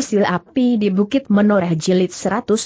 Sil Api di Bukit Menoreh Jilid 154.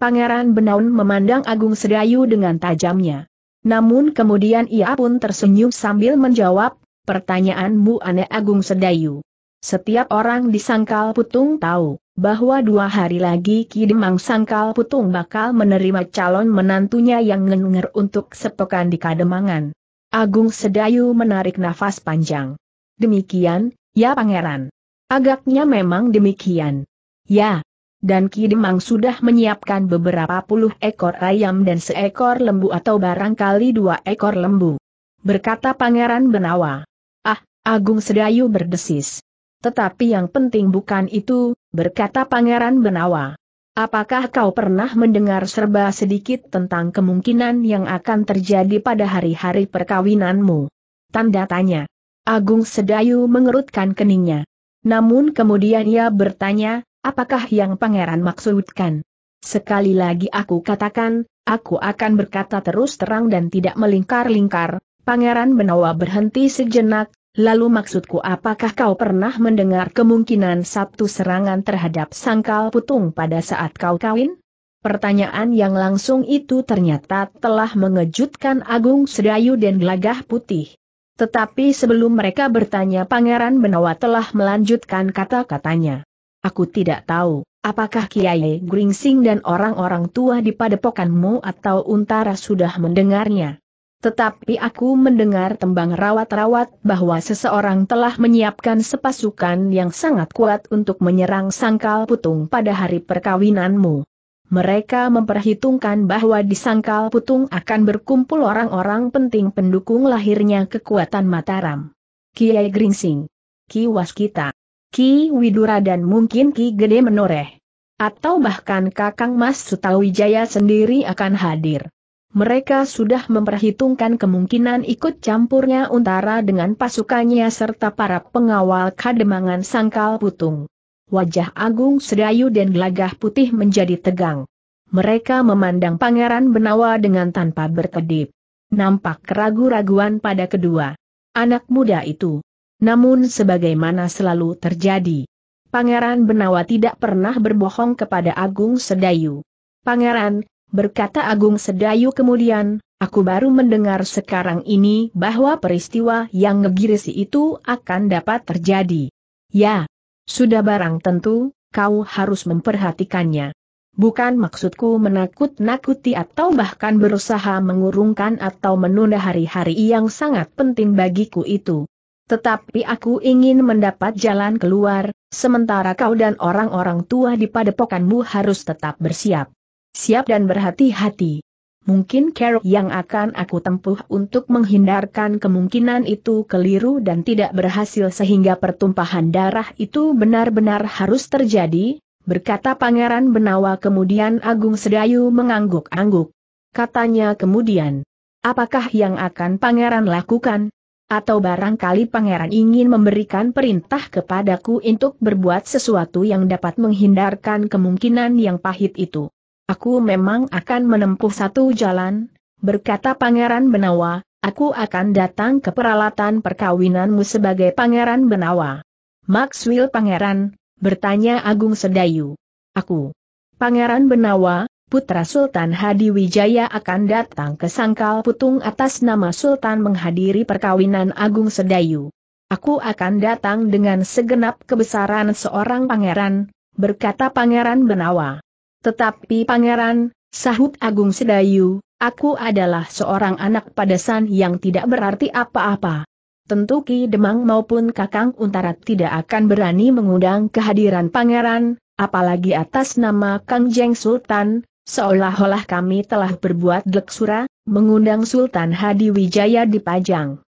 Pangeran Benaun memandang Agung Sedayu dengan tajamnya. Namun kemudian ia pun tersenyum sambil menjawab, pertanyaanmu aneh Agung Sedayu. Setiap orang di Sangkal Putung tahu, bahwa dua hari lagi Kidemang Sangkal Putung bakal menerima calon menantunya yang ngenger untuk sepekan di Kademangan. Agung Sedayu menarik nafas panjang. Demikian, ya pangeran. Agaknya memang demikian. Ya. Dan Ki Demang sudah menyiapkan beberapa puluh ekor ayam dan seekor lembu atau barangkali dua ekor lembu. Berkata Pangeran Benawa. Ah, Agung Sedayu berdesis. Tetapi yang penting bukan itu, berkata Pangeran Benawa. Apakah kau pernah mendengar serba sedikit tentang kemungkinan yang akan terjadi pada hari-hari perkawinanmu? Tanda tanya. Agung Sedayu mengerutkan keningnya. Namun kemudian ia bertanya, apakah yang pangeran maksudkan? Sekali lagi aku katakan, aku akan berkata terus terang dan tidak melingkar-lingkar, pangeran Benawa berhenti sejenak, Lalu maksudku apakah kau pernah mendengar kemungkinan sabtu serangan terhadap sangkal putung pada saat kau kawin? Pertanyaan yang langsung itu ternyata telah mengejutkan Agung Sedayu dan Gelagah Putih. Tetapi sebelum mereka bertanya Pangeran Benawa telah melanjutkan kata-katanya. Aku tidak tahu, apakah Kiai Gringsing dan orang-orang tua di padepokanmu atau Untara sudah mendengarnya. Tetapi aku mendengar tembang rawat-rawat bahwa seseorang telah menyiapkan sepasukan yang sangat kuat untuk menyerang sangkal putung pada hari perkawinanmu. Mereka memperhitungkan bahwa di Sangkal Putung akan berkumpul orang-orang penting pendukung lahirnya kekuatan Mataram. Kiai Gringsing, Ki Waskita, Ki Widura dan mungkin Ki Gede Menoreh. Atau bahkan Kakang Mas Sutawijaya sendiri akan hadir. Mereka sudah memperhitungkan kemungkinan ikut campurnya Untara dengan pasukannya serta para pengawal kademangan Sangkal Putung wajah Agung Sedayu dan gelagah putih menjadi tegang. Mereka memandang Pangeran Benawa dengan tanpa berkedip. Nampak keragu-raguan pada kedua anak muda itu. Namun sebagaimana selalu terjadi, Pangeran Benawa tidak pernah berbohong kepada Agung Sedayu. Pangeran, berkata Agung Sedayu kemudian, aku baru mendengar sekarang ini bahwa peristiwa yang ngegirisi itu akan dapat terjadi. Ya, sudah barang tentu, kau harus memperhatikannya. Bukan maksudku menakut-nakuti atau bahkan berusaha mengurungkan atau menunda hari-hari yang sangat penting bagiku itu. Tetapi aku ingin mendapat jalan keluar, sementara kau dan orang-orang tua di padepokanmu harus tetap bersiap. Siap dan berhati-hati mungkin cara yang akan aku tempuh untuk menghindarkan kemungkinan itu keliru dan tidak berhasil sehingga pertumpahan darah itu benar-benar harus terjadi, berkata Pangeran Benawa kemudian Agung Sedayu mengangguk-angguk. Katanya kemudian, apakah yang akan Pangeran lakukan? Atau barangkali pangeran ingin memberikan perintah kepadaku untuk berbuat sesuatu yang dapat menghindarkan kemungkinan yang pahit itu. Aku memang akan menempuh satu jalan, berkata Pangeran Benawa, aku akan datang ke peralatan perkawinanmu sebagai Pangeran Benawa. Maxwell Pangeran, bertanya Agung Sedayu. Aku, Pangeran Benawa, putra Sultan Hadi Wijaya akan datang ke Sangkal Putung atas nama Sultan menghadiri perkawinan Agung Sedayu. Aku akan datang dengan segenap kebesaran seorang pangeran, berkata Pangeran Benawa. Tetapi pangeran, sahut Agung Sedayu, aku adalah seorang anak padasan yang tidak berarti apa-apa. Tentu Ki Demang maupun Kakang Untara tidak akan berani mengundang kehadiran pangeran, apalagi atas nama Kang Jeng Sultan, seolah-olah kami telah berbuat leksura, mengundang Sultan Hadi Wijaya di Pajang.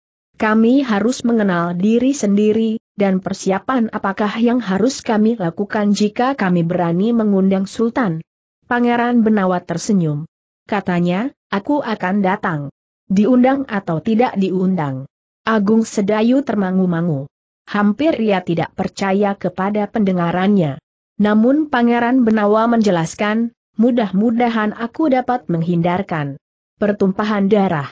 Kami harus mengenal diri sendiri, dan persiapan apakah yang harus kami lakukan jika kami berani mengundang Sultan. Pangeran Benawa tersenyum. Katanya, aku akan datang. Diundang atau tidak diundang. Agung Sedayu termangu-mangu. Hampir ia tidak percaya kepada pendengarannya. Namun Pangeran Benawa menjelaskan, mudah-mudahan aku dapat menghindarkan pertumpahan darah.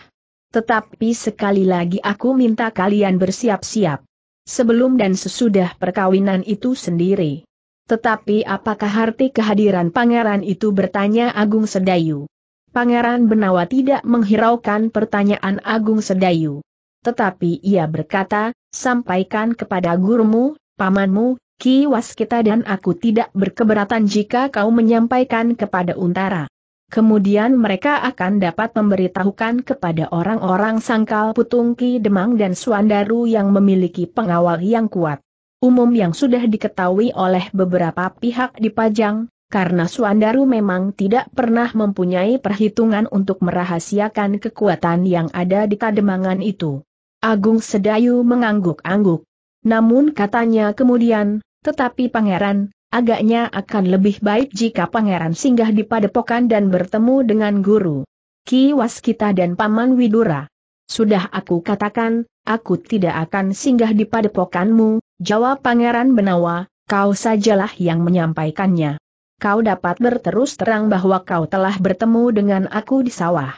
Tetapi sekali lagi aku minta kalian bersiap-siap. Sebelum dan sesudah perkawinan itu sendiri. Tetapi apakah arti kehadiran pangeran itu bertanya Agung Sedayu? Pangeran Benawa tidak menghiraukan pertanyaan Agung Sedayu. Tetapi ia berkata, sampaikan kepada gurumu, pamanmu, Ki Waskita dan aku tidak berkeberatan jika kau menyampaikan kepada Untara. Kemudian mereka akan dapat memberitahukan kepada orang-orang sangkal Putung Ki Demang dan Suandaru yang memiliki pengawal yang kuat umum yang sudah diketahui oleh beberapa pihak dipajang, karena Suandaru memang tidak pernah mempunyai perhitungan untuk merahasiakan kekuatan yang ada di Kademangan itu. Agung Sedayu mengangguk-angguk. Namun katanya kemudian, tetapi pangeran, agaknya akan lebih baik jika pangeran singgah di padepokan dan bertemu dengan guru. Ki Waskita dan Paman Widura. Sudah aku katakan, aku tidak akan singgah di padepokanmu, Jawab Pangeran Benawa, kau sajalah yang menyampaikannya. Kau dapat berterus terang bahwa kau telah bertemu dengan aku di sawah.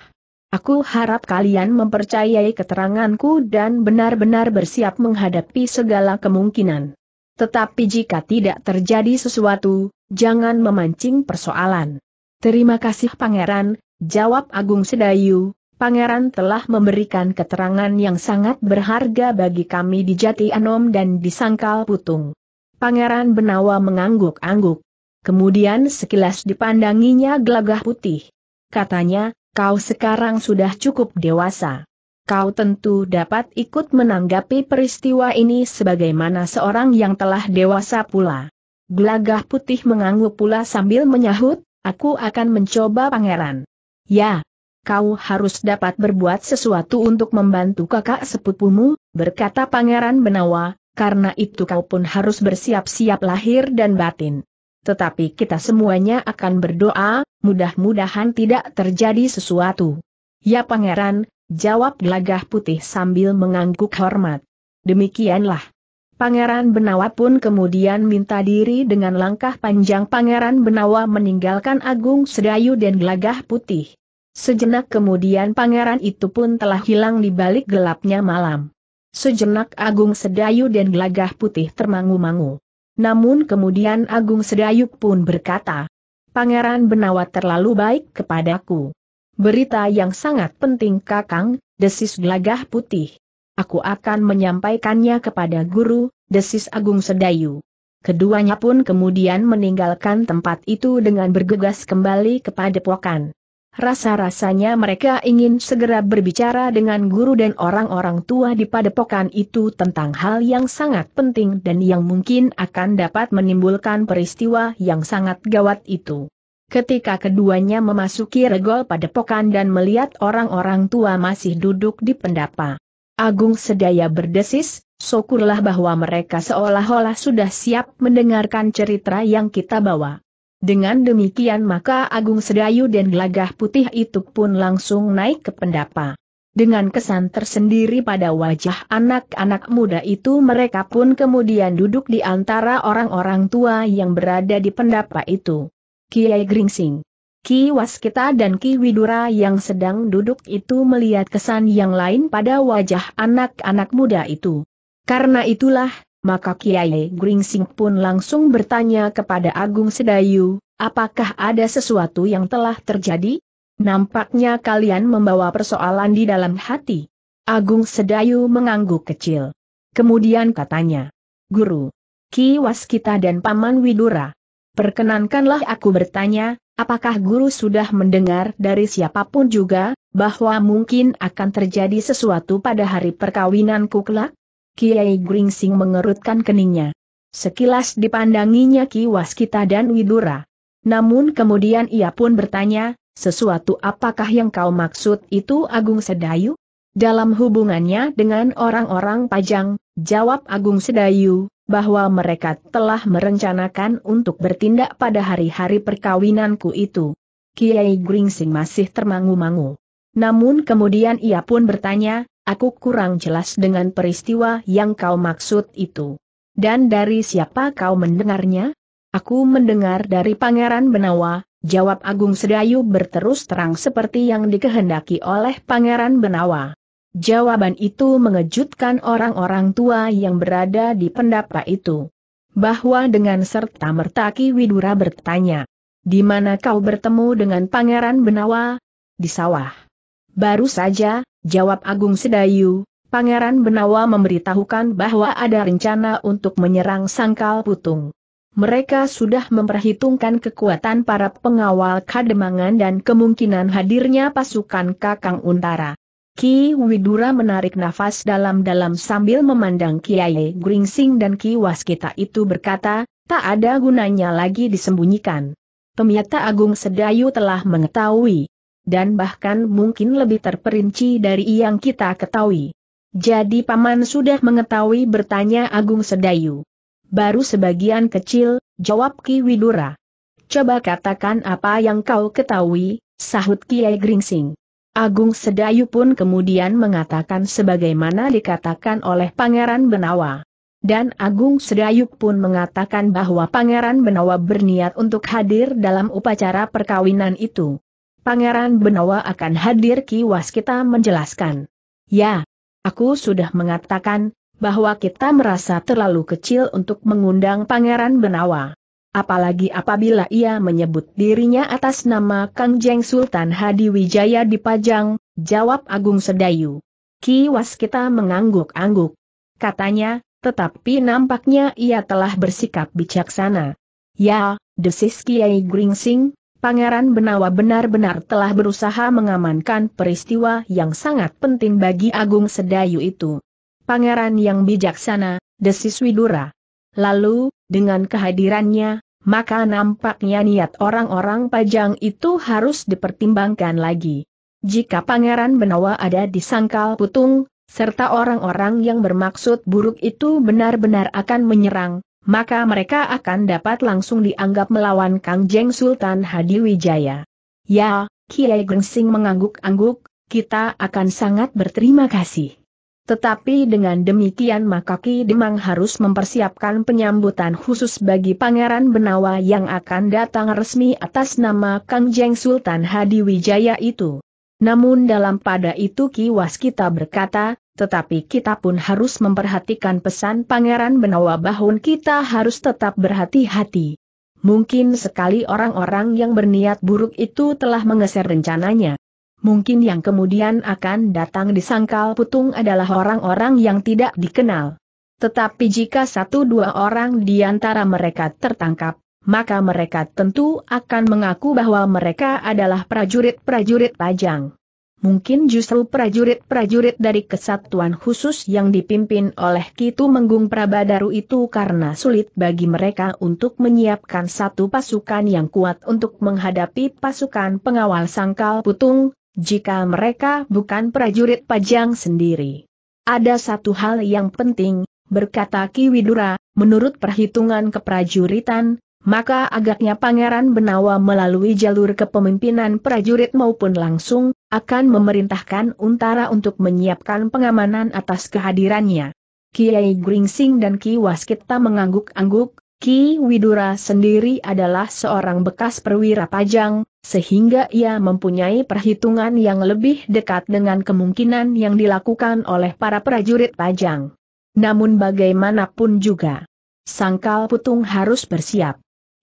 Aku harap kalian mempercayai keteranganku dan benar-benar bersiap menghadapi segala kemungkinan. Tetapi jika tidak terjadi sesuatu, jangan memancing persoalan. Terima kasih Pangeran, jawab Agung Sedayu, Pangeran telah memberikan keterangan yang sangat berharga bagi kami di Jati Anom dan di Sangkal Putung. Pangeran Benawa mengangguk-angguk. Kemudian sekilas dipandanginya gelagah putih. Katanya, kau sekarang sudah cukup dewasa. Kau tentu dapat ikut menanggapi peristiwa ini sebagaimana seorang yang telah dewasa pula. Gelagah putih mengangguk pula sambil menyahut, aku akan mencoba pangeran. Ya, kau harus dapat berbuat sesuatu untuk membantu kakak sepupumu, berkata Pangeran Benawa, karena itu kau pun harus bersiap-siap lahir dan batin. Tetapi kita semuanya akan berdoa, mudah-mudahan tidak terjadi sesuatu. Ya Pangeran, jawab gelagah putih sambil mengangguk hormat. Demikianlah. Pangeran Benawa pun kemudian minta diri dengan langkah panjang Pangeran Benawa meninggalkan Agung Sedayu dan Gelagah Putih. Sejenak kemudian pangeran itu pun telah hilang di balik gelapnya malam. Sejenak Agung Sedayu dan gelagah putih termangu-mangu. Namun kemudian Agung Sedayu pun berkata, Pangeran Benawa terlalu baik kepadaku. Berita yang sangat penting kakang, desis gelagah putih. Aku akan menyampaikannya kepada guru, desis Agung Sedayu. Keduanya pun kemudian meninggalkan tempat itu dengan bergegas kembali kepada pokan. Rasa-rasanya mereka ingin segera berbicara dengan guru dan orang-orang tua di padepokan itu tentang hal yang sangat penting dan yang mungkin akan dapat menimbulkan peristiwa yang sangat gawat itu. Ketika keduanya memasuki regol padepokan dan melihat orang-orang tua masih duduk di pendapa. Agung sedaya berdesis, syukurlah bahwa mereka seolah-olah sudah siap mendengarkan cerita yang kita bawa. Dengan demikian maka Agung Sedayu dan gelagah putih itu pun langsung naik ke pendapa. Dengan kesan tersendiri pada wajah anak-anak muda itu mereka pun kemudian duduk di antara orang-orang tua yang berada di pendapa itu. Kiai Gringsing, Ki Waskita dan Ki Widura yang sedang duduk itu melihat kesan yang lain pada wajah anak-anak muda itu. Karena itulah, maka Kiai Gringsing pun langsung bertanya kepada Agung Sedayu, apakah ada sesuatu yang telah terjadi? Nampaknya kalian membawa persoalan di dalam hati. Agung Sedayu mengangguk kecil. Kemudian katanya, Guru, Ki Waskita dan Paman Widura. Perkenankanlah aku bertanya, apakah Guru sudah mendengar dari siapapun juga, bahwa mungkin akan terjadi sesuatu pada hari perkawinanku kelak? Kiai Gringsing mengerutkan keningnya. Sekilas dipandanginya Ki Waskita dan Widura. Namun kemudian ia pun bertanya, sesuatu apakah yang kau maksud itu Agung Sedayu? Dalam hubungannya dengan orang-orang pajang, jawab Agung Sedayu, bahwa mereka telah merencanakan untuk bertindak pada hari-hari perkawinanku itu. Kiai Gringsing masih termangu-mangu. Namun kemudian ia pun bertanya, aku kurang jelas dengan peristiwa yang kau maksud itu. Dan dari siapa kau mendengarnya? Aku mendengar dari Pangeran Benawa, jawab Agung Sedayu berterus terang seperti yang dikehendaki oleh Pangeran Benawa. Jawaban itu mengejutkan orang-orang tua yang berada di pendapa itu. Bahwa dengan serta mertaki Widura bertanya, di mana kau bertemu dengan Pangeran Benawa? Di sawah. Baru saja, Jawab Agung Sedayu, Pangeran Benawa memberitahukan bahwa ada rencana untuk menyerang Sangkal Putung. Mereka sudah memperhitungkan kekuatan para pengawal Kademangan dan kemungkinan hadirnya pasukan Kakang Untara. Ki Widura menarik nafas dalam-dalam sambil memandang Kiai Gringsing dan Ki Waskita itu berkata, tak ada gunanya lagi disembunyikan. Pemiata Agung Sedayu telah mengetahui, dan bahkan mungkin lebih terperinci dari yang kita ketahui. Jadi Paman sudah mengetahui bertanya Agung Sedayu. Baru sebagian kecil, jawab Ki Widura. Coba katakan apa yang kau ketahui, sahut Kiai Gringsing. Agung Sedayu pun kemudian mengatakan sebagaimana dikatakan oleh Pangeran Benawa. Dan Agung Sedayu pun mengatakan bahwa Pangeran Benawa berniat untuk hadir dalam upacara perkawinan itu. Pangeran Benawa akan hadir Ki Waskita menjelaskan. Ya, aku sudah mengatakan, bahwa kita merasa terlalu kecil untuk mengundang Pangeran Benawa. Apalagi apabila ia menyebut dirinya atas nama Kang Jeng Sultan Hadi Wijaya di Pajang, jawab Agung Sedayu. Ki Waskita mengangguk-angguk. Katanya, tetapi nampaknya ia telah bersikap bijaksana. Ya, desis Kiai Gringsing, Pangeran Benawa benar-benar telah berusaha mengamankan peristiwa yang sangat penting bagi Agung Sedayu itu. Pangeran yang bijaksana, desis Widura. Lalu, dengan kehadirannya, maka nampaknya niat orang-orang pajang itu harus dipertimbangkan lagi. Jika Pangeran Benawa ada di Sangkal Putung, serta orang-orang yang bermaksud buruk itu benar-benar akan menyerang, maka mereka akan dapat langsung dianggap melawan Kang Jeng Sultan Hadi Wijaya. Ya, Kiai Gengsing mengangguk-angguk, kita akan sangat berterima kasih. Tetapi dengan demikian maka Ki Demang harus mempersiapkan penyambutan khusus bagi Pangeran Benawa yang akan datang resmi atas nama Kang Jeng Sultan Hadi Wijaya itu. Namun dalam pada itu Ki Waskita berkata, tetapi kita pun harus memperhatikan pesan Pangeran Benawa bahun kita harus tetap berhati-hati. Mungkin sekali orang-orang yang berniat buruk itu telah mengeser rencananya. Mungkin yang kemudian akan datang di sangkal putung adalah orang-orang yang tidak dikenal. Tetapi jika satu dua orang di antara mereka tertangkap, maka mereka tentu akan mengaku bahwa mereka adalah prajurit-prajurit pajang. Mungkin justru prajurit-prajurit dari kesatuan khusus yang dipimpin oleh Kitu Menggung Prabadaru itu karena sulit bagi mereka untuk menyiapkan satu pasukan yang kuat untuk menghadapi pasukan pengawal sangkal putung, jika mereka bukan prajurit pajang sendiri. Ada satu hal yang penting, berkata Ki Widura, menurut perhitungan keprajuritan, maka agaknya Pangeran Benawa melalui jalur kepemimpinan prajurit maupun langsung, akan memerintahkan Untara untuk menyiapkan pengamanan atas kehadirannya. Kiai Gringsing dan Ki Waskita mengangguk-angguk, Ki Widura sendiri adalah seorang bekas perwira pajang, sehingga ia mempunyai perhitungan yang lebih dekat dengan kemungkinan yang dilakukan oleh para prajurit pajang. Namun bagaimanapun juga, Sangkal Putung harus bersiap.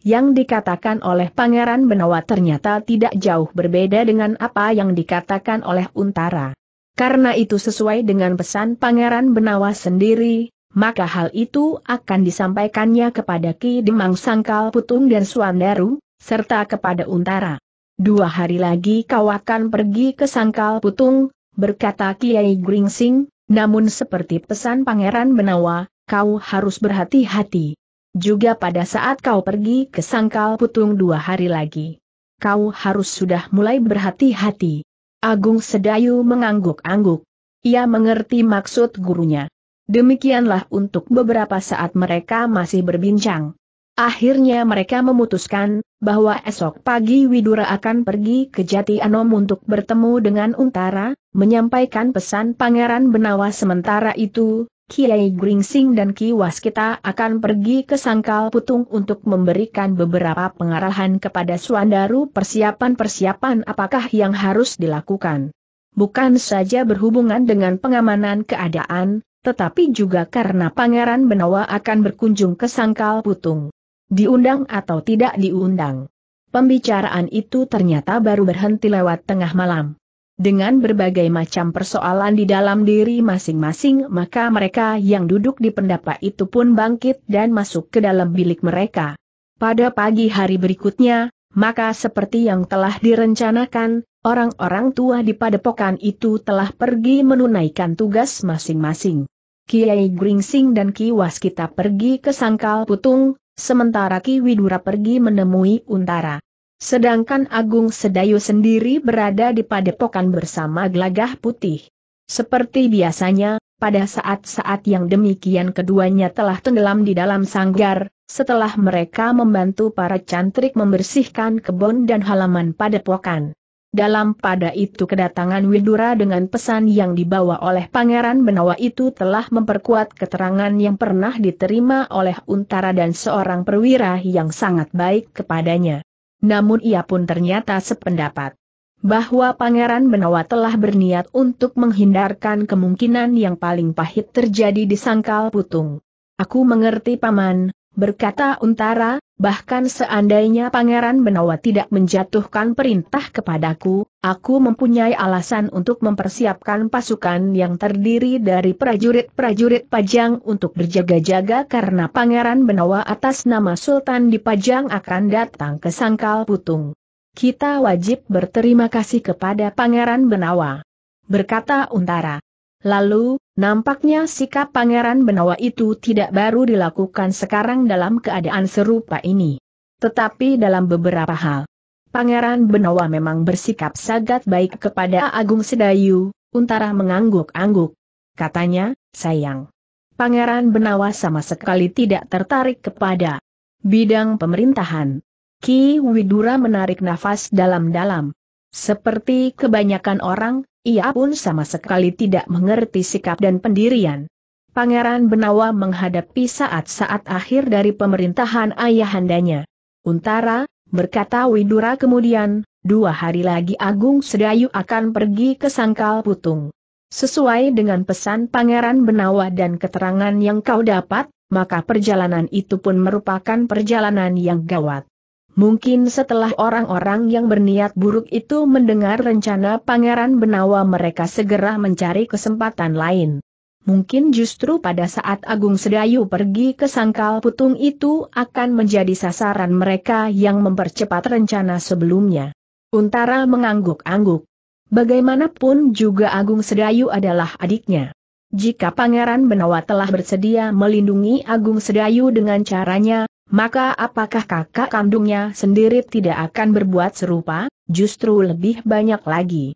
Yang dikatakan oleh Pangeran Benawa ternyata tidak jauh berbeda dengan apa yang dikatakan oleh Untara. Karena itu sesuai dengan pesan Pangeran Benawa sendiri, maka hal itu akan disampaikannya kepada Ki Demang Sangkal Putung dan Suandaru, serta kepada Untara. Dua hari lagi kau akan pergi ke Sangkal Putung, berkata Kiai Gringsing, namun seperti pesan Pangeran Benawa, kau harus berhati-hati juga pada saat kau pergi ke Sangkal Putung dua hari lagi. Kau harus sudah mulai berhati-hati. Agung Sedayu mengangguk-angguk. Ia mengerti maksud gurunya. Demikianlah untuk beberapa saat mereka masih berbincang. Akhirnya mereka memutuskan, bahwa esok pagi Widura akan pergi ke Jati Anom untuk bertemu dengan Untara, menyampaikan pesan Pangeran Benawa sementara itu, Kiai Gringsing dan Ki Waskita akan pergi ke Sangkal Putung untuk memberikan beberapa pengarahan kepada Suandaru persiapan-persiapan apakah yang harus dilakukan. Bukan saja berhubungan dengan pengamanan keadaan, tetapi juga karena Pangeran Benawa akan berkunjung ke Sangkal Putung. Diundang atau tidak diundang. Pembicaraan itu ternyata baru berhenti lewat tengah malam dengan berbagai macam persoalan di dalam diri masing-masing maka mereka yang duduk di pendapa itu pun bangkit dan masuk ke dalam bilik mereka. Pada pagi hari berikutnya, maka seperti yang telah direncanakan, orang-orang tua di padepokan itu telah pergi menunaikan tugas masing-masing. Kiai Gringsing dan Ki Waskita pergi ke Sangkal Putung, sementara Ki Widura pergi menemui Untara. Sedangkan Agung Sedayu sendiri berada di padepokan bersama gelagah putih. Seperti biasanya, pada saat-saat yang demikian keduanya telah tenggelam di dalam sanggar, setelah mereka membantu para cantrik membersihkan kebun dan halaman padepokan. Dalam pada itu kedatangan Widura dengan pesan yang dibawa oleh Pangeran Benawa itu telah memperkuat keterangan yang pernah diterima oleh Untara dan seorang perwira yang sangat baik kepadanya. Namun ia pun ternyata sependapat bahwa Pangeran Benawa telah berniat untuk menghindarkan kemungkinan yang paling pahit terjadi di sangkal putung. Aku mengerti paman, berkata Untara, bahkan seandainya Pangeran Benawa tidak menjatuhkan perintah kepadaku, aku mempunyai alasan untuk mempersiapkan pasukan yang terdiri dari prajurit-prajurit Pajang untuk berjaga-jaga karena Pangeran Benawa atas nama Sultan di Pajang akan datang ke Sangkal Putung. Kita wajib berterima kasih kepada Pangeran Benawa. Berkata Untara. Lalu, Nampaknya sikap Pangeran Benawa itu tidak baru dilakukan sekarang dalam keadaan serupa ini. Tetapi dalam beberapa hal, Pangeran Benawa memang bersikap sangat baik kepada Agung Sedayu, Untara mengangguk-angguk. Katanya, sayang. Pangeran Benawa sama sekali tidak tertarik kepada bidang pemerintahan. Ki Widura menarik nafas dalam-dalam. Seperti kebanyakan orang, ia pun sama sekali tidak mengerti sikap dan pendirian. Pangeran Benawa menghadapi saat-saat akhir dari pemerintahan ayahandanya. Untara, berkata Widura kemudian, dua hari lagi Agung Sedayu akan pergi ke Sangkal Putung. Sesuai dengan pesan Pangeran Benawa dan keterangan yang kau dapat, maka perjalanan itu pun merupakan perjalanan yang gawat. Mungkin setelah orang-orang yang berniat buruk itu mendengar rencana Pangeran Benawa mereka segera mencari kesempatan lain. Mungkin justru pada saat Agung Sedayu pergi ke sangkal putung itu akan menjadi sasaran mereka yang mempercepat rencana sebelumnya. Untara mengangguk-angguk. Bagaimanapun juga Agung Sedayu adalah adiknya. Jika Pangeran Benawa telah bersedia melindungi Agung Sedayu dengan caranya, maka apakah kakak kandungnya sendiri tidak akan berbuat serupa, justru lebih banyak lagi.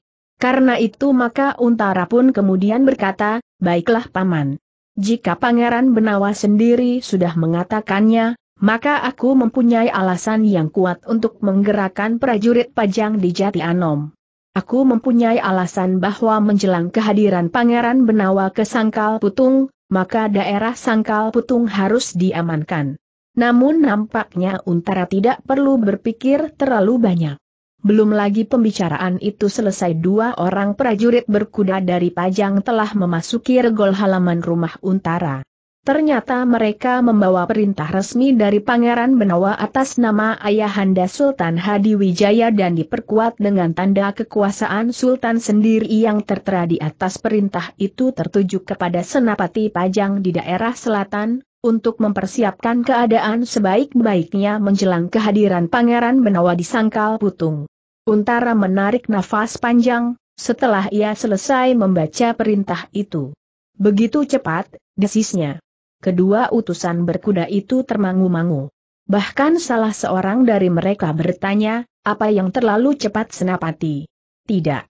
Karena itu maka Untara pun kemudian berkata, baiklah paman. Jika Pangeran Benawa sendiri sudah mengatakannya, maka aku mempunyai alasan yang kuat untuk menggerakkan prajurit pajang di Jati Anom. Aku mempunyai alasan bahwa menjelang kehadiran Pangeran Benawa ke Sangkal Putung, maka daerah Sangkal Putung harus diamankan. Namun nampaknya Untara tidak perlu berpikir terlalu banyak. Belum lagi pembicaraan itu selesai dua orang prajurit berkuda dari Pajang telah memasuki regol halaman rumah Untara. Ternyata mereka membawa perintah resmi dari Pangeran Benawa atas nama Ayahanda Sultan Hadi Wijaya dan diperkuat dengan tanda kekuasaan Sultan sendiri yang tertera di atas perintah itu tertuju kepada Senapati Pajang di daerah selatan, untuk mempersiapkan keadaan sebaik-baiknya menjelang kehadiran Pangeran Benawa di Sangkal Putung. Untara menarik nafas panjang, setelah ia selesai membaca perintah itu. Begitu cepat, desisnya. Kedua utusan berkuda itu termangu-mangu. Bahkan salah seorang dari mereka bertanya, apa yang terlalu cepat senapati? Tidak.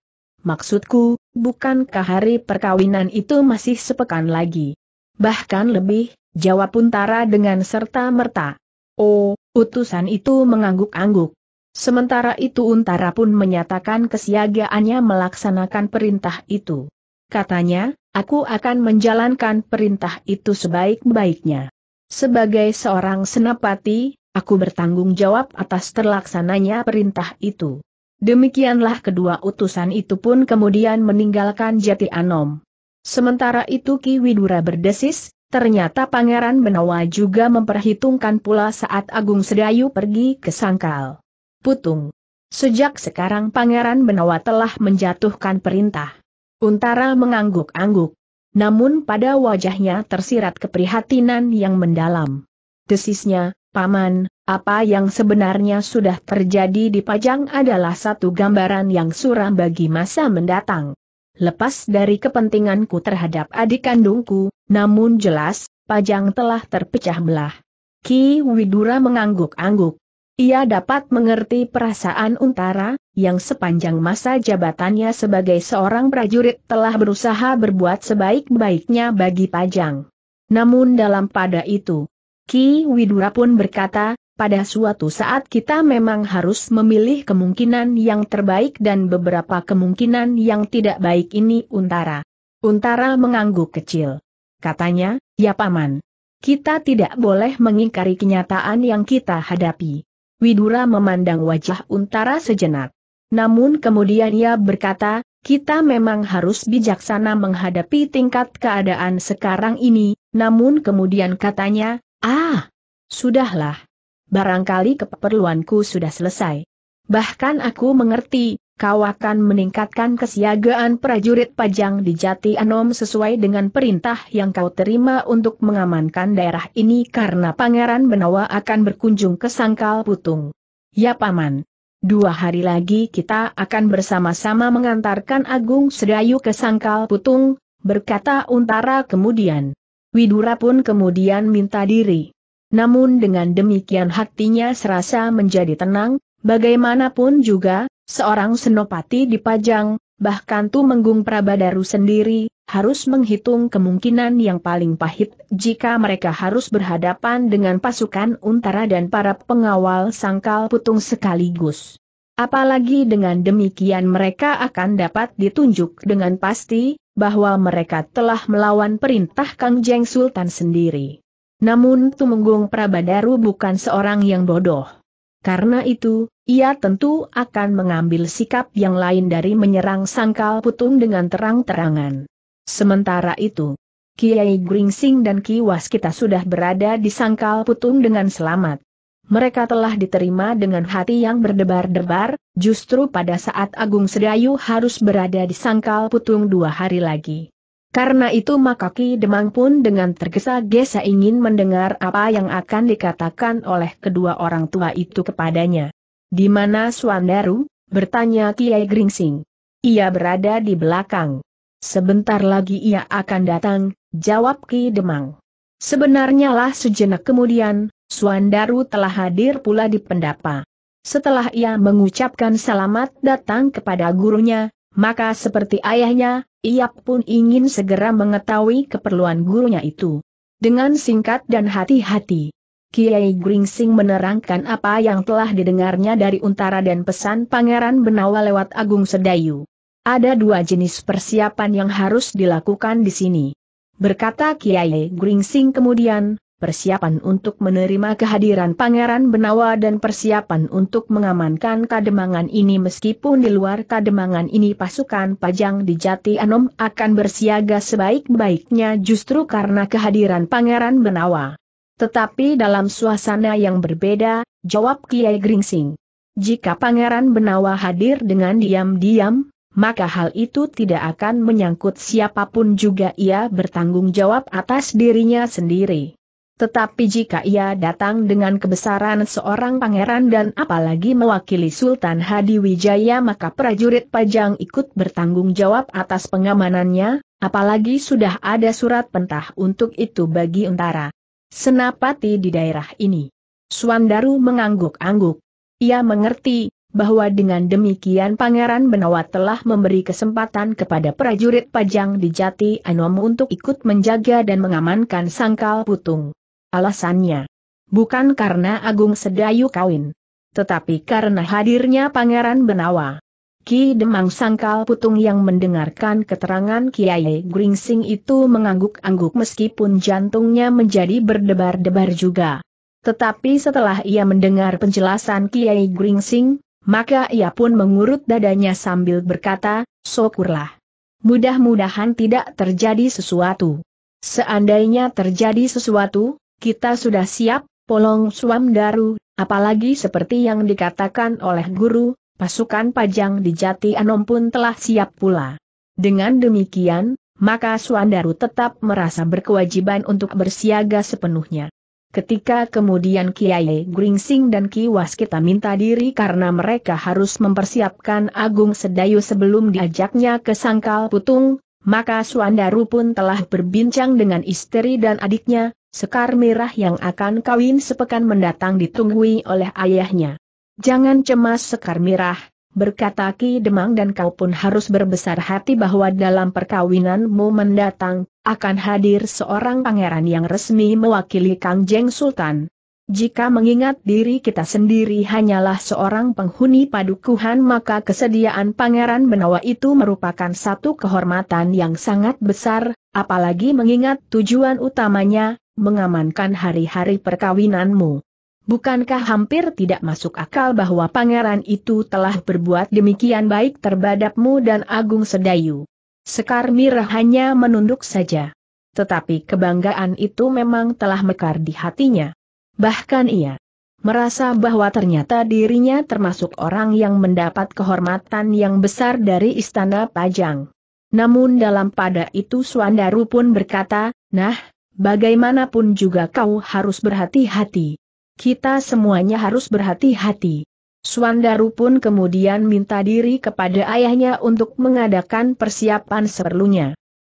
Maksudku, bukankah hari perkawinan itu masih sepekan lagi? Bahkan lebih, Jawab Untara dengan serta-merta. Oh, utusan itu mengangguk-angguk. Sementara itu Untara pun menyatakan kesiagaannya melaksanakan perintah itu. Katanya, aku akan menjalankan perintah itu sebaik-baiknya. Sebagai seorang senapati, aku bertanggung jawab atas terlaksananya perintah itu. Demikianlah kedua utusan itu pun kemudian meninggalkan Jati Anom. Sementara itu Ki Widura berdesis, Ternyata Pangeran Benawa juga memperhitungkan pula saat Agung Sedayu pergi ke Sangkal. Putung. Sejak sekarang Pangeran Benawa telah menjatuhkan perintah. Untara mengangguk-angguk. Namun pada wajahnya tersirat keprihatinan yang mendalam. Desisnya, Paman, apa yang sebenarnya sudah terjadi di Pajang adalah satu gambaran yang suram bagi masa mendatang lepas dari kepentinganku terhadap adik kandungku, namun jelas, pajang telah terpecah belah. Ki Widura mengangguk-angguk. Ia dapat mengerti perasaan Untara, yang sepanjang masa jabatannya sebagai seorang prajurit telah berusaha berbuat sebaik-baiknya bagi Pajang. Namun dalam pada itu, Ki Widura pun berkata, pada suatu saat kita memang harus memilih kemungkinan yang terbaik dan beberapa kemungkinan yang tidak baik ini Untara. Untara mengangguk kecil. Katanya, ya paman. Kita tidak boleh mengingkari kenyataan yang kita hadapi. Widura memandang wajah Untara sejenak. Namun kemudian ia berkata, kita memang harus bijaksana menghadapi tingkat keadaan sekarang ini, namun kemudian katanya, ah, sudahlah barangkali keperluanku sudah selesai. Bahkan aku mengerti, kau akan meningkatkan kesiagaan prajurit pajang di Jati Anom sesuai dengan perintah yang kau terima untuk mengamankan daerah ini karena Pangeran Benawa akan berkunjung ke Sangkal Putung. Ya Paman. Dua hari lagi kita akan bersama-sama mengantarkan Agung Sedayu ke Sangkal Putung, berkata Untara kemudian. Widura pun kemudian minta diri. Namun dengan demikian hatinya serasa menjadi tenang, bagaimanapun juga, seorang senopati dipajang, bahkan menggung Prabadaru sendiri, harus menghitung kemungkinan yang paling pahit jika mereka harus berhadapan dengan pasukan untara dan para pengawal sangkal putung sekaligus. Apalagi dengan demikian mereka akan dapat ditunjuk dengan pasti, bahwa mereka telah melawan perintah Kang Jeng Sultan sendiri. Namun Tumenggung Prabadaru bukan seorang yang bodoh. Karena itu, ia tentu akan mengambil sikap yang lain dari menyerang sangkal putung dengan terang-terangan. Sementara itu, Kiai Gringsing dan Kiwas kita sudah berada di sangkal putung dengan selamat. Mereka telah diterima dengan hati yang berdebar-debar, justru pada saat Agung Sedayu harus berada di sangkal putung dua hari lagi. Karena itu maka Ki Demang pun dengan tergesa-gesa ingin mendengar apa yang akan dikatakan oleh kedua orang tua itu kepadanya. Di mana Suandaru? bertanya Kiai Gringsing. Ia berada di belakang. Sebentar lagi ia akan datang, jawab Ki Demang. Sebenarnya lah sejenak kemudian, Suandaru telah hadir pula di pendapa. Setelah ia mengucapkan selamat datang kepada gurunya, maka seperti ayahnya, ia pun ingin segera mengetahui keperluan gurunya itu. Dengan singkat dan hati-hati, Kiai Gringsing menerangkan apa yang telah didengarnya dari Untara dan pesan Pangeran Benawa lewat Agung Sedayu. Ada dua jenis persiapan yang harus dilakukan di sini. Berkata Kiai Gringsing kemudian, persiapan untuk menerima kehadiran Pangeran Benawa dan persiapan untuk mengamankan kademangan ini meskipun di luar kademangan ini pasukan pajang di Jati Anom akan bersiaga sebaik-baiknya justru karena kehadiran Pangeran Benawa. Tetapi dalam suasana yang berbeda, jawab Kiai Gringsing. Jika Pangeran Benawa hadir dengan diam-diam, maka hal itu tidak akan menyangkut siapapun juga ia bertanggung jawab atas dirinya sendiri. Tetapi jika ia datang dengan kebesaran seorang pangeran dan apalagi mewakili Sultan Hadi Wijaya maka prajurit pajang ikut bertanggung jawab atas pengamanannya, apalagi sudah ada surat pentah untuk itu bagi Untara. Senapati di daerah ini. Suandaru mengangguk-angguk. Ia mengerti, bahwa dengan demikian Pangeran Benawa telah memberi kesempatan kepada prajurit pajang di Jati Anom untuk ikut menjaga dan mengamankan sangkal putung. Alasannya bukan karena Agung Sedayu kawin, tetapi karena hadirnya Pangeran Benawa. Ki Demang Sangkal Putung yang mendengarkan keterangan Kiai Gringsing itu mengangguk-angguk meskipun jantungnya menjadi berdebar-debar juga. Tetapi setelah ia mendengar penjelasan Kiai Gringsing, maka ia pun mengurut dadanya sambil berkata, syukurlah. Mudah-mudahan tidak terjadi sesuatu. Seandainya terjadi sesuatu, kita sudah siap, Polong Suam Daru, apalagi seperti yang dikatakan oleh guru, pasukan pajang di Jati Anom pun telah siap pula. Dengan demikian, maka Suandaru tetap merasa berkewajiban untuk bersiaga sepenuhnya. Ketika kemudian Kiai Gringsing dan Ki kita minta diri karena mereka harus mempersiapkan Agung Sedayu sebelum diajaknya ke Sangkal Putung, maka Suandaru pun telah berbincang dengan istri dan adiknya, Sekar merah yang akan kawin sepekan mendatang ditunggui oleh ayahnya. Jangan cemas Sekar merah, berkata Ki Demang dan kau pun harus berbesar hati bahwa dalam perkawinanmu mendatang, akan hadir seorang pangeran yang resmi mewakili Kang Jeng Sultan. Jika mengingat diri kita sendiri hanyalah seorang penghuni padukuhan maka kesediaan Pangeran Benawa itu merupakan satu kehormatan yang sangat besar, apalagi mengingat tujuan utamanya, mengamankan hari-hari perkawinanmu. Bukankah hampir tidak masuk akal bahwa pangeran itu telah berbuat demikian baik terhadapmu dan Agung Sedayu? Sekar Mirah hanya menunduk saja. Tetapi kebanggaan itu memang telah mekar di hatinya. Bahkan ia merasa bahwa ternyata dirinya termasuk orang yang mendapat kehormatan yang besar dari istana Pajang. Namun dalam pada itu Suandaru pun berkata, Nah, Bagaimanapun juga kau harus berhati-hati. Kita semuanya harus berhati-hati. Suandaru pun kemudian minta diri kepada ayahnya untuk mengadakan persiapan seperlunya.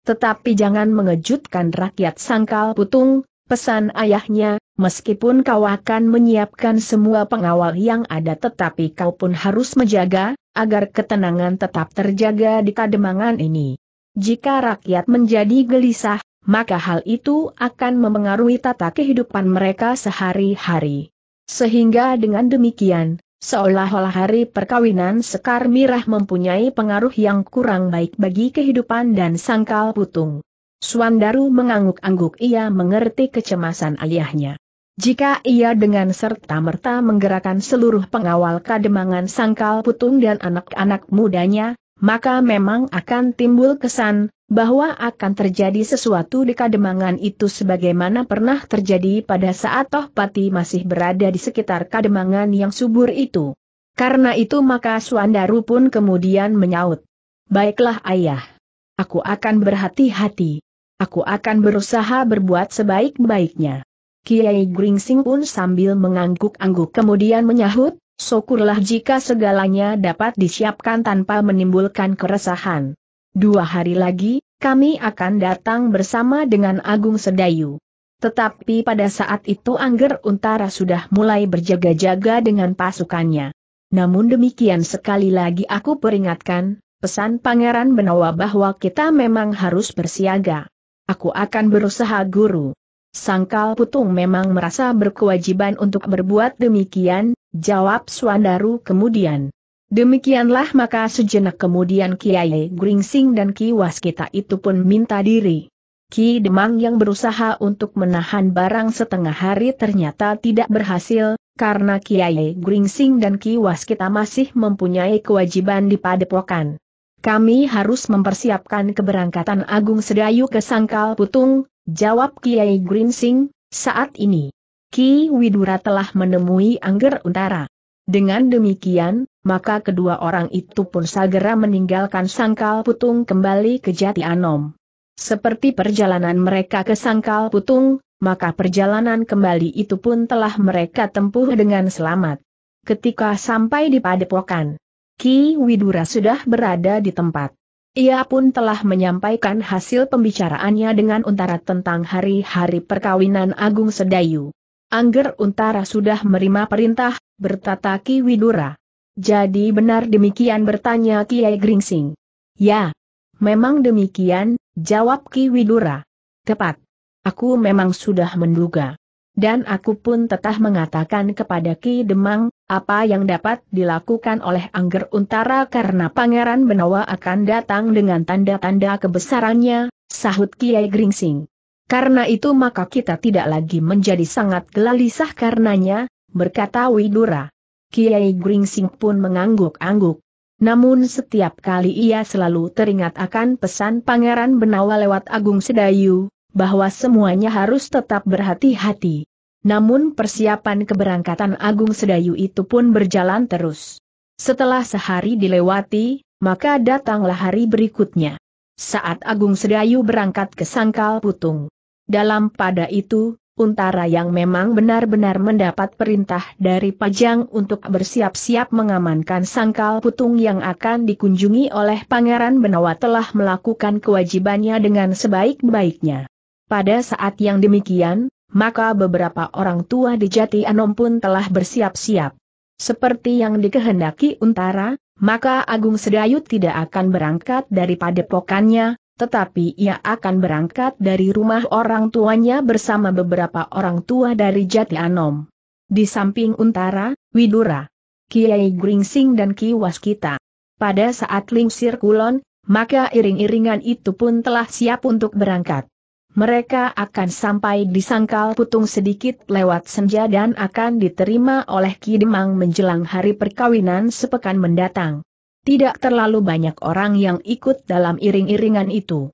Tetapi jangan mengejutkan rakyat sangkal putung, pesan ayahnya, meskipun kau akan menyiapkan semua pengawal yang ada tetapi kau pun harus menjaga, agar ketenangan tetap terjaga di kademangan ini. Jika rakyat menjadi gelisah, maka hal itu akan memengaruhi tata kehidupan mereka sehari-hari. Sehingga dengan demikian, seolah-olah hari perkawinan Sekar Mirah mempunyai pengaruh yang kurang baik bagi kehidupan dan sangkal putung. Suandaru mengangguk-angguk ia mengerti kecemasan ayahnya. Jika ia dengan serta-merta menggerakkan seluruh pengawal kademangan sangkal putung dan anak-anak mudanya, maka memang akan timbul kesan, bahwa akan terjadi sesuatu di Kademangan itu sebagaimana pernah terjadi pada saat Tohpati masih berada di sekitar Kademangan yang subur itu. Karena itu maka Suandaru pun kemudian menyaut. Baiklah ayah. Aku akan berhati-hati. Aku akan berusaha berbuat sebaik-baiknya. Kiai Gringsing pun sambil mengangguk-angguk kemudian menyahut, syukurlah jika segalanya dapat disiapkan tanpa menimbulkan keresahan. Dua hari lagi, kami akan datang bersama dengan Agung Sedayu. Tetapi pada saat itu Angger Untara sudah mulai berjaga-jaga dengan pasukannya. Namun demikian sekali lagi aku peringatkan, pesan Pangeran Benawa bahwa kita memang harus bersiaga. Aku akan berusaha guru. Sangkal Putung memang merasa berkewajiban untuk berbuat demikian, jawab Swandaru kemudian. Demikianlah maka sejenak kemudian Kiai Gringsing dan Ki Waskita itu pun minta diri. Ki Demang yang berusaha untuk menahan barang setengah hari ternyata tidak berhasil, karena Kiai Gringsing dan Ki Waskita masih mempunyai kewajiban di padepokan. Kami harus mempersiapkan keberangkatan Agung Sedayu ke Sangkal Putung, jawab Kiai Gringsing, saat ini. Ki Widura telah menemui Angger Utara. Dengan demikian, maka kedua orang itu pun segera meninggalkan Sangkal Putung kembali ke Jati Anom. Seperti perjalanan mereka ke Sangkal Putung, maka perjalanan kembali itu pun telah mereka tempuh dengan selamat. Ketika sampai di padepokan, Ki Widura sudah berada di tempat. Ia pun telah menyampaikan hasil pembicaraannya dengan untara tentang hari-hari perkawinan Agung Sedayu. Angger Untara sudah menerima perintah, bertata Ki Widura. Jadi benar demikian bertanya Kiai Gringsing. Ya, memang demikian, jawab Ki Widura. Tepat. Aku memang sudah menduga. Dan aku pun tetah mengatakan kepada Ki Demang, apa yang dapat dilakukan oleh Angger Untara karena Pangeran Benawa akan datang dengan tanda-tanda kebesarannya, sahut Kiai Gringsing. Karena itu maka kita tidak lagi menjadi sangat gelisah karenanya, berkata Widura. Kiai Gringsing pun mengangguk-angguk. Namun setiap kali ia selalu teringat akan pesan Pangeran Benawa lewat Agung Sedayu, bahwa semuanya harus tetap berhati-hati. Namun persiapan keberangkatan Agung Sedayu itu pun berjalan terus. Setelah sehari dilewati, maka datanglah hari berikutnya. Saat Agung Sedayu berangkat ke Sangkal Putung, dalam pada itu, Untara yang memang benar-benar mendapat perintah dari Pajang untuk bersiap-siap mengamankan sangkal putung yang akan dikunjungi oleh Pangeran Benawa telah melakukan kewajibannya dengan sebaik-baiknya. Pada saat yang demikian, maka beberapa orang tua di Jati Anom pun telah bersiap-siap. Seperti yang dikehendaki Untara, maka Agung Sedayu tidak akan berangkat dari padepokannya, tetapi ia akan berangkat dari rumah orang tuanya bersama beberapa orang tua dari Jati Anom. Di samping Untara, Widura, Kiai Gringsing dan Ki Waskita. Pada saat lingsir kulon, maka iring-iringan itu pun telah siap untuk berangkat. Mereka akan sampai di Sangkal Putung sedikit lewat senja dan akan diterima oleh Ki Demang menjelang hari perkawinan sepekan mendatang tidak terlalu banyak orang yang ikut dalam iring-iringan itu.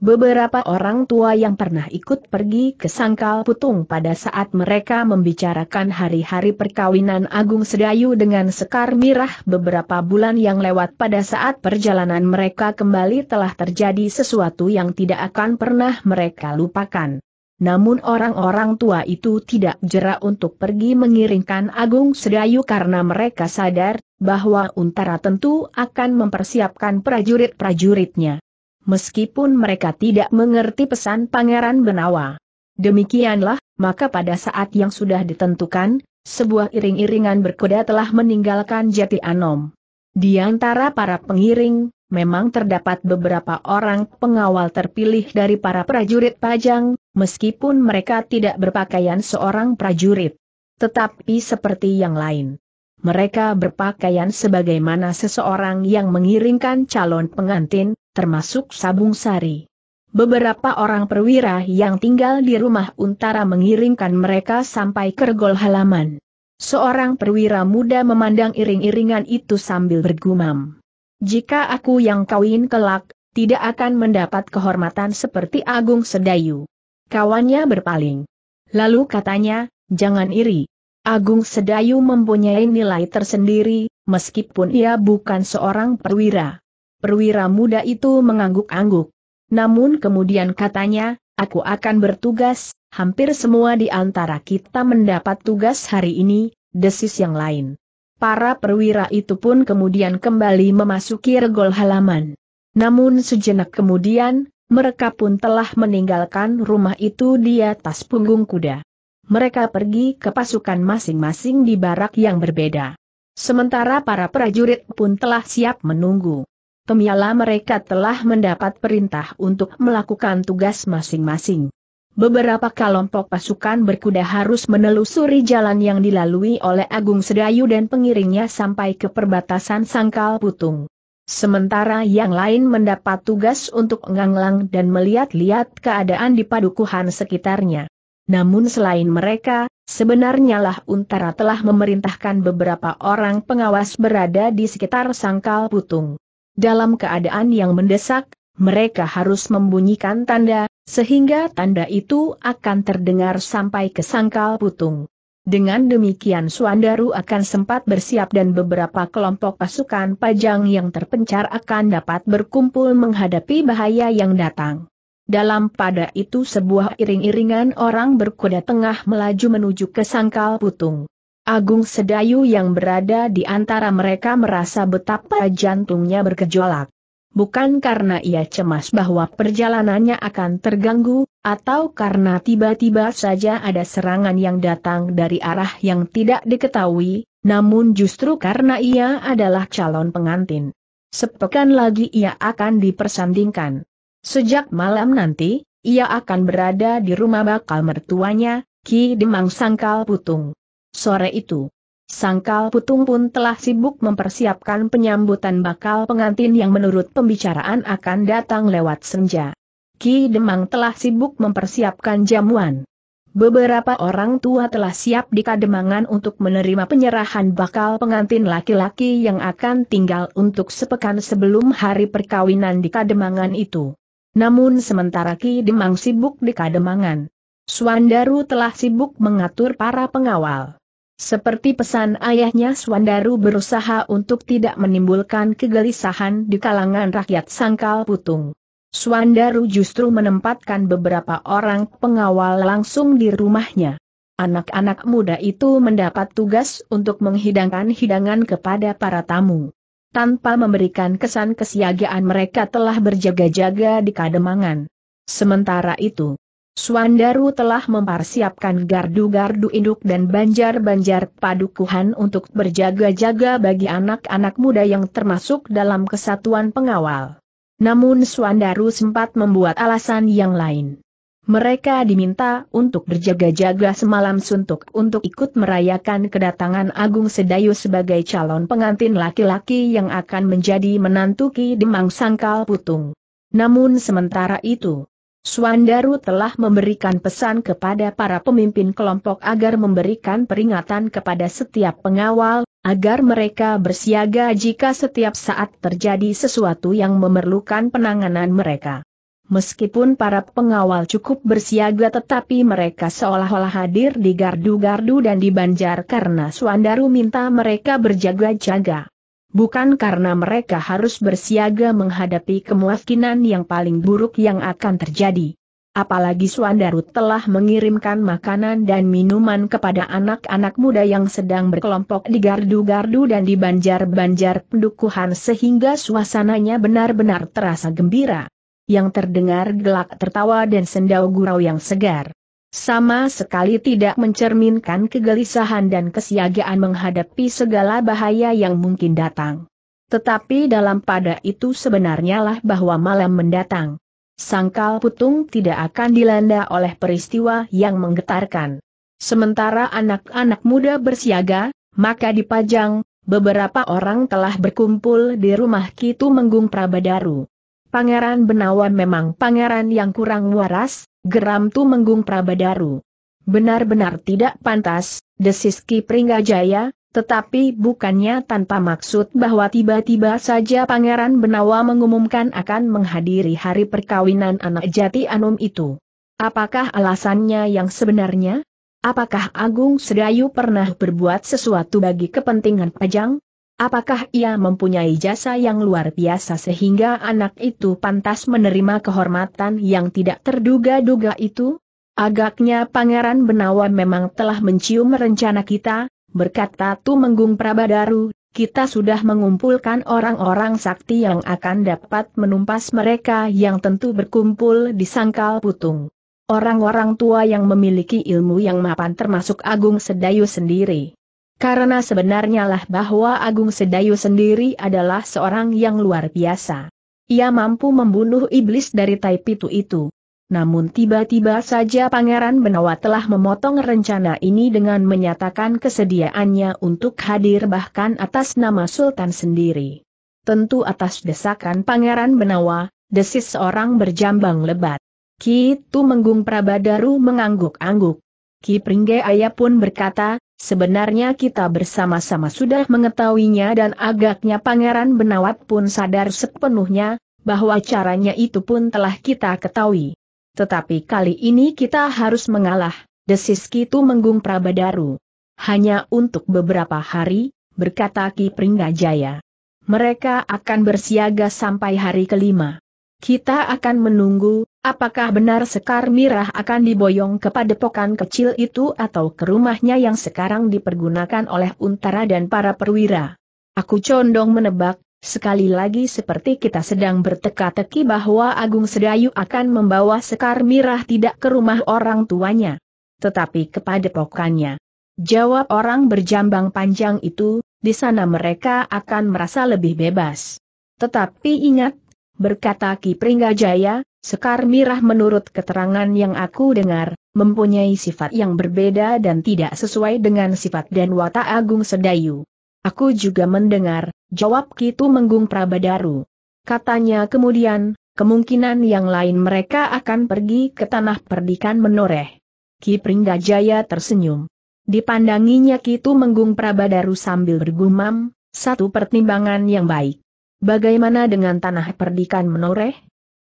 Beberapa orang tua yang pernah ikut pergi ke Sangkal Putung pada saat mereka membicarakan hari-hari perkawinan Agung Sedayu dengan Sekar Mirah beberapa bulan yang lewat pada saat perjalanan mereka kembali telah terjadi sesuatu yang tidak akan pernah mereka lupakan. Namun orang-orang tua itu tidak jera untuk pergi mengiringkan Agung Sedayu karena mereka sadar, bahwa Untara tentu akan mempersiapkan prajurit-prajuritnya. Meskipun mereka tidak mengerti pesan Pangeran Benawa. Demikianlah, maka pada saat yang sudah ditentukan, sebuah iring-iringan berkuda telah meninggalkan Jati Anom. Di antara para pengiring, memang terdapat beberapa orang pengawal terpilih dari para prajurit pajang, meskipun mereka tidak berpakaian seorang prajurit. Tetapi seperti yang lain. Mereka berpakaian sebagaimana seseorang yang mengiringkan calon pengantin, termasuk Sabung Sari. Beberapa orang perwira yang tinggal di rumah Untara mengiringkan mereka sampai ke regol halaman. Seorang perwira muda memandang iring-iringan itu sambil bergumam. Jika aku yang kawin kelak, tidak akan mendapat kehormatan seperti Agung Sedayu. Kawannya berpaling. Lalu katanya, jangan iri. Agung Sedayu mempunyai nilai tersendiri, meskipun ia bukan seorang perwira. Perwira muda itu mengangguk-angguk. Namun kemudian katanya, aku akan bertugas, hampir semua di antara kita mendapat tugas hari ini, desis yang lain. Para perwira itu pun kemudian kembali memasuki regol halaman. Namun sejenak kemudian, mereka pun telah meninggalkan rumah itu di atas punggung kuda. Mereka pergi ke pasukan masing-masing di barak yang berbeda. Sementara para prajurit pun telah siap menunggu. Pemiala mereka telah mendapat perintah untuk melakukan tugas masing-masing. Beberapa kelompok pasukan berkuda harus menelusuri jalan yang dilalui oleh Agung Sedayu dan pengiringnya sampai ke perbatasan Sangkal Putung. Sementara yang lain mendapat tugas untuk nganglang dan melihat-lihat keadaan di padukuhan sekitarnya. Namun selain mereka, sebenarnya lah Untara telah memerintahkan beberapa orang pengawas berada di sekitar sangkal putung. Dalam keadaan yang mendesak, mereka harus membunyikan tanda, sehingga tanda itu akan terdengar sampai ke sangkal putung. Dengan demikian Suandaru akan sempat bersiap dan beberapa kelompok pasukan pajang yang terpencar akan dapat berkumpul menghadapi bahaya yang datang. Dalam pada itu sebuah iring-iringan orang berkuda tengah melaju menuju ke sangkal putung. Agung Sedayu yang berada di antara mereka merasa betapa jantungnya berkejolak bukan karena ia cemas bahwa perjalanannya akan terganggu, atau karena tiba-tiba saja ada serangan yang datang dari arah yang tidak diketahui, namun justru karena ia adalah calon pengantin. Sepekan lagi ia akan dipersandingkan. Sejak malam nanti, ia akan berada di rumah bakal mertuanya, Ki Demang Sangkal Putung. Sore itu, Sangkal Putung pun telah sibuk mempersiapkan penyambutan bakal pengantin yang menurut pembicaraan akan datang lewat senja. Ki Demang telah sibuk mempersiapkan jamuan. Beberapa orang tua telah siap di kademangan untuk menerima penyerahan bakal pengantin laki-laki yang akan tinggal untuk sepekan sebelum hari perkawinan di kademangan itu. Namun sementara Ki Demang sibuk di kademangan, Suandaru telah sibuk mengatur para pengawal. Seperti pesan ayahnya Swandaru berusaha untuk tidak menimbulkan kegelisahan di kalangan rakyat sangkal putung. Swandaru justru menempatkan beberapa orang pengawal langsung di rumahnya. Anak-anak muda itu mendapat tugas untuk menghidangkan hidangan kepada para tamu. Tanpa memberikan kesan kesiagaan mereka telah berjaga-jaga di kademangan. Sementara itu, Suandaru telah mempersiapkan gardu-gardu induk dan banjar-banjar padukuhan untuk berjaga-jaga bagi anak-anak muda yang termasuk dalam kesatuan pengawal. Namun Suandaru sempat membuat alasan yang lain. Mereka diminta untuk berjaga-jaga semalam suntuk untuk ikut merayakan kedatangan Agung Sedayu sebagai calon pengantin laki-laki yang akan menjadi menantu Ki Demang Sangkal Putung. Namun sementara itu, Suandaru telah memberikan pesan kepada para pemimpin kelompok agar memberikan peringatan kepada setiap pengawal, agar mereka bersiaga jika setiap saat terjadi sesuatu yang memerlukan penanganan mereka. Meskipun para pengawal cukup bersiaga tetapi mereka seolah-olah hadir di gardu-gardu dan di banjar karena Suandaru minta mereka berjaga-jaga bukan karena mereka harus bersiaga menghadapi kemuaskinan yang paling buruk yang akan terjadi. Apalagi Suandarut telah mengirimkan makanan dan minuman kepada anak-anak muda yang sedang berkelompok di gardu-gardu dan di banjar-banjar pendukuhan sehingga suasananya benar-benar terasa gembira. Yang terdengar gelak tertawa dan sendau gurau yang segar. Sama sekali tidak mencerminkan kegelisahan dan kesiagaan menghadapi segala bahaya yang mungkin datang. Tetapi dalam pada itu sebenarnya lah bahwa malam mendatang. Sangkal putung tidak akan dilanda oleh peristiwa yang menggetarkan. Sementara anak-anak muda bersiaga, maka dipajang, beberapa orang telah berkumpul di rumah Kitu Menggung Prabadaru. Pangeran Benawan memang pangeran yang kurang waras, Geram tu menggung Prabadaru. Benar-benar tidak pantas, desis Ki Pringgajaya, tetapi bukannya tanpa maksud bahwa tiba-tiba saja Pangeran Benawa mengumumkan akan menghadiri hari perkawinan anak jati Anum itu. Apakah alasannya yang sebenarnya? Apakah Agung Sedayu pernah berbuat sesuatu bagi kepentingan Pajang? Apakah ia mempunyai jasa yang luar biasa sehingga anak itu pantas menerima kehormatan yang tidak terduga-duga itu? Agaknya Pangeran Benawa memang telah mencium rencana kita, berkata Tumenggung Prabadaru, kita sudah mengumpulkan orang-orang sakti yang akan dapat menumpas mereka yang tentu berkumpul di sangkal putung. Orang-orang tua yang memiliki ilmu yang mapan termasuk Agung Sedayu sendiri. Karena sebenarnya lah bahwa Agung Sedayu sendiri adalah seorang yang luar biasa. Ia mampu membunuh iblis dari Taipitu itu. Namun tiba-tiba saja Pangeran Benawa telah memotong rencana ini dengan menyatakan kesediaannya untuk hadir bahkan atas nama Sultan sendiri. Tentu atas desakan Pangeran Benawa, desis seorang berjambang lebat. Kitu Menggung Prabadaru mengangguk-angguk. Ki Pringge Ayah pun berkata, Sebenarnya kita bersama-sama sudah mengetahuinya dan agaknya Pangeran Benawat pun sadar sepenuhnya, bahwa caranya itu pun telah kita ketahui. Tetapi kali ini kita harus mengalah, desis Kitu Menggung Prabadaru. Hanya untuk beberapa hari, berkata Ki Pringgajaya. Mereka akan bersiaga sampai hari kelima. Kita akan menunggu, apakah benar Sekar Mirah akan diboyong kepada pokan kecil itu atau ke rumahnya yang sekarang dipergunakan oleh untara dan para perwira. Aku condong menebak, sekali lagi seperti kita sedang berteka-teki bahwa Agung Sedayu akan membawa Sekar Mirah tidak ke rumah orang tuanya. Tetapi kepada pokannya. Jawab orang berjambang panjang itu, di sana mereka akan merasa lebih bebas. Tetapi ingat, berkata Ki Pringgajaya, Sekar Mirah menurut keterangan yang aku dengar, mempunyai sifat yang berbeda dan tidak sesuai dengan sifat dan watak Agung Sedayu. Aku juga mendengar, jawab Kitu Menggung Prabadaru. Katanya kemudian, kemungkinan yang lain mereka akan pergi ke tanah perdikan menoreh. Ki Pringgajaya tersenyum. Dipandanginya Kitu Menggung Prabadaru sambil bergumam, satu pertimbangan yang baik. Bagaimana dengan tanah perdikan menoreh?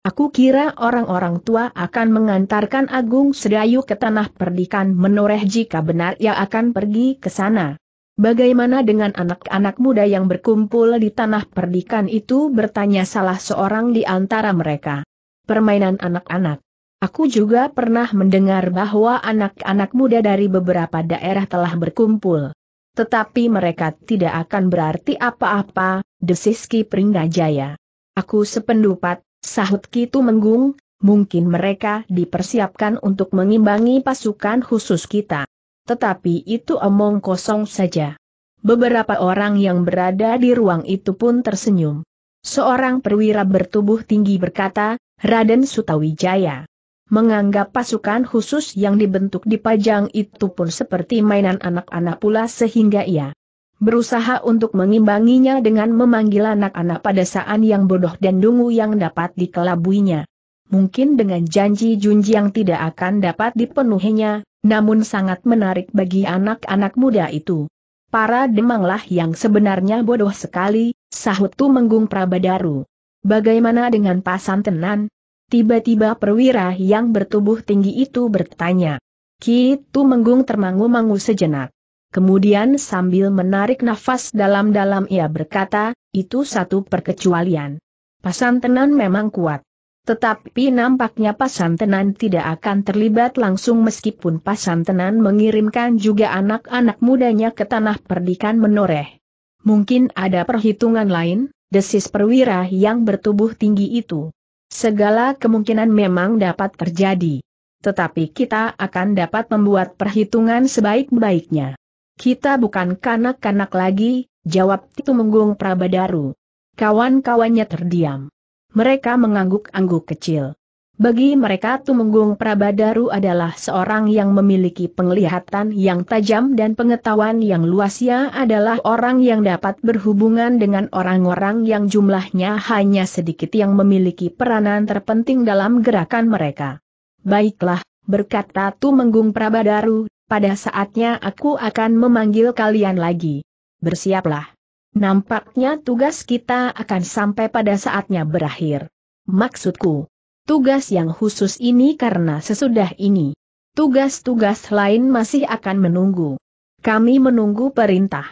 Aku kira orang-orang tua akan mengantarkan Agung Sedayu ke tanah perdikan menoreh jika benar ia akan pergi ke sana. Bagaimana dengan anak-anak muda yang berkumpul di tanah perdikan itu bertanya salah seorang di antara mereka. Permainan anak-anak. Aku juga pernah mendengar bahwa anak-anak muda dari beberapa daerah telah berkumpul. Tetapi mereka tidak akan berarti apa-apa, desis Ki Pringgajaya. Aku sependupat, sahut Ki Tumenggung, mungkin mereka dipersiapkan untuk mengimbangi pasukan khusus kita. Tetapi itu omong kosong saja. Beberapa orang yang berada di ruang itu pun tersenyum. Seorang perwira bertubuh tinggi berkata, Raden Sutawijaya menganggap pasukan khusus yang dibentuk di Pajang itu pun seperti mainan anak-anak pula sehingga ia Berusaha untuk mengimbanginya dengan memanggil anak-anak pada saat yang bodoh dan dungu yang dapat dikelabuinya. Mungkin dengan janji Junji yang tidak akan dapat dipenuhinya, namun sangat menarik bagi anak-anak muda itu. Para demanglah yang sebenarnya bodoh sekali, sahut Tu Menggung Prabadaru. Bagaimana dengan pasan tenan? Tiba-tiba perwira yang bertubuh tinggi itu bertanya. Ki Tu Menggung termangu-mangu sejenak. Kemudian sambil menarik nafas dalam-dalam ia berkata, itu satu perkecualian. Pasantenan memang kuat. Tetapi nampaknya Pasantenan tidak akan terlibat langsung meskipun Pasantenan mengirimkan juga anak-anak mudanya ke tanah perdikan menoreh. Mungkin ada perhitungan lain, desis perwira yang bertubuh tinggi itu. Segala kemungkinan memang dapat terjadi. Tetapi kita akan dapat membuat perhitungan sebaik-baiknya. Kita bukan kanak-kanak lagi, jawab Menggung Prabadaru. Kawan-kawannya terdiam. Mereka mengangguk-angguk kecil. Bagi mereka Tumenggung Prabadaru adalah seorang yang memiliki penglihatan yang tajam dan pengetahuan yang luas ia adalah orang yang dapat berhubungan dengan orang-orang yang jumlahnya hanya sedikit yang memiliki peranan terpenting dalam gerakan mereka. Baiklah, berkata Tumenggung Prabadaru, pada saatnya aku akan memanggil kalian lagi. Bersiaplah. Nampaknya tugas kita akan sampai pada saatnya berakhir. Maksudku, tugas yang khusus ini karena sesudah ini, tugas-tugas lain masih akan menunggu. Kami menunggu perintah.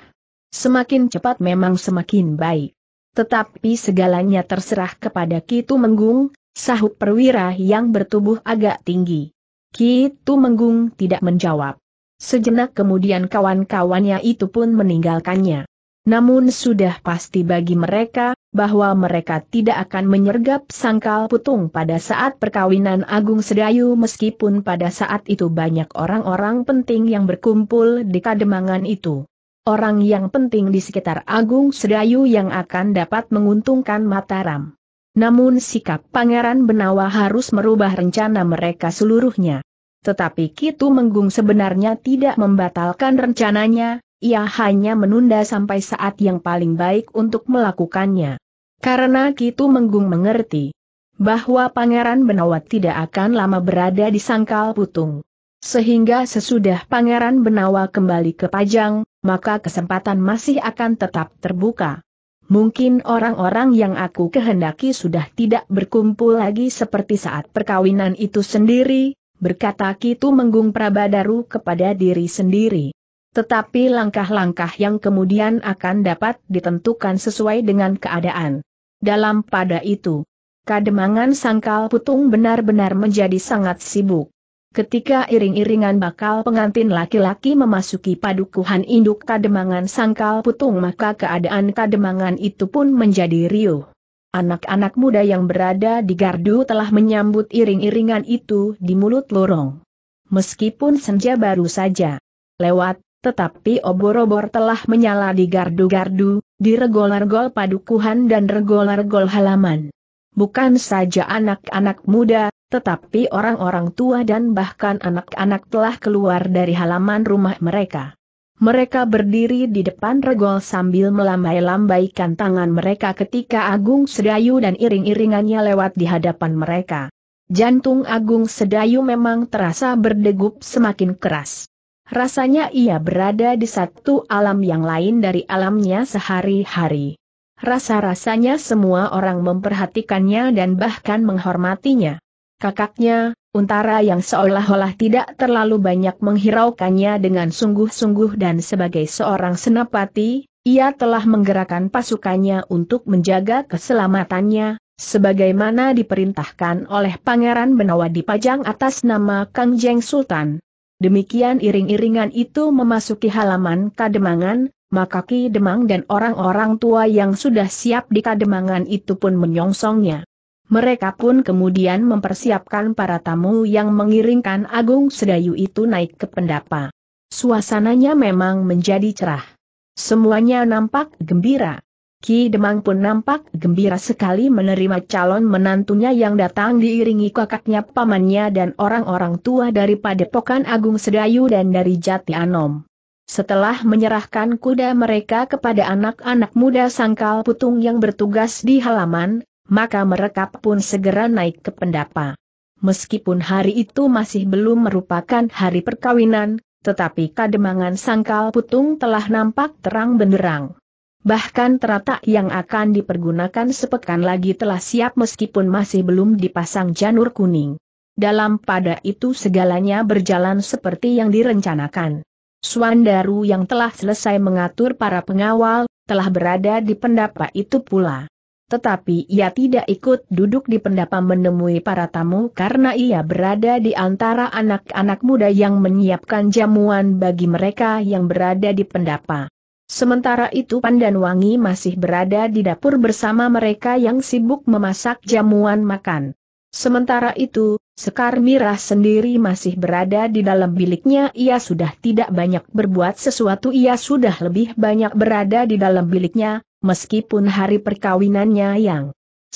Semakin cepat memang semakin baik. Tetapi segalanya terserah kepada Kitu Menggung, sahut perwira yang bertubuh agak tinggi. Kitu Menggung tidak menjawab. Sejenak kemudian kawan-kawannya itu pun meninggalkannya. Namun sudah pasti bagi mereka, bahwa mereka tidak akan menyergap sangkal putung pada saat perkawinan Agung Sedayu meskipun pada saat itu banyak orang-orang penting yang berkumpul di kademangan itu. Orang yang penting di sekitar Agung Sedayu yang akan dapat menguntungkan Mataram. Namun sikap Pangeran Benawa harus merubah rencana mereka seluruhnya. Tetapi Kitu Menggung sebenarnya tidak membatalkan rencananya, ia hanya menunda sampai saat yang paling baik untuk melakukannya. Karena Kitu Menggung mengerti bahwa Pangeran Benawa tidak akan lama berada di sangkal putung. Sehingga sesudah Pangeran Benawa kembali ke Pajang, maka kesempatan masih akan tetap terbuka. Mungkin orang-orang yang aku kehendaki sudah tidak berkumpul lagi seperti saat perkawinan itu sendiri, berkata Kitu Menggung Prabadaru kepada diri sendiri. Tetapi langkah-langkah yang kemudian akan dapat ditentukan sesuai dengan keadaan. Dalam pada itu, kademangan sangkal putung benar-benar menjadi sangat sibuk. Ketika iring-iringan bakal pengantin laki-laki memasuki padukuhan induk kademangan sangkal putung maka keadaan kademangan itu pun menjadi riuh. Anak-anak muda yang berada di gardu telah menyambut iring-iringan itu di mulut lorong. Meskipun senja baru saja lewat, tetapi obor-obor telah menyala di gardu-gardu, di regol-regol padukuhan dan regol-regol halaman. Bukan saja anak-anak muda, tetapi orang-orang tua dan bahkan anak-anak telah keluar dari halaman rumah mereka. Mereka berdiri di depan regol sambil melambai-lambaikan tangan mereka ketika Agung Sedayu dan iring-iringannya lewat di hadapan mereka. Jantung Agung Sedayu memang terasa berdegup semakin keras. Rasanya ia berada di satu alam yang lain dari alamnya sehari-hari. Rasa-rasanya semua orang memperhatikannya dan bahkan menghormatinya. Kakaknya, Untara yang seolah-olah tidak terlalu banyak menghiraukannya dengan sungguh-sungguh dan sebagai seorang senapati, ia telah menggerakkan pasukannya untuk menjaga keselamatannya, sebagaimana diperintahkan oleh Pangeran Benawa pajang atas nama Kang Jeng Sultan. Demikian iring-iringan itu memasuki halaman Kademangan, maka Ki Demang dan orang-orang tua yang sudah siap di Kademangan itu pun menyongsongnya. Mereka pun kemudian mempersiapkan para tamu yang mengiringkan Agung Sedayu itu naik ke pendapa. Suasananya memang menjadi cerah. Semuanya nampak gembira. Ki Demang pun nampak gembira sekali menerima calon menantunya yang datang diiringi kakaknya pamannya dan orang-orang tua dari Padepokan Agung Sedayu dan dari Jati Anom. Setelah menyerahkan kuda mereka kepada anak-anak muda sangkal putung yang bertugas di halaman, maka mereka pun segera naik ke pendapa. Meskipun hari itu masih belum merupakan hari perkawinan, tetapi kademangan sangkal putung telah nampak terang benderang. Bahkan teratak yang akan dipergunakan sepekan lagi telah siap meskipun masih belum dipasang janur kuning. Dalam pada itu segalanya berjalan seperti yang direncanakan. Swandaru yang telah selesai mengatur para pengawal, telah berada di pendapa itu pula. Tetapi ia tidak ikut duduk di pendapa menemui para tamu karena ia berada di antara anak-anak muda yang menyiapkan jamuan bagi mereka yang berada di pendapa. Sementara itu Pandan Wangi masih berada di dapur bersama mereka yang sibuk memasak jamuan makan. Sementara itu, Sekar Mirah sendiri masih berada di dalam biliknya ia sudah tidak banyak berbuat sesuatu ia sudah lebih banyak berada di dalam biliknya, meskipun hari perkawinannya yang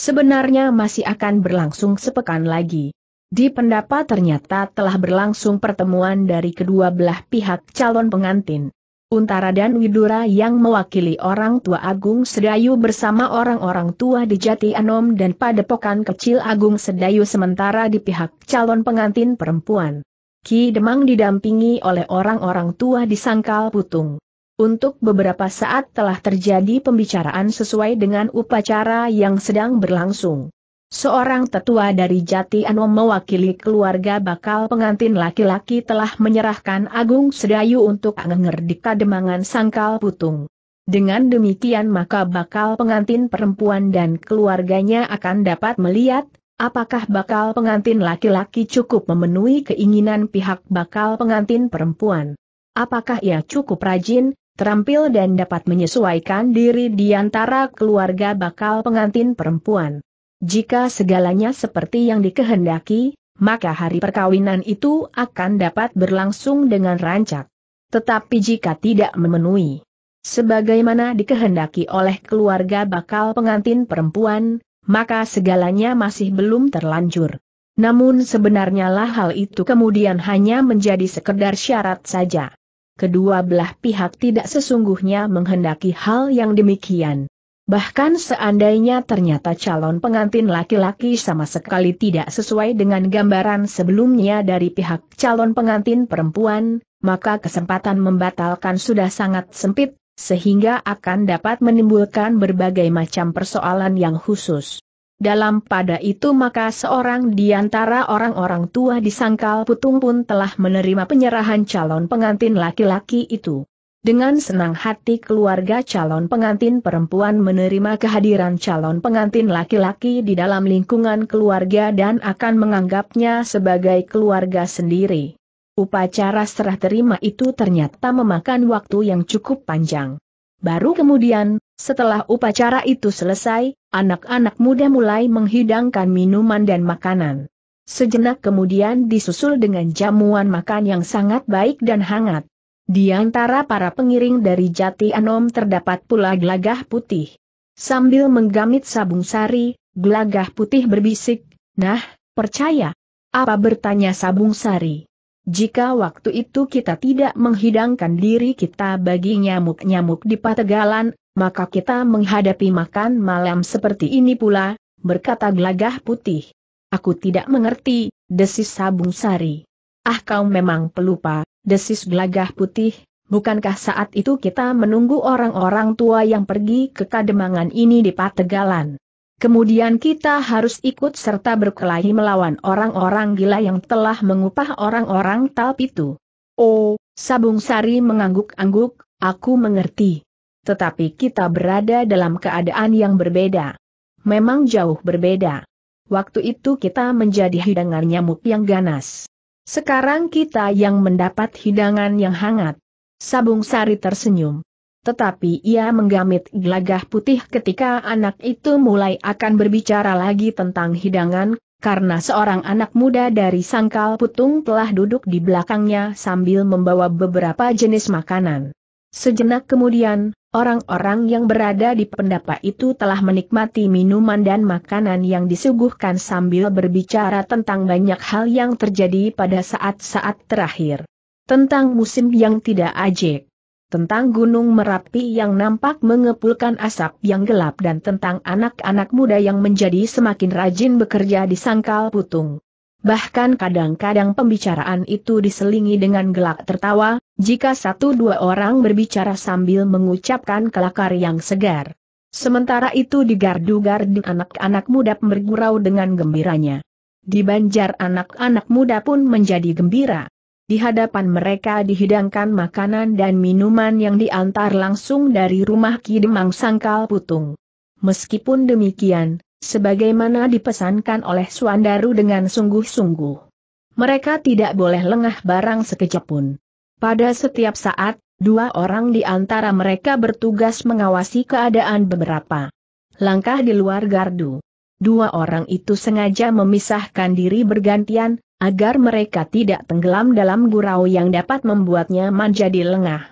sebenarnya masih akan berlangsung sepekan lagi. Di pendapat ternyata telah berlangsung pertemuan dari kedua belah pihak calon pengantin. Untara dan Widura yang mewakili orang tua Agung Sedayu bersama orang-orang tua di Jati Anom dan Padepokan Kecil Agung Sedayu sementara di pihak calon pengantin perempuan. Ki Demang didampingi oleh orang-orang tua di Sangkal Putung. Untuk beberapa saat telah terjadi pembicaraan sesuai dengan upacara yang sedang berlangsung. Seorang tetua dari Jati Anom mewakili keluarga bakal pengantin laki-laki telah menyerahkan Agung Sedayu untuk Anger di Kademangan Sangkal Putung. Dengan demikian maka bakal pengantin perempuan dan keluarganya akan dapat melihat, apakah bakal pengantin laki-laki cukup memenuhi keinginan pihak bakal pengantin perempuan. Apakah ia cukup rajin, terampil dan dapat menyesuaikan diri di antara keluarga bakal pengantin perempuan. Jika segalanya seperti yang dikehendaki, maka hari perkawinan itu akan dapat berlangsung dengan rancak. Tetapi jika tidak memenuhi sebagaimana dikehendaki oleh keluarga bakal pengantin perempuan, maka segalanya masih belum terlanjur. Namun sebenarnya lah hal itu kemudian hanya menjadi sekedar syarat saja kedua belah pihak tidak sesungguhnya menghendaki hal yang demikian. Bahkan seandainya ternyata calon pengantin laki-laki sama sekali tidak sesuai dengan gambaran sebelumnya dari pihak calon pengantin perempuan, maka kesempatan membatalkan sudah sangat sempit, sehingga akan dapat menimbulkan berbagai macam persoalan yang khusus. Dalam pada itu maka seorang di antara orang-orang tua di Sangkal Putung pun telah menerima penyerahan calon pengantin laki-laki itu. Dengan senang hati keluarga calon pengantin perempuan menerima kehadiran calon pengantin laki-laki di dalam lingkungan keluarga dan akan menganggapnya sebagai keluarga sendiri. Upacara serah terima itu ternyata memakan waktu yang cukup panjang. Baru kemudian, setelah upacara itu selesai, anak-anak muda mulai menghidangkan minuman dan makanan. Sejenak kemudian disusul dengan jamuan makan yang sangat baik dan hangat. Di antara para pengiring dari Jati Anom terdapat pula gelagah putih. Sambil menggamit sabung sari, gelagah putih berbisik, Nah, percaya. Apa bertanya sabung sari? Jika waktu itu kita tidak menghidangkan diri kita bagi nyamuk-nyamuk di pategalan, maka kita menghadapi makan malam seperti ini pula, berkata gelagah putih. Aku tidak mengerti, desis Sabung Sari. Ah kau memang pelupa, desis gelagah putih, bukankah saat itu kita menunggu orang-orang tua yang pergi ke kademangan ini di Pategalan? Kemudian kita harus ikut serta berkelahi melawan orang-orang gila yang telah mengupah orang-orang talp itu. Oh, Sabung Sari mengangguk-angguk, aku mengerti tetapi kita berada dalam keadaan yang berbeda. Memang jauh berbeda. Waktu itu kita menjadi hidangan nyamuk yang ganas. Sekarang kita yang mendapat hidangan yang hangat. Sabung Sari tersenyum. Tetapi ia menggamit gelagah putih ketika anak itu mulai akan berbicara lagi tentang hidangan, karena seorang anak muda dari Sangkal Putung telah duduk di belakangnya sambil membawa beberapa jenis makanan. Sejenak kemudian, Orang-orang yang berada di pendapa itu telah menikmati minuman dan makanan yang disuguhkan sambil berbicara tentang banyak hal yang terjadi pada saat-saat terakhir. Tentang musim yang tidak ajek tentang Gunung Merapi yang nampak mengepulkan asap yang gelap dan tentang anak-anak muda yang menjadi semakin rajin bekerja di sangkal putung. Bahkan kadang-kadang pembicaraan itu diselingi dengan gelak tertawa, jika satu dua orang berbicara sambil mengucapkan kelakar yang segar. Sementara itu di gardu-gardu anak-anak muda bergurau dengan gembiranya. Di banjar anak-anak muda pun menjadi gembira. Di hadapan mereka dihidangkan makanan dan minuman yang diantar langsung dari rumah Kidemang Sangkal Putung. Meskipun demikian, Sebagaimana dipesankan oleh Suandaru dengan sungguh-sungguh. Mereka tidak boleh lengah barang sekejap pun. Pada setiap saat, dua orang di antara mereka bertugas mengawasi keadaan beberapa langkah di luar gardu. Dua orang itu sengaja memisahkan diri bergantian, agar mereka tidak tenggelam dalam gurau yang dapat membuatnya menjadi lengah.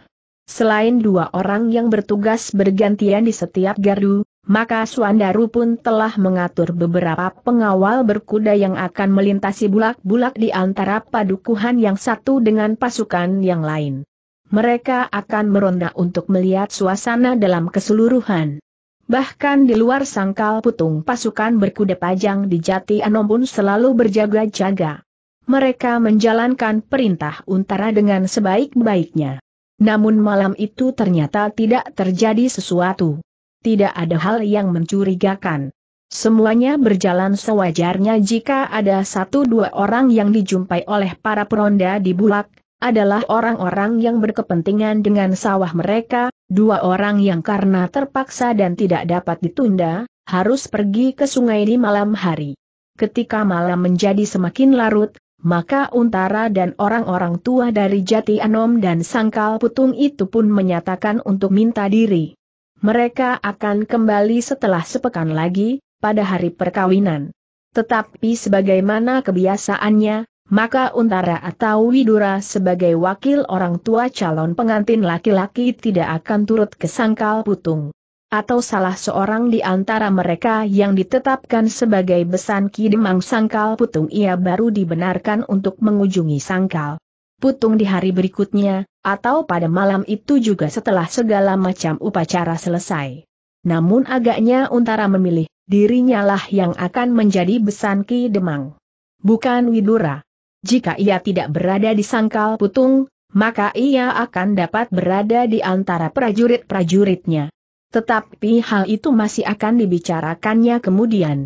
Selain dua orang yang bertugas bergantian di setiap gardu, maka Suandaru pun telah mengatur beberapa pengawal berkuda yang akan melintasi bulak-bulak di antara padukuhan yang satu dengan pasukan yang lain. Mereka akan meronda untuk melihat suasana dalam keseluruhan. Bahkan di luar sangkal putung pasukan berkuda pajang di Jati Anom pun selalu berjaga-jaga. Mereka menjalankan perintah untara dengan sebaik-baiknya. Namun malam itu ternyata tidak terjadi sesuatu tidak ada hal yang mencurigakan. Semuanya berjalan sewajarnya jika ada satu dua orang yang dijumpai oleh para peronda di Bulak, adalah orang-orang yang berkepentingan dengan sawah mereka, dua orang yang karena terpaksa dan tidak dapat ditunda, harus pergi ke sungai di malam hari. Ketika malam menjadi semakin larut, maka Untara dan orang-orang tua dari Jati Anom dan Sangkal Putung itu pun menyatakan untuk minta diri mereka akan kembali setelah sepekan lagi, pada hari perkawinan. Tetapi sebagaimana kebiasaannya, maka Untara atau Widura sebagai wakil orang tua calon pengantin laki-laki tidak akan turut ke sangkal putung. Atau salah seorang di antara mereka yang ditetapkan sebagai besan kidemang sangkal putung ia baru dibenarkan untuk mengunjungi sangkal putung di hari berikutnya, atau pada malam itu juga setelah segala macam upacara selesai. Namun agaknya Untara memilih, dirinya lah yang akan menjadi besan Ki Demang. Bukan Widura. Jika ia tidak berada di sangkal putung, maka ia akan dapat berada di antara prajurit-prajuritnya. Tetapi hal itu masih akan dibicarakannya kemudian.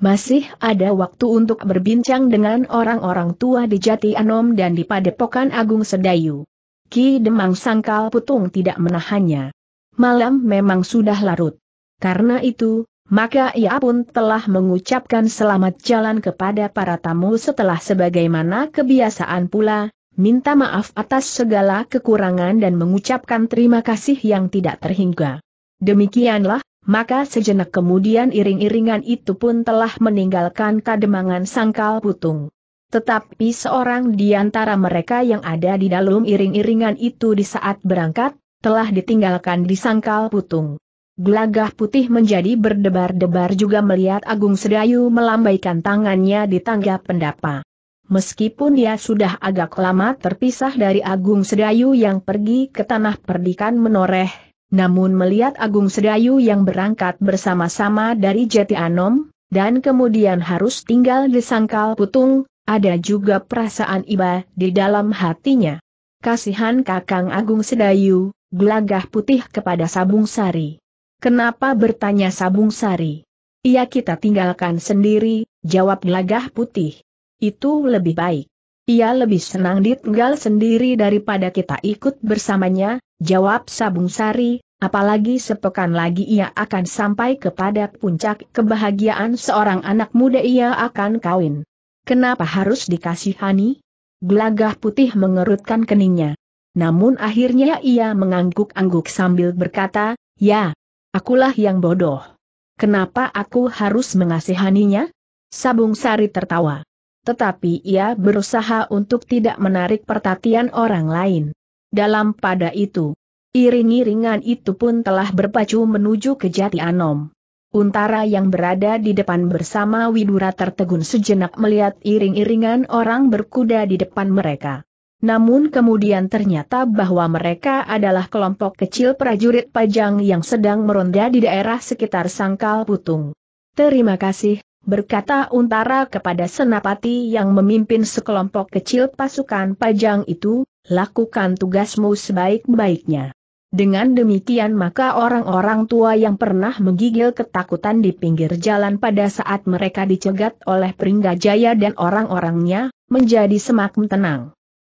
Masih ada waktu untuk berbincang dengan orang-orang tua di Jati Anom dan di Padepokan Agung Sedayu. Ki Demang Sangkal Putung tidak menahannya. Malam memang sudah larut. Karena itu, maka ia pun telah mengucapkan selamat jalan kepada para tamu setelah sebagaimana kebiasaan pula, minta maaf atas segala kekurangan dan mengucapkan terima kasih yang tidak terhingga. Demikianlah, maka sejenak kemudian iring-iringan itu pun telah meninggalkan kademangan sangkal putung. Tetapi seorang di antara mereka yang ada di dalam iring-iringan itu di saat berangkat, telah ditinggalkan di sangkal putung. Gelagah putih menjadi berdebar-debar juga melihat Agung Sedayu melambaikan tangannya di tangga pendapa. Meskipun dia sudah agak lama terpisah dari Agung Sedayu yang pergi ke tanah perdikan menoreh, namun melihat Agung Sedayu yang berangkat bersama-sama dari Jati Anom, dan kemudian harus tinggal di Sangkal Putung, ada juga perasaan iba di dalam hatinya. Kasihan Kakang Agung Sedayu, gelagah putih kepada Sabung Sari. Kenapa bertanya Sabung Sari? Ia kita tinggalkan sendiri, jawab gelagah putih. Itu lebih baik. Ia lebih senang ditinggal sendiri daripada kita ikut bersamanya, Jawab Sabung Sari, apalagi sepekan lagi ia akan sampai kepada puncak kebahagiaan seorang anak muda ia akan kawin. Kenapa harus dikasihani? Gelagah putih mengerutkan keningnya. Namun akhirnya ia mengangguk-angguk sambil berkata, ya, akulah yang bodoh. Kenapa aku harus mengasihaninya? Sabung Sari tertawa. Tetapi ia berusaha untuk tidak menarik pertatian orang lain. Dalam pada itu, iring-iringan itu pun telah berpacu menuju ke Jati Anom. Untara yang berada di depan bersama Widura tertegun sejenak melihat iring-iringan orang berkuda di depan mereka. Namun kemudian ternyata bahwa mereka adalah kelompok kecil prajurit pajang yang sedang meronda di daerah sekitar Sangkal Putung. Terima kasih, berkata Untara kepada Senapati yang memimpin sekelompok kecil pasukan pajang itu, lakukan tugasmu sebaik-baiknya. Dengan demikian maka orang-orang tua yang pernah menggigil ketakutan di pinggir jalan pada saat mereka dicegat oleh Pringgajaya dan orang-orangnya, menjadi semakin tenang.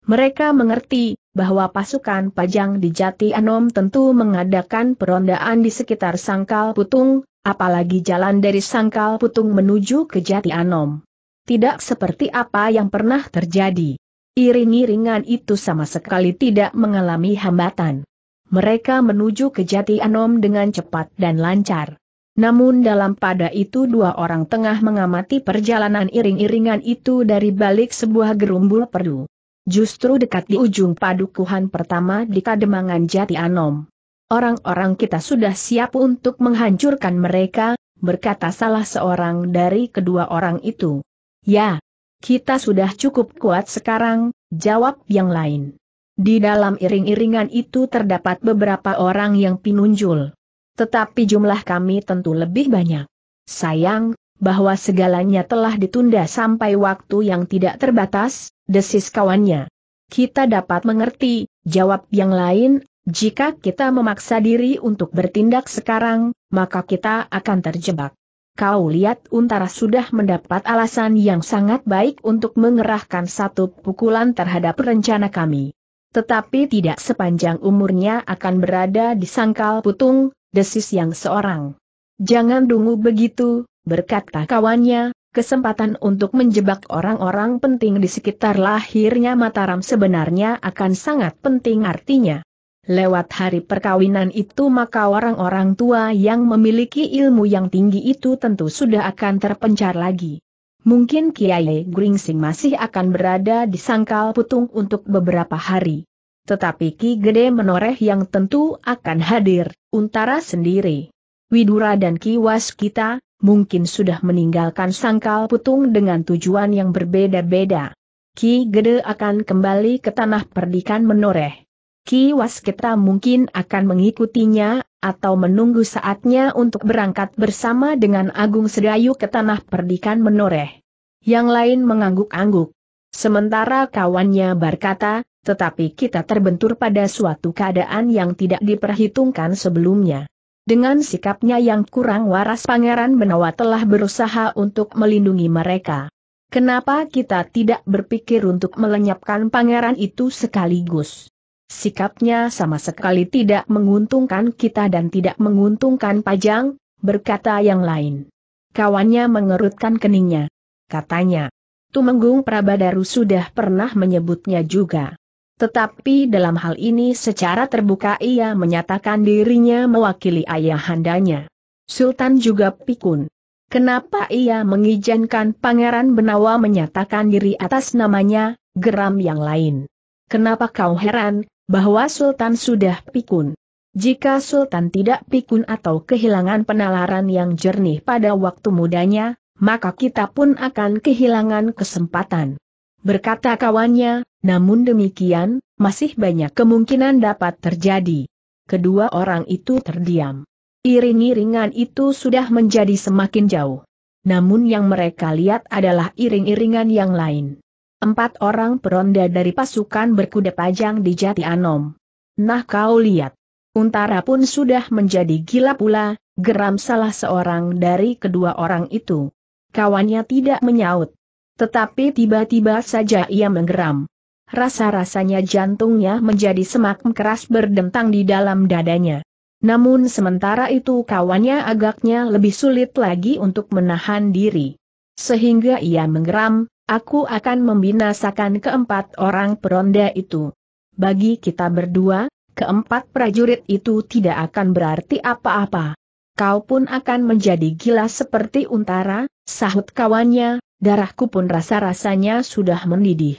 Mereka mengerti, bahwa pasukan Pajang di Jati Anom tentu mengadakan perondaan di sekitar Sangkal Putung, apalagi jalan dari Sangkal Putung menuju ke Jati Anom. Tidak seperti apa yang pernah terjadi. Iring-iringan itu sama sekali tidak mengalami hambatan. Mereka menuju ke Jati Anom dengan cepat dan lancar. Namun dalam pada itu dua orang tengah mengamati perjalanan iring-iringan itu dari balik sebuah gerumbul perdu justru dekat di ujung padukuhan pertama di Kademangan Jati Anom. Orang-orang kita sudah siap untuk menghancurkan mereka, berkata salah seorang dari kedua orang itu. Ya, kita sudah cukup kuat sekarang, jawab yang lain. Di dalam iring-iringan itu terdapat beberapa orang yang pinunjul. Tetapi jumlah kami tentu lebih banyak. Sayang, bahwa segalanya telah ditunda sampai waktu yang tidak terbatas, desis kawannya. Kita dapat mengerti, jawab yang lain, jika kita memaksa diri untuk bertindak sekarang, maka kita akan terjebak. Kau lihat Untara sudah mendapat alasan yang sangat baik untuk mengerahkan satu pukulan terhadap rencana kami. Tetapi tidak sepanjang umurnya akan berada di sangkal putung, desis yang seorang. Jangan dungu begitu, berkata kawannya, kesempatan untuk menjebak orang-orang penting di sekitar lahirnya Mataram sebenarnya akan sangat penting artinya. Lewat hari perkawinan itu maka orang-orang tua yang memiliki ilmu yang tinggi itu tentu sudah akan terpencar lagi. Mungkin Kiai Gringsing masih akan berada di sangkal putung untuk beberapa hari. Tetapi Ki Gede Menoreh yang tentu akan hadir, untara sendiri. Widura dan Ki Waskita, mungkin sudah meninggalkan sangkal putung dengan tujuan yang berbeda-beda. Ki Gede akan kembali ke tanah perdikan menoreh. Ki Waskita mungkin akan mengikutinya, atau menunggu saatnya untuk berangkat bersama dengan Agung Sedayu ke tanah perdikan menoreh. Yang lain mengangguk-angguk. Sementara kawannya berkata, tetapi kita terbentur pada suatu keadaan yang tidak diperhitungkan sebelumnya. Dengan sikapnya yang kurang waras Pangeran Benawa telah berusaha untuk melindungi mereka. Kenapa kita tidak berpikir untuk melenyapkan pangeran itu sekaligus? Sikapnya sama sekali tidak menguntungkan kita dan tidak menguntungkan Pajang, berkata yang lain. Kawannya mengerutkan keningnya. Katanya, Tumenggung Prabadaru sudah pernah menyebutnya juga. Tetapi dalam hal ini secara terbuka ia menyatakan dirinya mewakili ayahandanya. Sultan juga pikun. Kenapa ia mengizinkan Pangeran Benawa menyatakan diri atas namanya, geram yang lain. Kenapa kau heran, bahwa Sultan sudah pikun? Jika Sultan tidak pikun atau kehilangan penalaran yang jernih pada waktu mudanya, maka kita pun akan kehilangan kesempatan. Berkata kawannya, namun demikian, masih banyak kemungkinan dapat terjadi. Kedua orang itu terdiam. Iring-iringan itu sudah menjadi semakin jauh. Namun yang mereka lihat adalah iring-iringan yang lain. Empat orang peronda dari pasukan berkuda pajang di Jati Anom. Nah kau lihat. Untara pun sudah menjadi gila pula, geram salah seorang dari kedua orang itu. Kawannya tidak menyaut. Tetapi tiba-tiba saja ia menggeram rasa-rasanya jantungnya menjadi semakin keras berdentang di dalam dadanya. Namun sementara itu kawannya agaknya lebih sulit lagi untuk menahan diri. Sehingga ia menggeram, aku akan membinasakan keempat orang peronda itu. Bagi kita berdua, keempat prajurit itu tidak akan berarti apa-apa. Kau pun akan menjadi gila seperti untara, sahut kawannya, darahku pun rasa-rasanya sudah mendidih.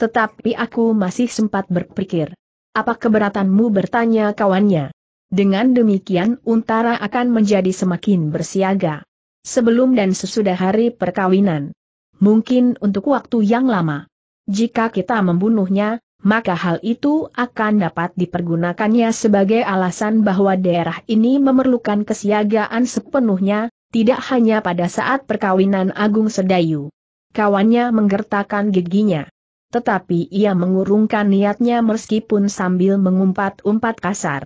Tetapi aku masih sempat berpikir. Apa keberatanmu bertanya kawannya? Dengan demikian Untara akan menjadi semakin bersiaga. Sebelum dan sesudah hari perkawinan. Mungkin untuk waktu yang lama. Jika kita membunuhnya, maka hal itu akan dapat dipergunakannya sebagai alasan bahwa daerah ini memerlukan kesiagaan sepenuhnya, tidak hanya pada saat perkawinan Agung Sedayu. Kawannya menggertakkan giginya tetapi ia mengurungkan niatnya meskipun sambil mengumpat-umpat kasar.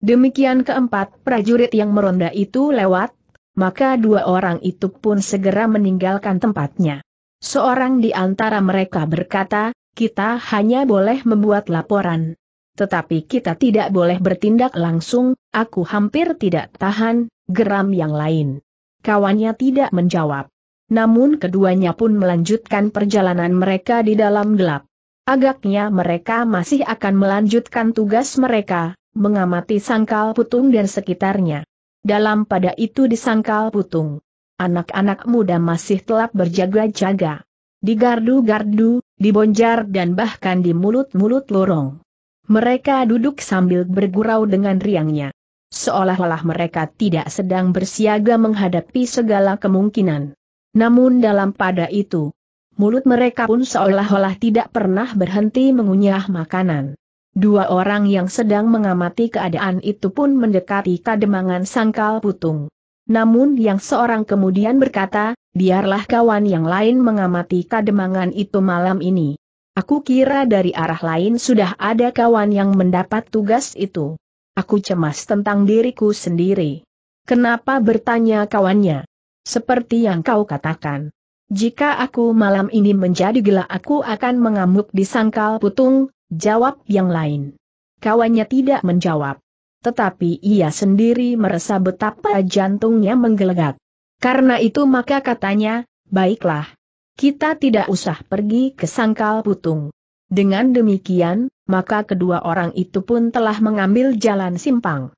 Demikian keempat prajurit yang meronda itu lewat, maka dua orang itu pun segera meninggalkan tempatnya. Seorang di antara mereka berkata, kita hanya boleh membuat laporan. Tetapi kita tidak boleh bertindak langsung, aku hampir tidak tahan, geram yang lain. Kawannya tidak menjawab namun keduanya pun melanjutkan perjalanan mereka di dalam gelap. Agaknya mereka masih akan melanjutkan tugas mereka, mengamati sangkal putung dan sekitarnya. Dalam pada itu di sangkal putung, anak-anak muda masih telap berjaga-jaga. Di gardu-gardu, di bonjar dan bahkan di mulut-mulut lorong. Mereka duduk sambil bergurau dengan riangnya. Seolah-olah mereka tidak sedang bersiaga menghadapi segala kemungkinan. Namun dalam pada itu, mulut mereka pun seolah-olah tidak pernah berhenti mengunyah makanan. Dua orang yang sedang mengamati keadaan itu pun mendekati kademangan sangkal putung. Namun yang seorang kemudian berkata, biarlah kawan yang lain mengamati kademangan itu malam ini. Aku kira dari arah lain sudah ada kawan yang mendapat tugas itu. Aku cemas tentang diriku sendiri. Kenapa bertanya kawannya? Seperti yang kau katakan. Jika aku malam ini menjadi gila aku akan mengamuk di sangkal putung, jawab yang lain. Kawannya tidak menjawab. Tetapi ia sendiri merasa betapa jantungnya menggelegak. Karena itu maka katanya, baiklah. Kita tidak usah pergi ke sangkal putung. Dengan demikian, maka kedua orang itu pun telah mengambil jalan simpang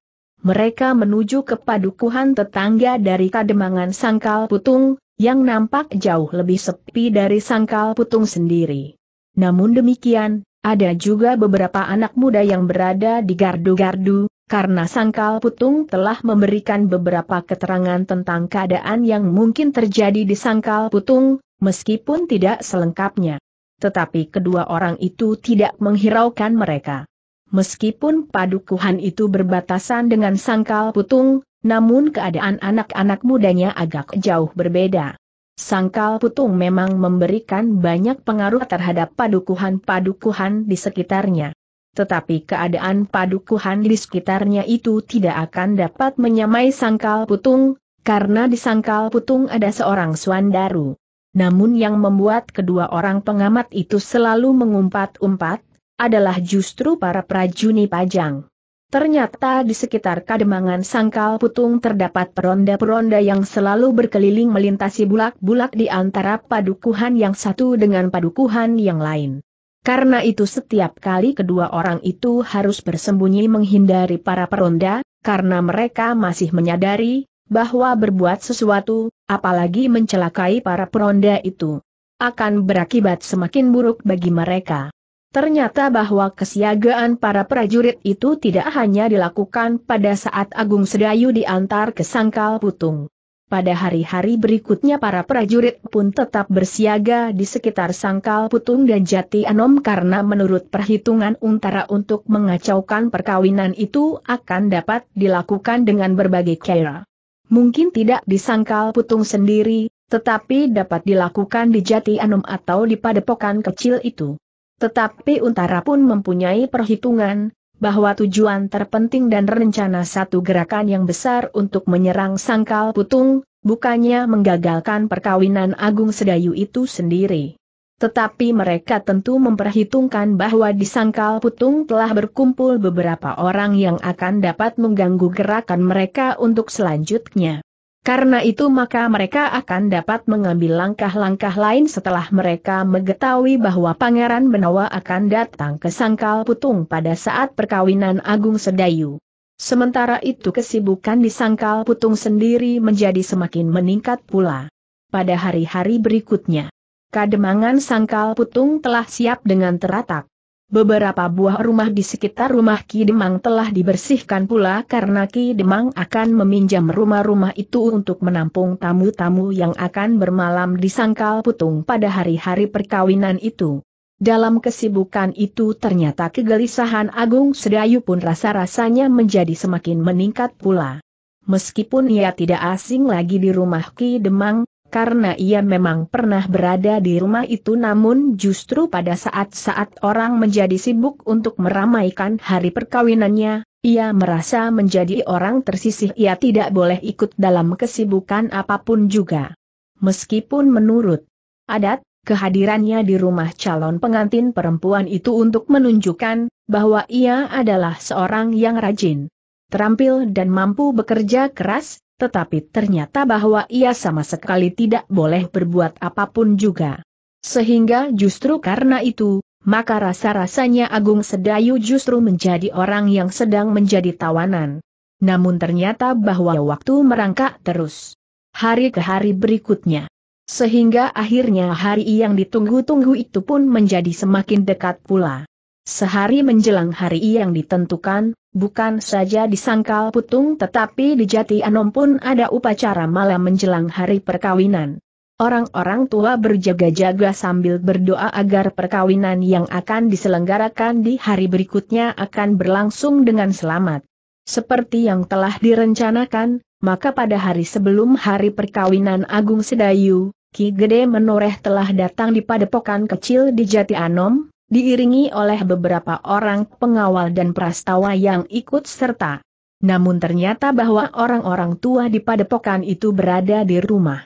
mereka menuju ke padukuhan tetangga dari Kademangan Sangkal Putung, yang nampak jauh lebih sepi dari Sangkal Putung sendiri. Namun demikian, ada juga beberapa anak muda yang berada di gardu-gardu, karena Sangkal Putung telah memberikan beberapa keterangan tentang keadaan yang mungkin terjadi di Sangkal Putung, meskipun tidak selengkapnya. Tetapi kedua orang itu tidak menghiraukan mereka. Meskipun padukuhan itu berbatasan dengan sangkal putung, namun keadaan anak-anak mudanya agak jauh berbeda. Sangkal putung memang memberikan banyak pengaruh terhadap padukuhan-padukuhan di sekitarnya. Tetapi keadaan padukuhan di sekitarnya itu tidak akan dapat menyamai sangkal putung, karena di sangkal putung ada seorang suandaru. Namun yang membuat kedua orang pengamat itu selalu mengumpat-umpat, adalah justru para prajuni pajang. Ternyata di sekitar Kademangan Sangkal Putung terdapat peronda-peronda yang selalu berkeliling melintasi bulak-bulak di antara padukuhan yang satu dengan padukuhan yang lain. Karena itu setiap kali kedua orang itu harus bersembunyi menghindari para peronda, karena mereka masih menyadari bahwa berbuat sesuatu, apalagi mencelakai para peronda itu, akan berakibat semakin buruk bagi mereka. Ternyata bahwa kesiagaan para prajurit itu tidak hanya dilakukan pada saat Agung Sedayu diantar ke Sangkal Putung. Pada hari-hari berikutnya para prajurit pun tetap bersiaga di sekitar Sangkal Putung dan Jati Anom karena menurut perhitungan untara untuk mengacaukan perkawinan itu akan dapat dilakukan dengan berbagai cara. Mungkin tidak di Sangkal Putung sendiri, tetapi dapat dilakukan di Jati Anom atau di padepokan kecil itu. Tetapi Untara pun mempunyai perhitungan, bahwa tujuan terpenting dan rencana satu gerakan yang besar untuk menyerang sangkal putung, bukannya menggagalkan perkawinan Agung Sedayu itu sendiri. Tetapi mereka tentu memperhitungkan bahwa di sangkal putung telah berkumpul beberapa orang yang akan dapat mengganggu gerakan mereka untuk selanjutnya. Karena itu maka mereka akan dapat mengambil langkah-langkah lain setelah mereka mengetahui bahwa Pangeran Benawa akan datang ke Sangkal Putung pada saat perkawinan Agung Sedayu. Sementara itu kesibukan di Sangkal Putung sendiri menjadi semakin meningkat pula. Pada hari-hari berikutnya, kademangan Sangkal Putung telah siap dengan teratak. Beberapa buah rumah di sekitar rumah Ki Demang telah dibersihkan pula karena Ki Demang akan meminjam rumah-rumah itu untuk menampung tamu-tamu yang akan bermalam di Sangkal Putung pada hari-hari perkawinan itu. Dalam kesibukan itu ternyata kegelisahan Agung Sedayu pun rasa-rasanya menjadi semakin meningkat pula. Meskipun ia tidak asing lagi di rumah Ki Demang, karena ia memang pernah berada di rumah itu namun justru pada saat-saat orang menjadi sibuk untuk meramaikan hari perkawinannya, ia merasa menjadi orang tersisih ia tidak boleh ikut dalam kesibukan apapun juga. Meskipun menurut adat, kehadirannya di rumah calon pengantin perempuan itu untuk menunjukkan bahwa ia adalah seorang yang rajin, terampil dan mampu bekerja keras, tetapi ternyata bahwa ia sama sekali tidak boleh berbuat apapun juga. Sehingga justru karena itu, maka rasa-rasanya Agung Sedayu justru menjadi orang yang sedang menjadi tawanan. Namun ternyata bahwa waktu merangkak terus. Hari ke hari berikutnya. Sehingga akhirnya hari yang ditunggu-tunggu itu pun menjadi semakin dekat pula. Sehari menjelang hari yang ditentukan, bukan saja di Sangkal putung tetapi di Jati Anom pun ada upacara malam menjelang hari perkawinan. Orang-orang tua berjaga-jaga sambil berdoa agar perkawinan yang akan diselenggarakan di hari berikutnya akan berlangsung dengan selamat. Seperti yang telah direncanakan, maka pada hari sebelum hari perkawinan Agung Sedayu, Ki Gede Menoreh telah datang di padepokan kecil di Jati Anom, diiringi oleh beberapa orang pengawal dan prastawa yang ikut serta. Namun ternyata bahwa orang-orang tua di padepokan itu berada di rumah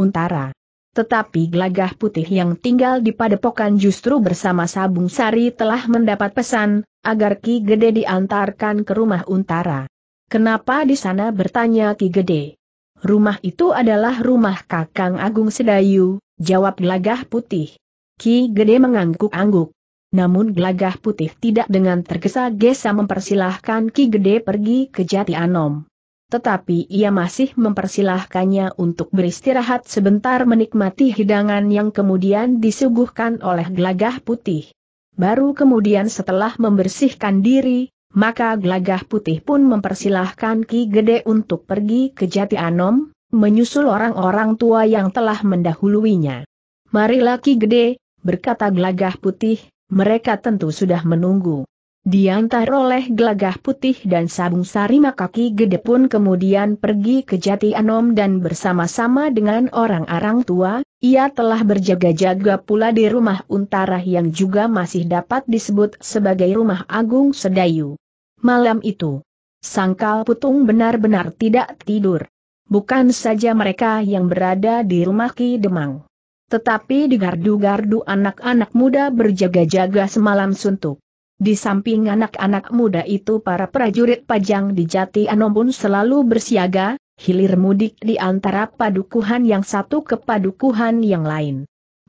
Untara. Tetapi gelagah putih yang tinggal di padepokan justru bersama Sabung Sari telah mendapat pesan, agar Ki Gede diantarkan ke rumah Untara. Kenapa di sana bertanya Ki Gede? Rumah itu adalah rumah Kakang Agung Sedayu, jawab gelagah putih. Ki Gede mengangguk-angguk namun glagah putih tidak dengan tergesa-gesa mempersilahkan Ki Gede pergi ke Jati Anom. Tetapi ia masih mempersilahkannya untuk beristirahat sebentar menikmati hidangan yang kemudian disuguhkan oleh glagah putih. Baru kemudian setelah membersihkan diri, maka glagah putih pun mempersilahkan Ki Gede untuk pergi ke Jati Anom, menyusul orang-orang tua yang telah mendahuluinya. Marilah Ki Gede, berkata glagah putih, mereka tentu sudah menunggu. Diantar oleh gelagah putih dan sabung sari kaki gede pun kemudian pergi ke Jati Anom dan bersama-sama dengan orang-orang tua, ia telah berjaga-jaga pula di rumah Untara yang juga masih dapat disebut sebagai rumah Agung Sedayu. Malam itu, Sangkal Putung benar-benar tidak tidur. Bukan saja mereka yang berada di rumah Ki Demang. Tetapi di gardu-gardu anak-anak muda berjaga-jaga semalam suntuk. Di samping anak-anak muda itu para prajurit pajang di Jati Anom pun selalu bersiaga, hilir mudik di antara padukuhan yang satu ke padukuhan yang lain.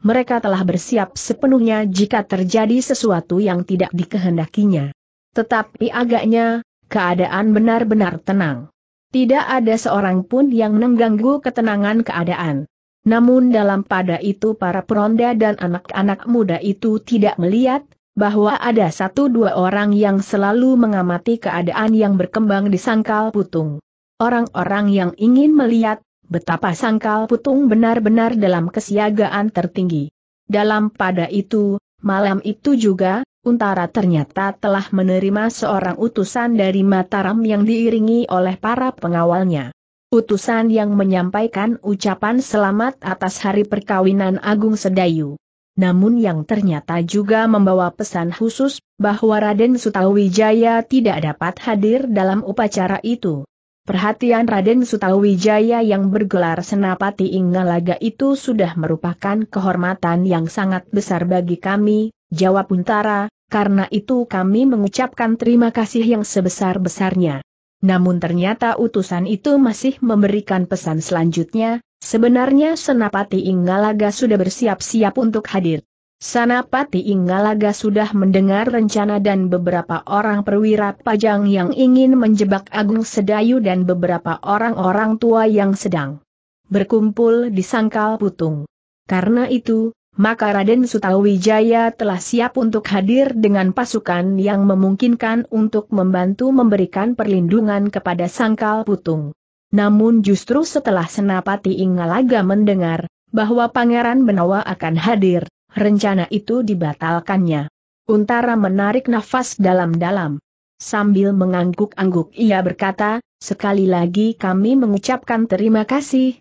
Mereka telah bersiap sepenuhnya jika terjadi sesuatu yang tidak dikehendakinya. Tetapi agaknya, keadaan benar-benar tenang. Tidak ada seorang pun yang mengganggu ketenangan keadaan. Namun dalam pada itu para peronda dan anak-anak muda itu tidak melihat, bahwa ada satu dua orang yang selalu mengamati keadaan yang berkembang di sangkal putung. Orang-orang yang ingin melihat, betapa sangkal putung benar-benar dalam kesiagaan tertinggi. Dalam pada itu, malam itu juga, Untara ternyata telah menerima seorang utusan dari Mataram yang diiringi oleh para pengawalnya utusan yang menyampaikan ucapan selamat atas hari perkawinan Agung Sedayu. Namun yang ternyata juga membawa pesan khusus, bahwa Raden Sutawijaya tidak dapat hadir dalam upacara itu. Perhatian Raden Sutawijaya yang bergelar Senapati Ingalaga itu sudah merupakan kehormatan yang sangat besar bagi kami, jawab Untara, karena itu kami mengucapkan terima kasih yang sebesar-besarnya. Namun ternyata utusan itu masih memberikan pesan selanjutnya, sebenarnya Senapati Inggalaga sudah bersiap-siap untuk hadir. Senapati Inggalaga sudah mendengar rencana dan beberapa orang perwira pajang yang ingin menjebak Agung Sedayu dan beberapa orang-orang tua yang sedang berkumpul di Sangkal Putung. Karena itu, maka Raden Sutawijaya telah siap untuk hadir dengan pasukan yang memungkinkan untuk membantu memberikan perlindungan kepada Sangkal Putung. Namun justru setelah Senapati Ingalaga mendengar bahwa Pangeran Benawa akan hadir, rencana itu dibatalkannya. Untara menarik nafas dalam-dalam. Sambil mengangguk-angguk ia berkata, sekali lagi kami mengucapkan terima kasih,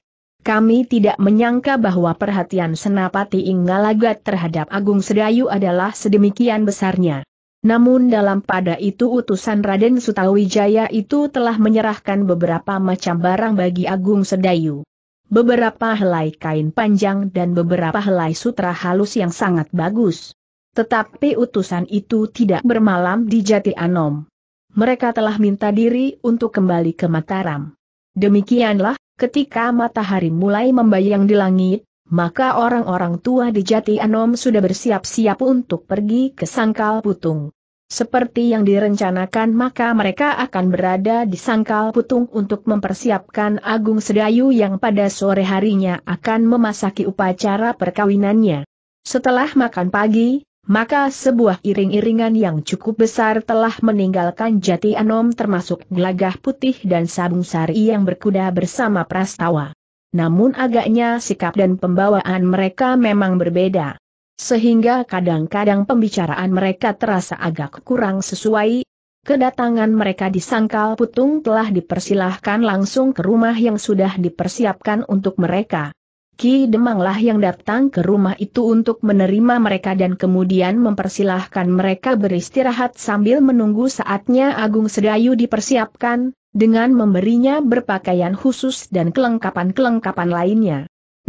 kami tidak menyangka bahwa perhatian Senapati Inggalagat terhadap Agung Sedayu adalah sedemikian besarnya. Namun dalam pada itu utusan Raden Sutawijaya itu telah menyerahkan beberapa macam barang bagi Agung Sedayu. Beberapa helai kain panjang dan beberapa helai sutra halus yang sangat bagus. Tetapi utusan itu tidak bermalam di Jati Anom. Mereka telah minta diri untuk kembali ke Mataram. Demikianlah Ketika matahari mulai membayang di langit, maka orang-orang tua di Jati Anom sudah bersiap-siap untuk pergi ke Sangkal Putung. Seperti yang direncanakan maka mereka akan berada di Sangkal Putung untuk mempersiapkan Agung Sedayu yang pada sore harinya akan memasaki upacara perkawinannya. Setelah makan pagi, maka sebuah iring-iringan yang cukup besar telah meninggalkan Jati Anom termasuk gelagah putih dan sabung sari yang berkuda bersama prastawa. Namun agaknya sikap dan pembawaan mereka memang berbeda. Sehingga kadang-kadang pembicaraan mereka terasa agak kurang sesuai. Kedatangan mereka di Sangkal Putung telah dipersilahkan langsung ke rumah yang sudah dipersiapkan untuk mereka. Ki Demanglah yang datang ke rumah itu untuk menerima mereka dan kemudian mempersilahkan mereka beristirahat sambil menunggu saatnya Agung Sedayu dipersiapkan, dengan memberinya berpakaian khusus dan kelengkapan-kelengkapan lainnya.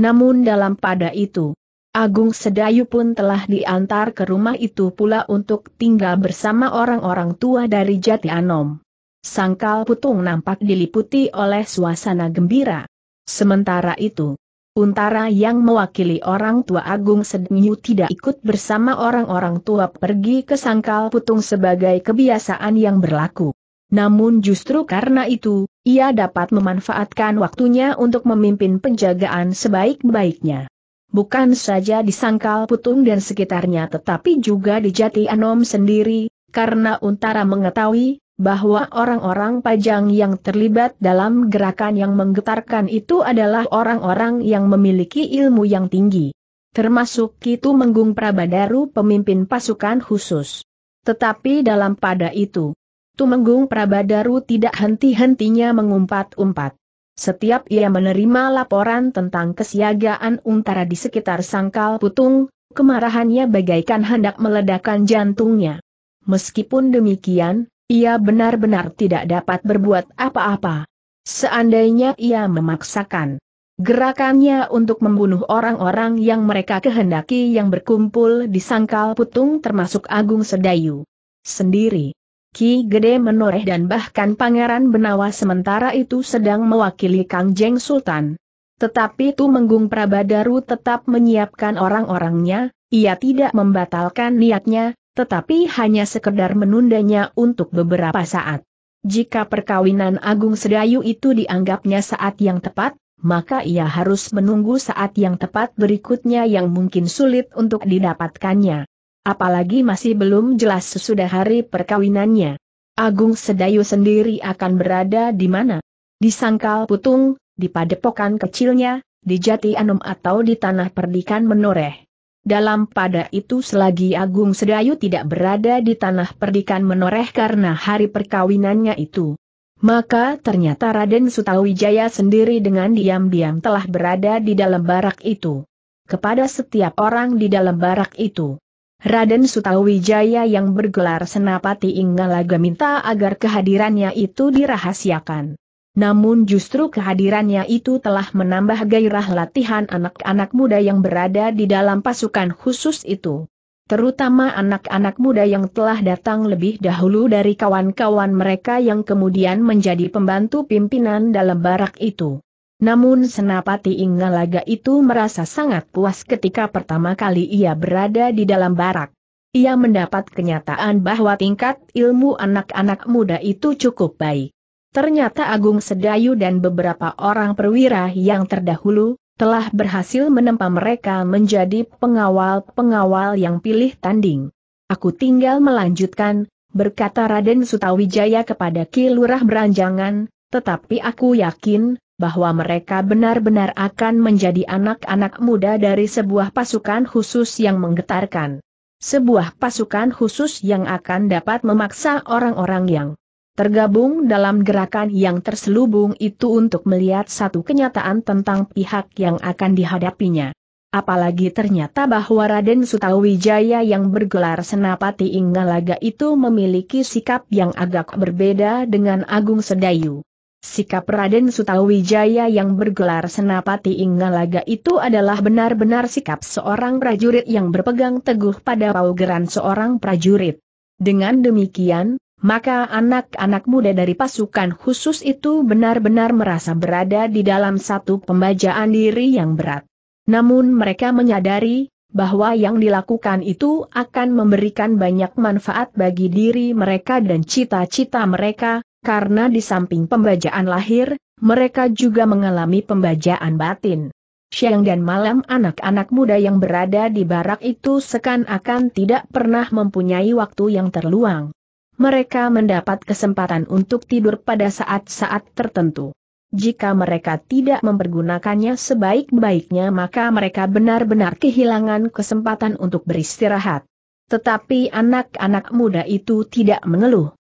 Namun dalam pada itu, Agung Sedayu pun telah diantar ke rumah itu pula untuk tinggal bersama orang-orang tua dari Jati Anom. Sangkal Putung nampak diliputi oleh suasana gembira. Sementara itu, Untara yang mewakili orang tua Agung Sednyu tidak ikut bersama orang-orang tua pergi ke Sangkal Putung sebagai kebiasaan yang berlaku. Namun justru karena itu, ia dapat memanfaatkan waktunya untuk memimpin penjagaan sebaik-baiknya. Bukan saja di Sangkal Putung dan sekitarnya tetapi juga di Jati Anom sendiri, karena Untara mengetahui, bahwa orang-orang pajang yang terlibat dalam gerakan yang menggetarkan itu adalah orang-orang yang memiliki ilmu yang tinggi. Termasuk Kitu Menggung Prabadaru pemimpin pasukan khusus. Tetapi dalam pada itu, Tumenggung Prabadaru tidak henti-hentinya mengumpat-umpat. Setiap ia menerima laporan tentang kesiagaan untara di sekitar sangkal putung, kemarahannya bagaikan hendak meledakkan jantungnya. Meskipun demikian, ia benar-benar tidak dapat berbuat apa-apa. Seandainya ia memaksakan gerakannya untuk membunuh orang-orang yang mereka kehendaki yang berkumpul di sangkal putung termasuk Agung Sedayu sendiri. Ki Gede menoreh dan bahkan Pangeran Benawa sementara itu sedang mewakili Kang Jeng Sultan. Tetapi Menggung Prabadaru tetap menyiapkan orang-orangnya, ia tidak membatalkan niatnya, tetapi hanya sekedar menundanya untuk beberapa saat. Jika perkawinan Agung Sedayu itu dianggapnya saat yang tepat, maka ia harus menunggu saat yang tepat berikutnya yang mungkin sulit untuk didapatkannya. Apalagi masih belum jelas sesudah hari perkawinannya. Agung Sedayu sendiri akan berada di mana? Di Sangkal Putung, di padepokan kecilnya, di Jati Anum atau di Tanah Perdikan Menoreh. Dalam pada itu selagi Agung Sedayu tidak berada di tanah perdikan menoreh karena hari perkawinannya itu. Maka ternyata Raden Sutawijaya sendiri dengan diam-diam telah berada di dalam barak itu. Kepada setiap orang di dalam barak itu. Raden Sutawijaya yang bergelar Senapati Inggalaga minta agar kehadirannya itu dirahasiakan. Namun justru kehadirannya itu telah menambah gairah latihan anak-anak muda yang berada di dalam pasukan khusus itu. Terutama anak-anak muda yang telah datang lebih dahulu dari kawan-kawan mereka yang kemudian menjadi pembantu pimpinan dalam barak itu. Namun Senapati Inggalaga itu merasa sangat puas ketika pertama kali ia berada di dalam barak. Ia mendapat kenyataan bahwa tingkat ilmu anak-anak muda itu cukup baik. Ternyata Agung Sedayu dan beberapa orang perwira yang terdahulu, telah berhasil menempa mereka menjadi pengawal-pengawal yang pilih tanding. Aku tinggal melanjutkan, berkata Raden Sutawijaya kepada Ki Lurah Beranjangan, tetapi aku yakin, bahwa mereka benar-benar akan menjadi anak-anak muda dari sebuah pasukan khusus yang menggetarkan. Sebuah pasukan khusus yang akan dapat memaksa orang-orang yang tergabung dalam gerakan yang terselubung itu untuk melihat satu kenyataan tentang pihak yang akan dihadapinya. Apalagi ternyata bahwa Raden Sutawijaya yang bergelar Senapati Inggalaga itu memiliki sikap yang agak berbeda dengan Agung Sedayu. Sikap Raden Sutawijaya yang bergelar Senapati Inggalaga itu adalah benar-benar sikap seorang prajurit yang berpegang teguh pada paugeran seorang prajurit. Dengan demikian, maka anak-anak muda dari pasukan khusus itu benar-benar merasa berada di dalam satu pembajaan diri yang berat. Namun mereka menyadari, bahwa yang dilakukan itu akan memberikan banyak manfaat bagi diri mereka dan cita-cita mereka, karena di samping pembajaan lahir, mereka juga mengalami pembajaan batin. Siang dan malam anak-anak muda yang berada di barak itu sekan-akan tidak pernah mempunyai waktu yang terluang mereka mendapat kesempatan untuk tidur pada saat-saat tertentu. Jika mereka tidak mempergunakannya sebaik-baiknya maka mereka benar-benar kehilangan kesempatan untuk beristirahat. Tetapi anak-anak muda itu tidak mengeluh.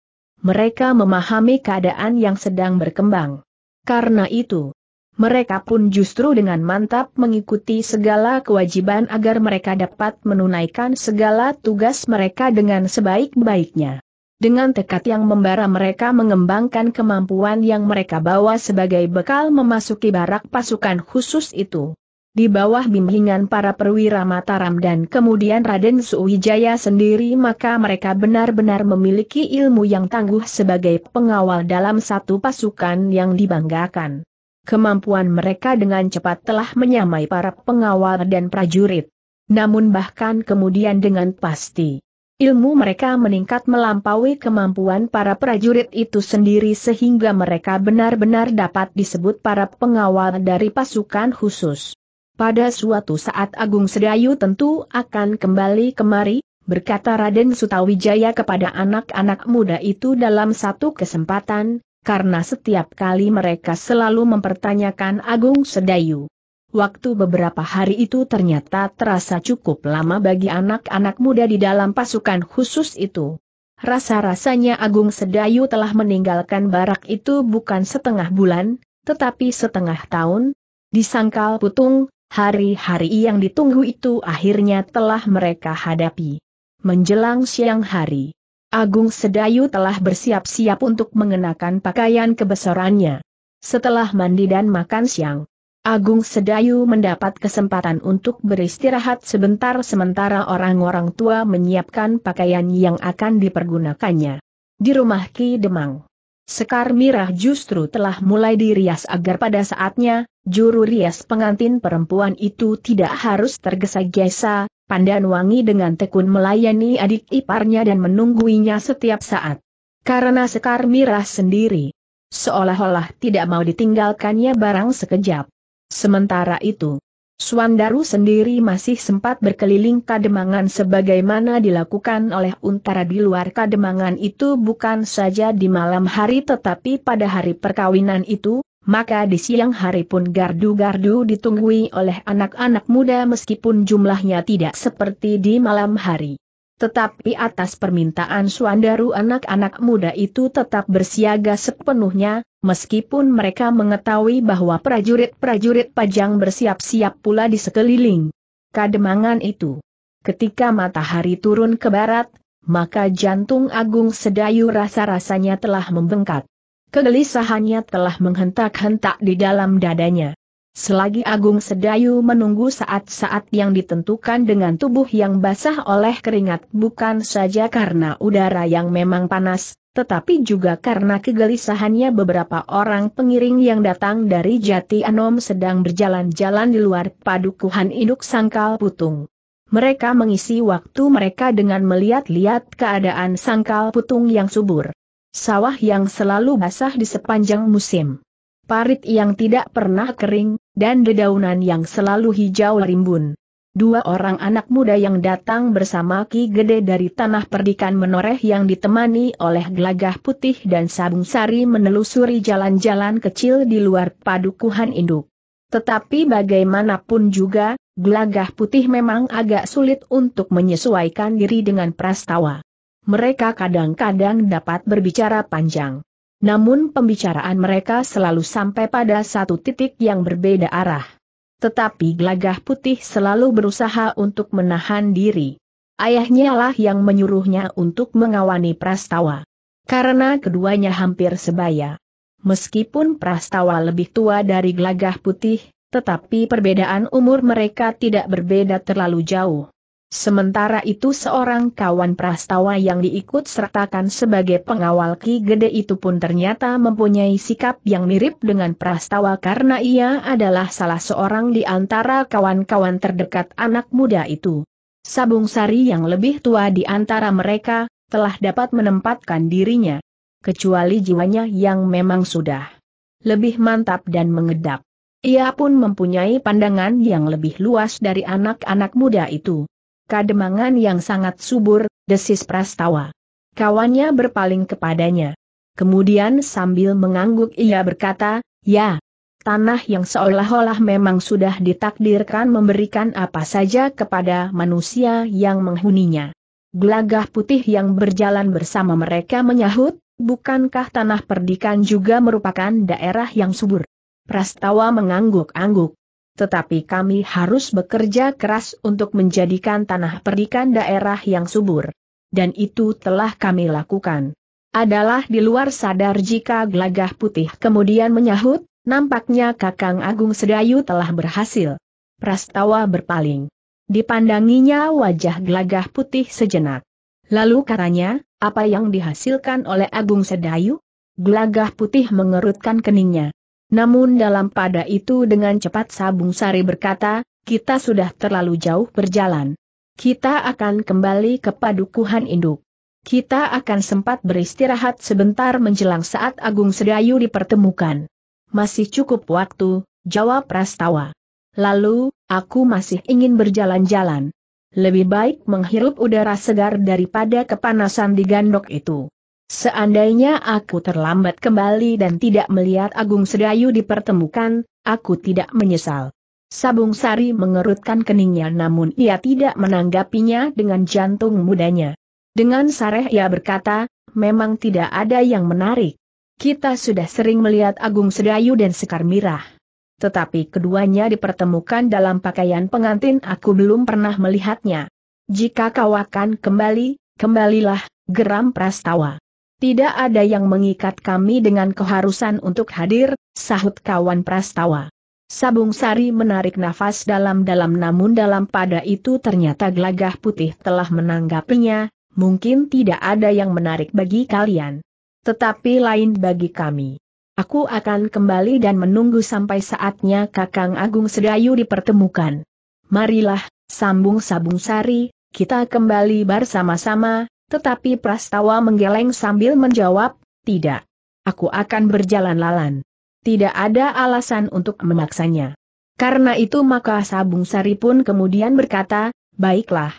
Mereka memahami keadaan yang sedang berkembang. Karena itu, mereka pun justru dengan mantap mengikuti segala kewajiban agar mereka dapat menunaikan segala tugas mereka dengan sebaik-baiknya. Dengan tekad yang membara mereka mengembangkan kemampuan yang mereka bawa sebagai bekal memasuki barak pasukan khusus itu. Di bawah bimbingan para perwira Mataram dan kemudian Raden Suwijaya sendiri maka mereka benar-benar memiliki ilmu yang tangguh sebagai pengawal dalam satu pasukan yang dibanggakan. Kemampuan mereka dengan cepat telah menyamai para pengawal dan prajurit. Namun bahkan kemudian dengan pasti Ilmu mereka meningkat melampaui kemampuan para prajurit itu sendiri sehingga mereka benar-benar dapat disebut para pengawal dari pasukan khusus. Pada suatu saat Agung Sedayu tentu akan kembali kemari, berkata Raden Sutawijaya kepada anak-anak muda itu dalam satu kesempatan, karena setiap kali mereka selalu mempertanyakan Agung Sedayu. Waktu beberapa hari itu ternyata terasa cukup lama bagi anak-anak muda di dalam pasukan khusus itu. Rasa-rasanya Agung Sedayu telah meninggalkan barak itu bukan setengah bulan, tetapi setengah tahun. Disangkal putung, hari-hari yang ditunggu itu akhirnya telah mereka hadapi. Menjelang siang hari, Agung Sedayu telah bersiap-siap untuk mengenakan pakaian kebesarannya. Setelah mandi dan makan siang, Agung Sedayu mendapat kesempatan untuk beristirahat sebentar sementara orang-orang tua menyiapkan pakaian yang akan dipergunakannya. Di rumah Ki Demang. Sekar Mirah justru telah mulai dirias agar pada saatnya, juru rias pengantin perempuan itu tidak harus tergesa-gesa, pandan wangi dengan tekun melayani adik iparnya dan menungguinya setiap saat. Karena Sekar Mirah sendiri, seolah-olah tidak mau ditinggalkannya barang sekejap. Sementara itu, Suandaru sendiri masih sempat berkeliling Kademangan sebagaimana dilakukan oleh Untara di luar Kademangan itu bukan saja di malam hari tetapi pada hari perkawinan itu, maka di siang hari pun gardu-gardu ditunggui oleh anak-anak muda meskipun jumlahnya tidak seperti di malam hari. Tetapi atas permintaan Suandaru anak-anak muda itu tetap bersiaga sepenuhnya, meskipun mereka mengetahui bahwa prajurit-prajurit pajang bersiap-siap pula di sekeliling. Kademangan itu. Ketika matahari turun ke barat, maka jantung Agung Sedayu rasa-rasanya telah membengkak. Kegelisahannya telah menghentak-hentak di dalam dadanya. Selagi Agung Sedayu menunggu saat-saat yang ditentukan dengan tubuh yang basah oleh keringat bukan saja karena udara yang memang panas, tetapi juga karena kegelisahannya beberapa orang pengiring yang datang dari Jati Anom sedang berjalan-jalan di luar padukuhan induk sangkal putung. Mereka mengisi waktu mereka dengan melihat-lihat keadaan sangkal putung yang subur. Sawah yang selalu basah di sepanjang musim parit yang tidak pernah kering, dan dedaunan yang selalu hijau rimbun. Dua orang anak muda yang datang bersama Ki Gede dari tanah perdikan menoreh yang ditemani oleh gelagah putih dan sabung sari menelusuri jalan-jalan kecil di luar padukuhan induk. Tetapi bagaimanapun juga, gelagah putih memang agak sulit untuk menyesuaikan diri dengan prastawa. Mereka kadang-kadang dapat berbicara panjang. Namun pembicaraan mereka selalu sampai pada satu titik yang berbeda arah. Tetapi Glagah putih selalu berusaha untuk menahan diri. Ayahnya lah yang menyuruhnya untuk mengawani Prastawa. Karena keduanya hampir sebaya. Meskipun Prastawa lebih tua dari Glagah putih, tetapi perbedaan umur mereka tidak berbeda terlalu jauh. Sementara itu seorang kawan prastawa yang diikut sertakan sebagai pengawal Ki Gede itu pun ternyata mempunyai sikap yang mirip dengan prastawa karena ia adalah salah seorang di antara kawan-kawan terdekat anak muda itu. Sabung Sari yang lebih tua di antara mereka, telah dapat menempatkan dirinya. Kecuali jiwanya yang memang sudah lebih mantap dan mengedap. Ia pun mempunyai pandangan yang lebih luas dari anak-anak muda itu kademangan yang sangat subur, desis Prastawa. Kawannya berpaling kepadanya. Kemudian sambil mengangguk ia berkata, ya, tanah yang seolah-olah memang sudah ditakdirkan memberikan apa saja kepada manusia yang menghuninya. Gelagah putih yang berjalan bersama mereka menyahut, bukankah tanah perdikan juga merupakan daerah yang subur? Prastawa mengangguk-angguk tetapi kami harus bekerja keras untuk menjadikan tanah perdikan daerah yang subur. Dan itu telah kami lakukan. Adalah di luar sadar jika gelagah putih kemudian menyahut, nampaknya Kakang Agung Sedayu telah berhasil. Prastawa berpaling. Dipandanginya wajah gelagah putih sejenak. Lalu katanya, apa yang dihasilkan oleh Agung Sedayu? Gelagah putih mengerutkan keningnya. Namun dalam pada itu dengan cepat Sabung Sari berkata, kita sudah terlalu jauh berjalan. Kita akan kembali ke padukuhan induk. Kita akan sempat beristirahat sebentar menjelang saat Agung Sedayu dipertemukan. Masih cukup waktu, jawab Rastawa. Lalu, aku masih ingin berjalan-jalan. Lebih baik menghirup udara segar daripada kepanasan di gandok itu. Seandainya aku terlambat kembali dan tidak melihat Agung Sedayu dipertemukan, aku tidak menyesal. Sabung Sari mengerutkan keningnya namun ia tidak menanggapinya dengan jantung mudanya. Dengan sareh ia berkata, memang tidak ada yang menarik. Kita sudah sering melihat Agung Sedayu dan Sekar Mirah. Tetapi keduanya dipertemukan dalam pakaian pengantin aku belum pernah melihatnya. Jika kau akan kembali, kembalilah, geram Prastawa. Tidak ada yang mengikat kami dengan keharusan untuk hadir, sahut kawan prastawa. Sabung Sari menarik nafas dalam-dalam namun dalam pada itu ternyata gelagah putih telah menanggapinya, mungkin tidak ada yang menarik bagi kalian. Tetapi lain bagi kami. Aku akan kembali dan menunggu sampai saatnya Kakang Agung Sedayu dipertemukan. Marilah, sambung Sabung Sari, kita kembali bersama-sama, tetapi Prastawa menggeleng sambil menjawab, tidak. Aku akan berjalan lalan. Tidak ada alasan untuk memaksanya. Karena itu maka Sabung Sari pun kemudian berkata, baiklah.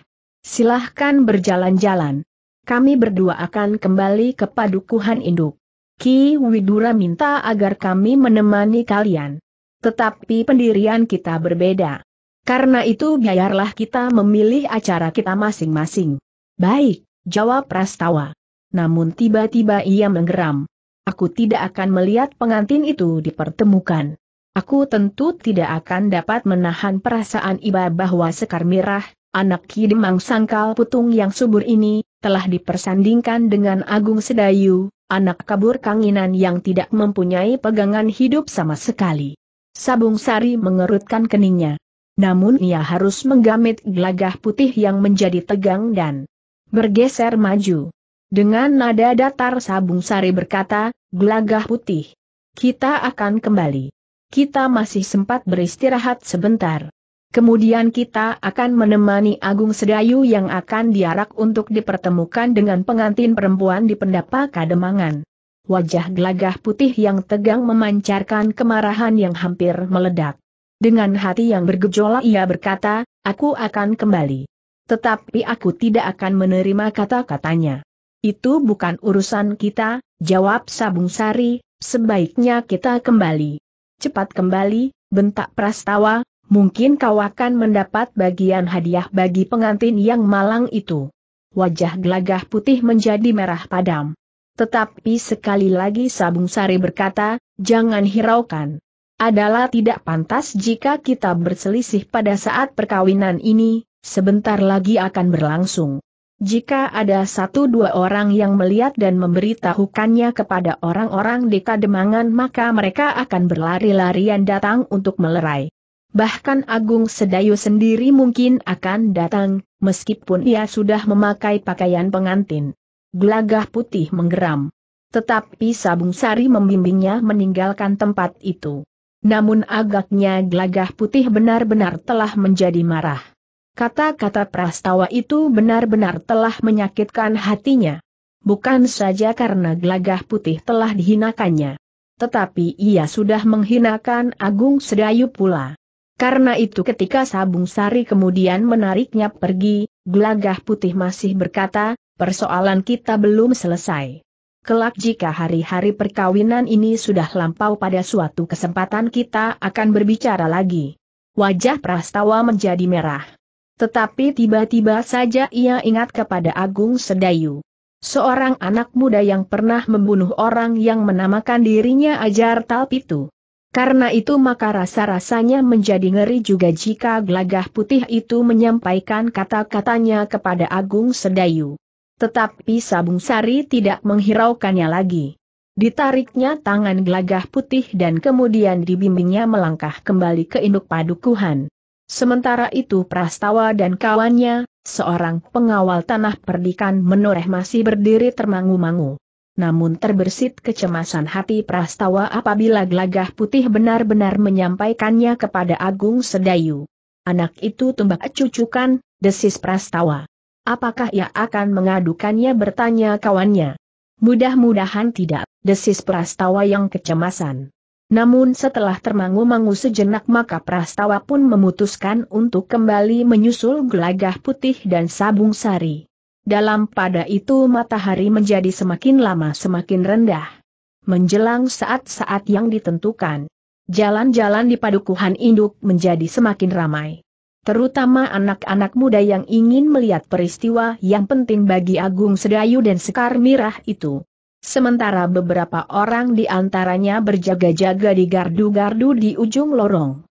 Silahkan berjalan-jalan. Kami berdua akan kembali ke padukuhan induk. Ki Widura minta agar kami menemani kalian. Tetapi pendirian kita berbeda. Karena itu biarlah kita memilih acara kita masing-masing. Baik jawab Prastawa. Namun tiba-tiba ia menggeram. Aku tidak akan melihat pengantin itu dipertemukan. Aku tentu tidak akan dapat menahan perasaan iba bahwa Sekar Mirah, anak Kidemang Sangkal Putung yang subur ini, telah dipersandingkan dengan Agung Sedayu, anak kabur kanginan yang tidak mempunyai pegangan hidup sama sekali. Sabung Sari mengerutkan keningnya. Namun ia harus menggamit gelagah putih yang menjadi tegang dan Bergeser maju. Dengan nada datar Sabung Sari berkata, gelagah putih. Kita akan kembali. Kita masih sempat beristirahat sebentar. Kemudian kita akan menemani Agung Sedayu yang akan diarak untuk dipertemukan dengan pengantin perempuan di pendapa Kademangan. Wajah gelagah putih yang tegang memancarkan kemarahan yang hampir meledak. Dengan hati yang bergejolak ia berkata, aku akan kembali. Tetapi aku tidak akan menerima kata-katanya. Itu bukan urusan kita, jawab Sabung Sari, sebaiknya kita kembali. Cepat kembali, bentak Prastawa, mungkin kau akan mendapat bagian hadiah bagi pengantin yang malang itu. Wajah gelagah putih menjadi merah padam. Tetapi sekali lagi Sabung Sari berkata, jangan hiraukan. Adalah tidak pantas jika kita berselisih pada saat perkawinan ini, Sebentar lagi akan berlangsung. Jika ada satu dua orang yang melihat dan memberitahukannya kepada orang-orang di Kademangan maka mereka akan berlari-larian datang untuk melerai. Bahkan Agung Sedayu sendiri mungkin akan datang, meskipun ia sudah memakai pakaian pengantin. Gelagah putih menggeram. Tetapi Sabung Sari membimbingnya meninggalkan tempat itu. Namun agaknya gelagah putih benar-benar telah menjadi marah. Kata-kata prastawa itu benar-benar telah menyakitkan hatinya. Bukan saja karena gelagah putih telah dihinakannya. Tetapi ia sudah menghinakan Agung Sedayu pula. Karena itu ketika Sabung Sari kemudian menariknya pergi, Gelagah Putih masih berkata, persoalan kita belum selesai. Kelak jika hari-hari perkawinan ini sudah lampau pada suatu kesempatan kita akan berbicara lagi. Wajah Prastawa menjadi merah. Tetapi tiba-tiba saja ia ingat kepada Agung Sedayu. Seorang anak muda yang pernah membunuh orang yang menamakan dirinya Ajar Talpitu. Karena itu maka rasa-rasanya menjadi ngeri juga jika Glagah putih itu menyampaikan kata-katanya kepada Agung Sedayu. Tetapi Sabung Sari tidak menghiraukannya lagi. Ditariknya tangan Glagah putih dan kemudian dibimbingnya melangkah kembali ke induk padukuhan. Sementara itu Prastawa dan kawannya, seorang pengawal tanah perdikan menoreh masih berdiri termangu-mangu. Namun terbersit kecemasan hati Prastawa apabila gelagah putih benar-benar menyampaikannya kepada Agung Sedayu. Anak itu tumbak cucukan, desis Prastawa. Apakah ia akan mengadukannya bertanya kawannya. Mudah-mudahan tidak, desis Prastawa yang kecemasan. Namun setelah termangu-mangu sejenak maka Prastawa pun memutuskan untuk kembali menyusul gelagah putih dan sabung sari. Dalam pada itu matahari menjadi semakin lama semakin rendah. Menjelang saat-saat yang ditentukan, jalan-jalan di padukuhan induk menjadi semakin ramai. Terutama anak-anak muda yang ingin melihat peristiwa yang penting bagi Agung Sedayu dan Sekar Mirah itu sementara beberapa orang di antaranya berjaga-jaga di gardu-gardu di ujung lorong.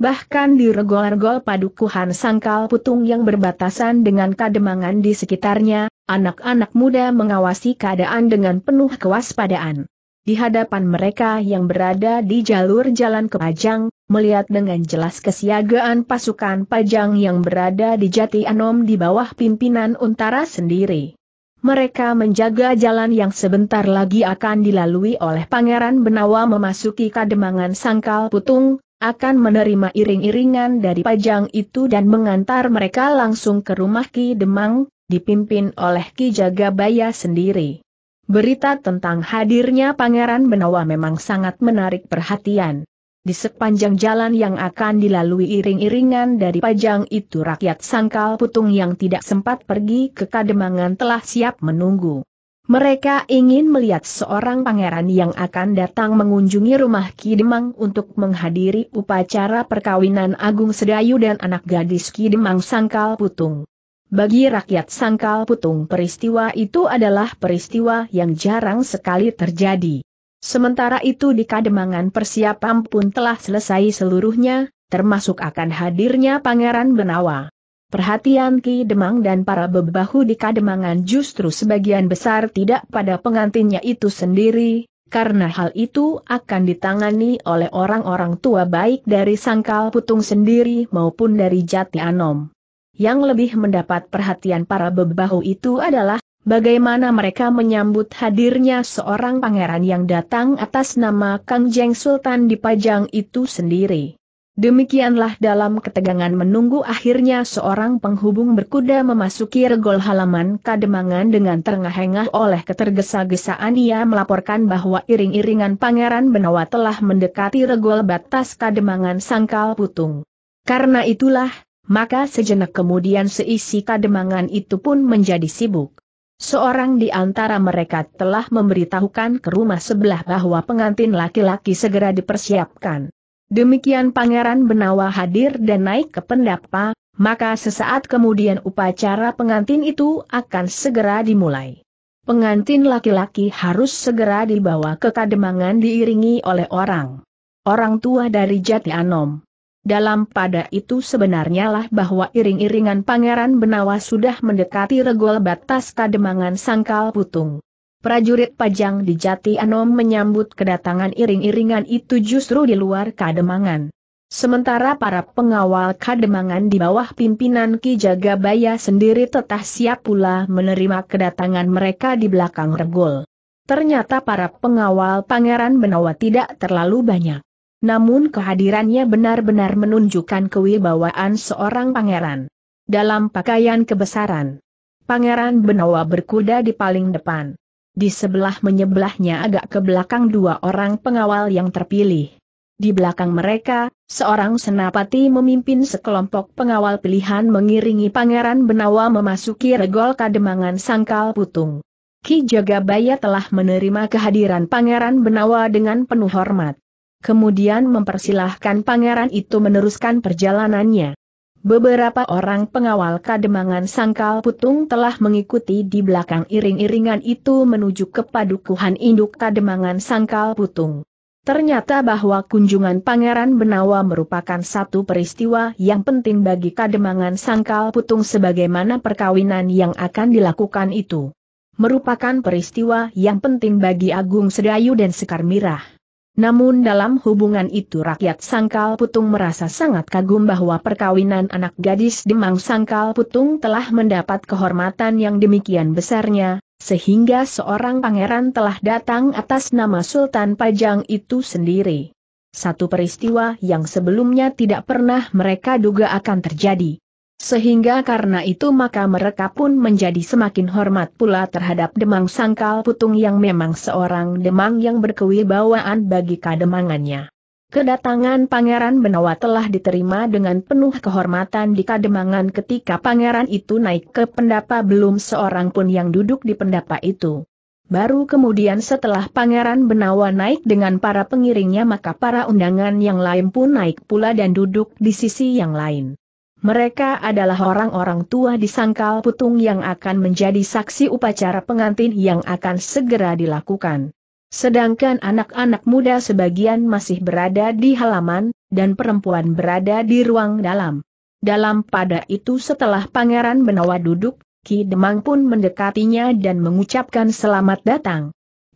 Bahkan di regol-regol padukuhan sangkal putung yang berbatasan dengan kademangan di sekitarnya, anak-anak muda mengawasi keadaan dengan penuh kewaspadaan. Di hadapan mereka yang berada di jalur jalan ke Pajang, melihat dengan jelas kesiagaan pasukan Pajang yang berada di Jati Anom di bawah pimpinan Untara sendiri mereka menjaga jalan yang sebentar lagi akan dilalui oleh Pangeran Benawa memasuki kademangan Sangkal Putung, akan menerima iring-iringan dari pajang itu dan mengantar mereka langsung ke rumah Ki Demang, dipimpin oleh Ki Jagabaya sendiri. Berita tentang hadirnya Pangeran Benawa memang sangat menarik perhatian. Di sepanjang jalan yang akan dilalui iring-iringan dari pajang itu rakyat sangkal putung yang tidak sempat pergi ke kademangan telah siap menunggu. Mereka ingin melihat seorang pangeran yang akan datang mengunjungi rumah Kidemang untuk menghadiri upacara perkawinan Agung Sedayu dan anak gadis Kidemang Sangkal Putung. Bagi rakyat Sangkal Putung peristiwa itu adalah peristiwa yang jarang sekali terjadi. Sementara itu di Kademangan persiapan pun telah selesai seluruhnya, termasuk akan hadirnya Pangeran Benawa. Perhatian Ki Demang dan para bebahu di Kademangan justru sebagian besar tidak pada pengantinnya itu sendiri, karena hal itu akan ditangani oleh orang-orang tua baik dari Sangkal Putung sendiri maupun dari Jati Anom. Yang lebih mendapat perhatian para bebahu itu adalah Bagaimana mereka menyambut hadirnya seorang pangeran yang datang atas nama Kang Jeng Sultan di Pajang itu sendiri. Demikianlah dalam ketegangan menunggu akhirnya seorang penghubung berkuda memasuki regol halaman Kademangan dengan terengah-engah oleh ketergesa-gesaan ia melaporkan bahwa iring-iringan Pangeran Benawa telah mendekati regol batas Kademangan Sangkal Putung. Karena itulah, maka sejenak kemudian seisi Kademangan itu pun menjadi sibuk. Seorang di antara mereka telah memberitahukan ke rumah sebelah bahwa pengantin laki-laki segera dipersiapkan. Demikian Pangeran Benawa hadir dan naik ke pendapa, maka sesaat kemudian upacara pengantin itu akan segera dimulai. Pengantin laki-laki harus segera dibawa ke kademangan diiringi oleh orang. Orang tua dari Jati Anom. Dalam pada itu sebenarnya lah bahwa iring-iringan Pangeran Benawa sudah mendekati regol batas kademangan sangkal putung. Prajurit pajang di Jati Anom menyambut kedatangan iring-iringan itu justru di luar kademangan. Sementara para pengawal kademangan di bawah pimpinan Ki Jagabaya sendiri tetap siap pula menerima kedatangan mereka di belakang regol. Ternyata para pengawal Pangeran Benawa tidak terlalu banyak. Namun kehadirannya benar-benar menunjukkan kewibawaan seorang pangeran. Dalam pakaian kebesaran, Pangeran Benawa berkuda di paling depan. Di sebelah menyebelahnya agak ke belakang dua orang pengawal yang terpilih. Di belakang mereka, seorang senapati memimpin sekelompok pengawal pilihan mengiringi Pangeran Benawa memasuki regol kademangan sangkal putung. Ki Jagabaya telah menerima kehadiran Pangeran Benawa dengan penuh hormat kemudian mempersilahkan pangeran itu meneruskan perjalanannya. Beberapa orang pengawal kademangan sangkal putung telah mengikuti di belakang iring-iringan itu menuju ke padukuhan induk kademangan sangkal putung. Ternyata bahwa kunjungan Pangeran Benawa merupakan satu peristiwa yang penting bagi kademangan sangkal putung sebagaimana perkawinan yang akan dilakukan itu. Merupakan peristiwa yang penting bagi Agung Sedayu dan Sekar Mirah. Namun dalam hubungan itu rakyat Sangkal Putung merasa sangat kagum bahwa perkawinan anak gadis Demang Sangkal Putung telah mendapat kehormatan yang demikian besarnya, sehingga seorang pangeran telah datang atas nama Sultan Pajang itu sendiri. Satu peristiwa yang sebelumnya tidak pernah mereka duga akan terjadi. Sehingga karena itu maka mereka pun menjadi semakin hormat pula terhadap Demang Sangkal Putung yang memang seorang Demang yang berkewibawaan bagi kademangannya. Kedatangan Pangeran Benawa telah diterima dengan penuh kehormatan di Kademangan ketika Pangeran itu naik ke pendapa belum seorang pun yang duduk di pendapa itu. Baru kemudian setelah Pangeran Benawa naik dengan para pengiringnya maka para undangan yang lain pun naik pula dan duduk di sisi yang lain. Mereka adalah orang-orang tua di sangkal putung yang akan menjadi saksi upacara pengantin yang akan segera dilakukan. Sedangkan anak-anak muda sebagian masih berada di halaman, dan perempuan berada di ruang dalam. Dalam pada itu setelah Pangeran Benawa duduk, Ki Demang pun mendekatinya dan mengucapkan selamat datang.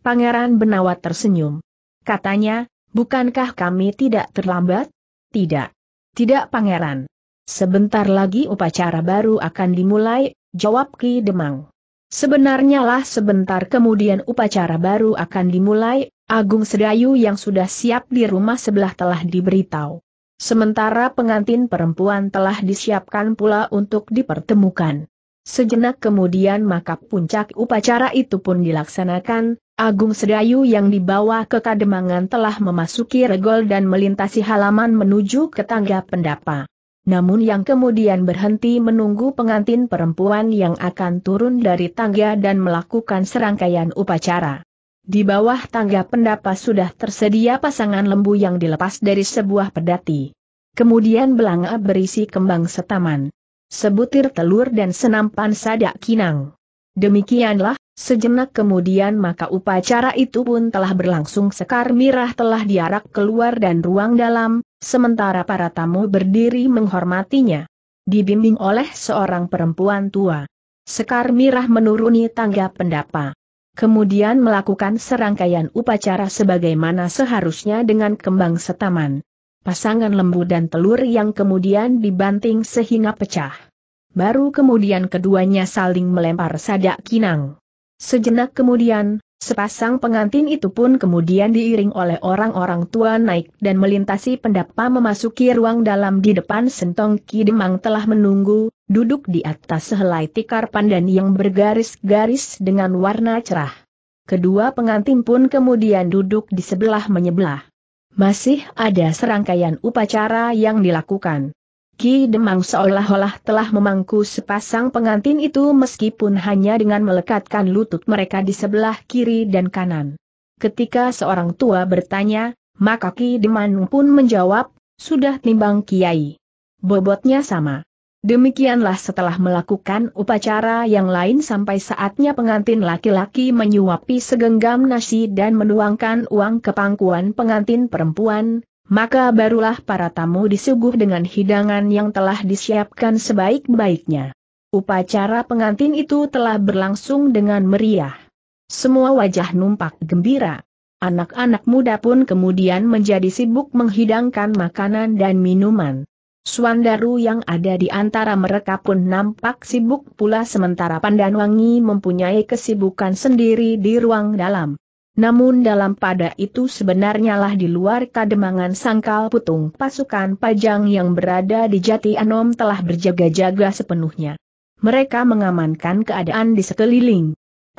Pangeran Benawa tersenyum. Katanya, bukankah kami tidak terlambat? Tidak. Tidak Pangeran. Sebentar lagi upacara baru akan dimulai, jawab Ki Demang. Sebenarnya lah sebentar kemudian upacara baru akan dimulai, Agung Sedayu yang sudah siap di rumah sebelah telah diberitahu. Sementara pengantin perempuan telah disiapkan pula untuk dipertemukan. Sejenak kemudian maka puncak upacara itu pun dilaksanakan, Agung Sedayu yang dibawa ke Kademangan telah memasuki regol dan melintasi halaman menuju ke tangga pendapa namun yang kemudian berhenti menunggu pengantin perempuan yang akan turun dari tangga dan melakukan serangkaian upacara. Di bawah tangga pendapa sudah tersedia pasangan lembu yang dilepas dari sebuah pedati. Kemudian belanga berisi kembang setaman. Sebutir telur dan senampan sadak kinang. Demikianlah, sejenak kemudian maka upacara itu pun telah berlangsung sekar mirah telah diarak keluar dan ruang dalam, sementara para tamu berdiri menghormatinya. Dibimbing oleh seorang perempuan tua. Sekar Mirah menuruni tangga pendapa. Kemudian melakukan serangkaian upacara sebagaimana seharusnya dengan kembang setaman. Pasangan lembu dan telur yang kemudian dibanting sehingga pecah. Baru kemudian keduanya saling melempar sadak kinang. Sejenak kemudian, Sepasang pengantin itu pun kemudian diiring oleh orang-orang tua naik dan melintasi pendapa memasuki ruang dalam di depan sentong Kidemang telah menunggu, duduk di atas sehelai tikar pandan yang bergaris-garis dengan warna cerah. Kedua pengantin pun kemudian duduk di sebelah menyebelah. Masih ada serangkaian upacara yang dilakukan. Ki Demang seolah-olah telah memangku sepasang pengantin itu meskipun hanya dengan melekatkan lutut mereka di sebelah kiri dan kanan. Ketika seorang tua bertanya, maka Ki Demang pun menjawab, sudah timbang Kiai. Bobotnya sama. Demikianlah setelah melakukan upacara yang lain sampai saatnya pengantin laki-laki menyuapi segenggam nasi dan menuangkan uang ke pangkuan pengantin perempuan, maka barulah para tamu disuguh dengan hidangan yang telah disiapkan sebaik-baiknya. Upacara pengantin itu telah berlangsung dengan meriah. Semua wajah numpak gembira. Anak-anak muda pun kemudian menjadi sibuk menghidangkan makanan dan minuman. Swandaru yang ada di antara mereka pun nampak sibuk pula sementara Pandanwangi mempunyai kesibukan sendiri di ruang dalam. Namun dalam pada itu sebenarnya lah di luar kademangan sangkal putung pasukan pajang yang berada di Jati Anom telah berjaga-jaga sepenuhnya. Mereka mengamankan keadaan di sekeliling.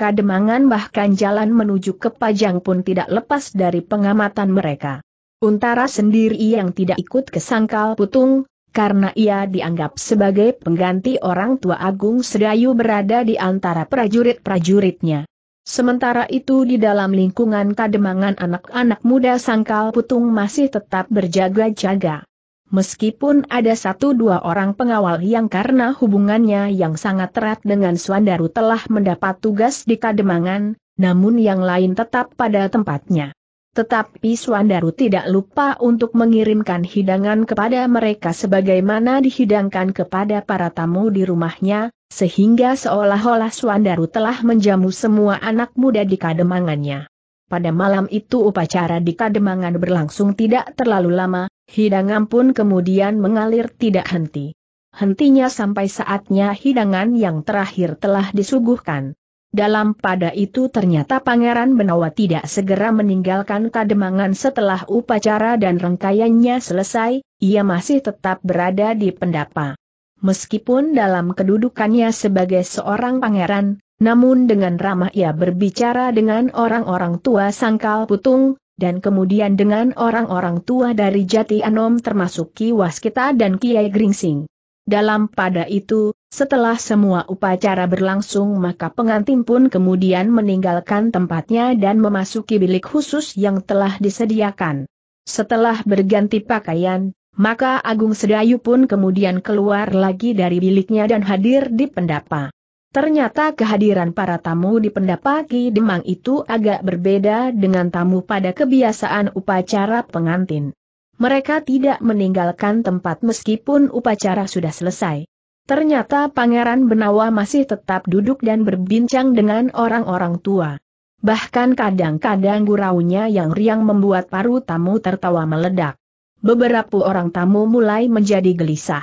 Kademangan bahkan jalan menuju ke pajang pun tidak lepas dari pengamatan mereka. Untara sendiri yang tidak ikut ke sangkal putung, karena ia dianggap sebagai pengganti orang tua Agung Sedayu berada di antara prajurit-prajuritnya. Sementara itu di dalam lingkungan kademangan anak-anak muda sangkal putung masih tetap berjaga-jaga. Meskipun ada satu dua orang pengawal yang karena hubungannya yang sangat erat dengan Suandaru telah mendapat tugas di kademangan, namun yang lain tetap pada tempatnya. Tetapi Suandaru tidak lupa untuk mengirimkan hidangan kepada mereka sebagaimana dihidangkan kepada para tamu di rumahnya, sehingga seolah-olah Suandaru telah menjamu semua anak muda di kademangannya. Pada malam itu upacara di kademangan berlangsung tidak terlalu lama, hidangan pun kemudian mengalir tidak henti. Hentinya sampai saatnya hidangan yang terakhir telah disuguhkan. Dalam pada itu ternyata Pangeran Benawa tidak segera meninggalkan kademangan setelah upacara dan rangkaiannya selesai, ia masih tetap berada di pendapa. Meskipun dalam kedudukannya sebagai seorang pangeran, namun dengan ramah ia berbicara dengan orang-orang tua Sangkal Putung, dan kemudian dengan orang-orang tua dari Jati Anom termasuk Ki Waskita dan Kiai Gringsing. Dalam pada itu, setelah semua upacara berlangsung maka pengantin pun kemudian meninggalkan tempatnya dan memasuki bilik khusus yang telah disediakan. Setelah berganti pakaian, maka Agung Sedayu pun kemudian keluar lagi dari biliknya dan hadir di pendapa. Ternyata kehadiran para tamu di pendapa Ki Demang itu agak berbeda dengan tamu pada kebiasaan upacara pengantin. Mereka tidak meninggalkan tempat meskipun upacara sudah selesai. Ternyata Pangeran Benawa masih tetap duduk dan berbincang dengan orang-orang tua. Bahkan kadang-kadang guraunya yang riang membuat paru tamu tertawa meledak. Beberapa orang tamu mulai menjadi gelisah.